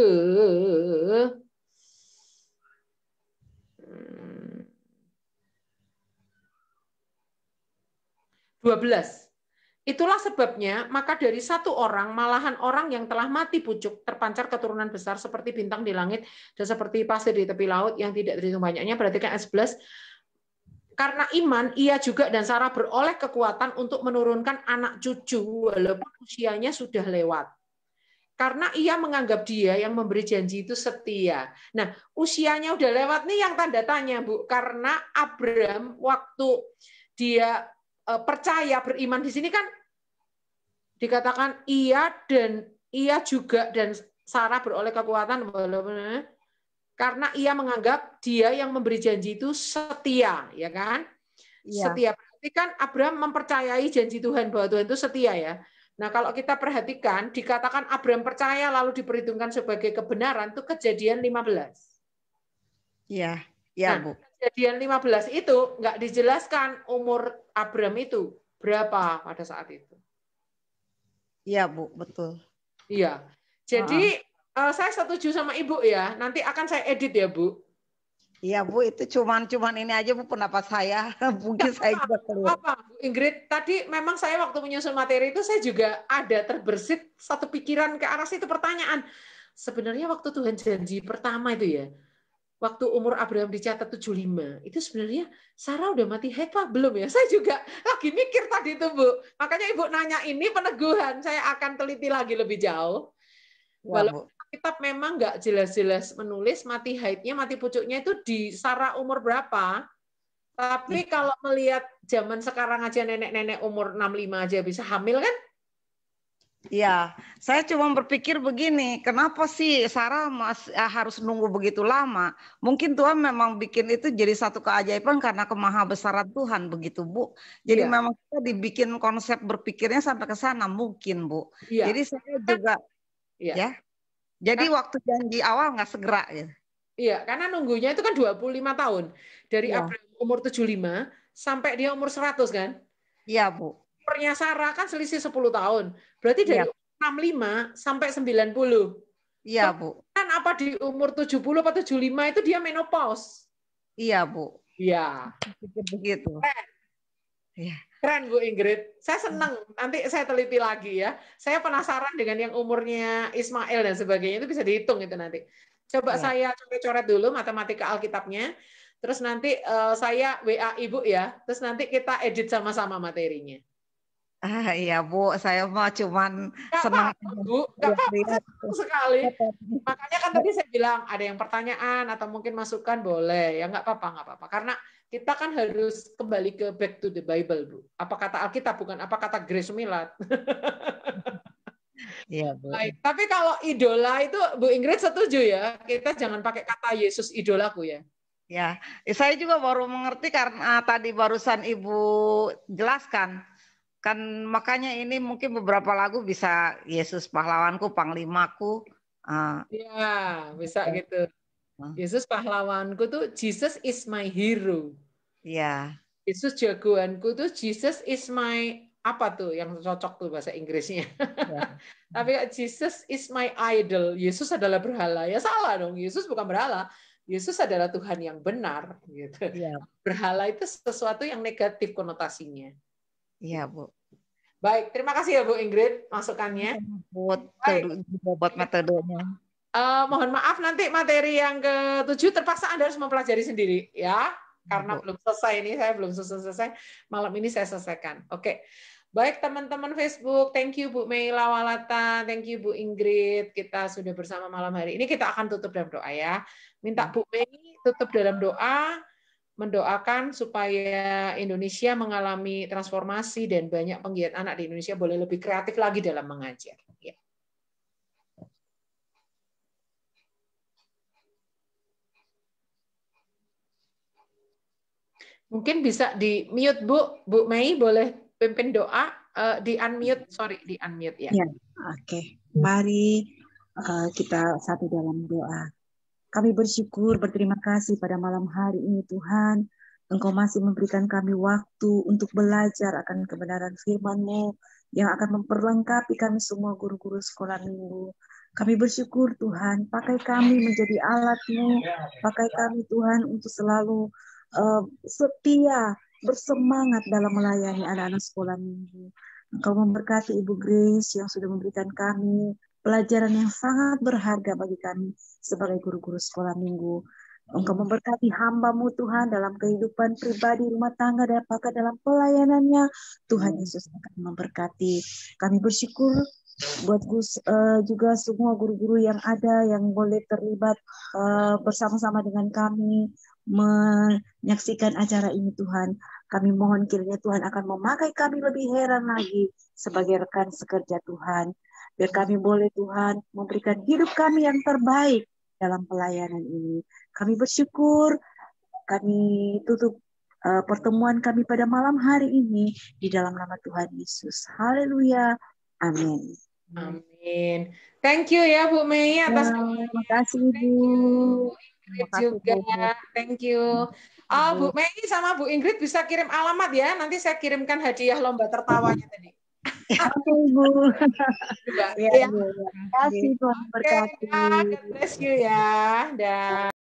hmm, dua belas. Itulah sebabnya, maka dari satu orang, malahan orang yang telah mati pucuk, terpancar keturunan besar seperti bintang di langit dan seperti pasir di tepi laut yang tidak terhitung banyaknya, berarti kan S11, karena iman, ia juga dan Sarah beroleh kekuatan untuk menurunkan anak cucu walaupun usianya sudah lewat. Karena ia menganggap dia yang memberi janji itu setia. Nah, usianya udah lewat nih yang tanda tanya, Bu. Karena Abram waktu dia eh, percaya beriman di sini kan dikatakan ia dan ia juga dan Sarah beroleh kekuatan walaupun eh, karena ia menganggap dia yang memberi janji itu setia, ya kan? Ya. Setia. Berarti kan Abraham mempercayai janji Tuhan bahwa Tuhan itu setia ya. Nah, kalau kita perhatikan dikatakan Abraham percaya lalu diperhitungkan sebagai kebenaran itu kejadian 15. Iya, iya, nah, Bu. Kejadian 15 itu nggak dijelaskan umur Abraham itu berapa pada saat itu. Iya, Bu, betul. Iya. Jadi uh uh, saya setuju sama Ibu ya. Nanti akan saya edit ya, Bu. Iya Bu, itu cuman cuman ini aja Bu pendapat saya. Mungkin ya, saya juga keluar. Apa Bu Ingrid? Tadi memang saya waktu menyusun materi itu saya juga ada terbersit satu pikiran ke arah situ pertanyaan. Sebenarnya waktu Tuhan janji pertama itu ya, waktu umur Abraham dicatat 75, itu sebenarnya Sarah udah mati haid belum ya? Saya juga lagi mikir tadi itu Bu. Makanya Ibu nanya ini peneguhan, saya akan teliti lagi lebih jauh. Iya, Walaupun kita memang nggak jelas-jelas menulis mati haidnya, mati pucuknya itu di sara umur berapa. Tapi iya. kalau melihat zaman sekarang aja nenek-nenek umur 65 aja bisa hamil kan? Iya, saya cuma berpikir begini, kenapa sih Sarah mas, eh, harus nunggu begitu lama? Mungkin Tuhan memang bikin itu jadi satu keajaiban karena kemahabesaran Tuhan begitu, Bu. Jadi ya. memang kita dibikin konsep berpikirnya sampai ke sana mungkin, Bu. Ya. Jadi saya juga iya. ya. ya. Jadi kan, waktu janji awal nggak segera ya? Iya, karena nunggunya itu kan 25 tahun. Dari ya. April umur 75 sampai dia umur 100 kan? Iya, Bu. Umurnya Sarah kan selisih 10 tahun. Berarti dari ya. 65 sampai 90. Iya, Bu. Kan apa di umur 70 atau 75 itu dia menopause. Iya, Bu. Iya. Begitu. Iya. iya. Keren Bu Ingrid. Saya senang. Nanti saya teliti lagi ya. Saya penasaran dengan yang umurnya Ismail dan sebagainya itu bisa dihitung itu nanti. Coba ya. saya coret-coret dulu matematika Alkitabnya. Terus nanti uh, saya WA Ibu ya. Terus nanti kita edit sama-sama materinya. Ah iya Bu, saya mau cuman gak senang apa, Bu, gak apa, apa sekali. Iya, iya. Makanya kan tadi saya bilang ada yang pertanyaan atau mungkin masukan boleh ya nggak apa-apa nggak apa-apa karena kita kan harus kembali ke back to the Bible, Bu. Apa kata Alkitab bukan apa kata Grace Milat. Iya, Bu. Baik. Tapi kalau idola itu Bu Ingrid setuju ya, kita jangan pakai kata Yesus idolaku ya. Ya, saya juga baru mengerti karena tadi barusan Ibu jelaskan. Kan makanya ini mungkin beberapa lagu bisa Yesus pahlawanku, panglimaku. Uh, bisa gitu. Yesus pahlawanku tuh Jesus is my hero. Iya. Yeah. Yesus jagoanku tuh Jesus is my apa tuh yang cocok tuh bahasa Inggrisnya. Yeah. Tapi Jesus is my idol. Yesus adalah berhala. Ya salah dong. Yesus bukan berhala. Yesus adalah Tuhan yang benar gitu. Yeah. Berhala itu sesuatu yang negatif konotasinya. Iya, yeah, Bu. Baik, terima kasih ya Bu Ingrid masukannya. Iya, buat buat metodenya. Uh, mohon maaf nanti materi yang ke-7 terpaksa Anda harus mempelajari sendiri ya karena belum selesai ini saya belum selesai selesai malam ini saya selesaikan. Oke. Okay. Baik teman-teman Facebook, thank you Bu Mei Lawalata, thank you Bu Ingrid. Kita sudah bersama malam hari ini. Kita akan tutup dalam doa ya. Minta Bu Mei tutup dalam doa, mendoakan supaya Indonesia mengalami transformasi dan banyak penggiat anak di Indonesia boleh lebih kreatif lagi dalam mengajar. Ya. Mungkin bisa di mute Bu, Bu Mei boleh pimpin doa uh, di unmute, sorry di unmute ya. ya Oke, okay. mari uh, kita satu dalam doa. Kami bersyukur, berterima kasih pada malam hari ini Tuhan. Engkau masih memberikan kami waktu untuk belajar akan kebenaran firman-Mu yang akan memperlengkapi kami semua guru-guru sekolah minggu. Kami bersyukur Tuhan, pakai kami menjadi alat-Mu, pakai kami Tuhan untuk selalu Eh, setia, bersemangat dalam melayani anak-anak sekolah minggu. Engkau memberkati Ibu Grace yang sudah memberikan kami pelajaran yang sangat berharga bagi kami sebagai guru-guru sekolah minggu. Engkau memberkati hambamu Tuhan dalam kehidupan pribadi, rumah tangga, dan apakah dalam pelayanannya. Tuhan Yesus akan memberkati. Kami bersyukur buat Gus uh, juga semua guru-guru yang ada yang boleh terlibat uh, bersama-sama dengan kami menyaksikan acara ini Tuhan. Kami mohon kiranya Tuhan akan memakai kami lebih heran lagi sebagai rekan sekerja Tuhan. Biar kami boleh Tuhan memberikan hidup kami yang terbaik dalam pelayanan ini. Kami bersyukur, kami tutup uh, pertemuan kami pada malam hari ini di dalam nama Tuhan Yesus. Haleluya. Amin. Amin. Thank you ya Bu Mei atas ya, terima kasih Ibu juga. Bu. Thank you. Oh, Bu Mei sama Bu Ingrid bisa kirim alamat ya. Nanti saya kirimkan hadiah lomba tertawanya tadi. Oke, iya, Bu. Terima kasih Tuhan berkati. Okay, ya. God bless you ya. Dan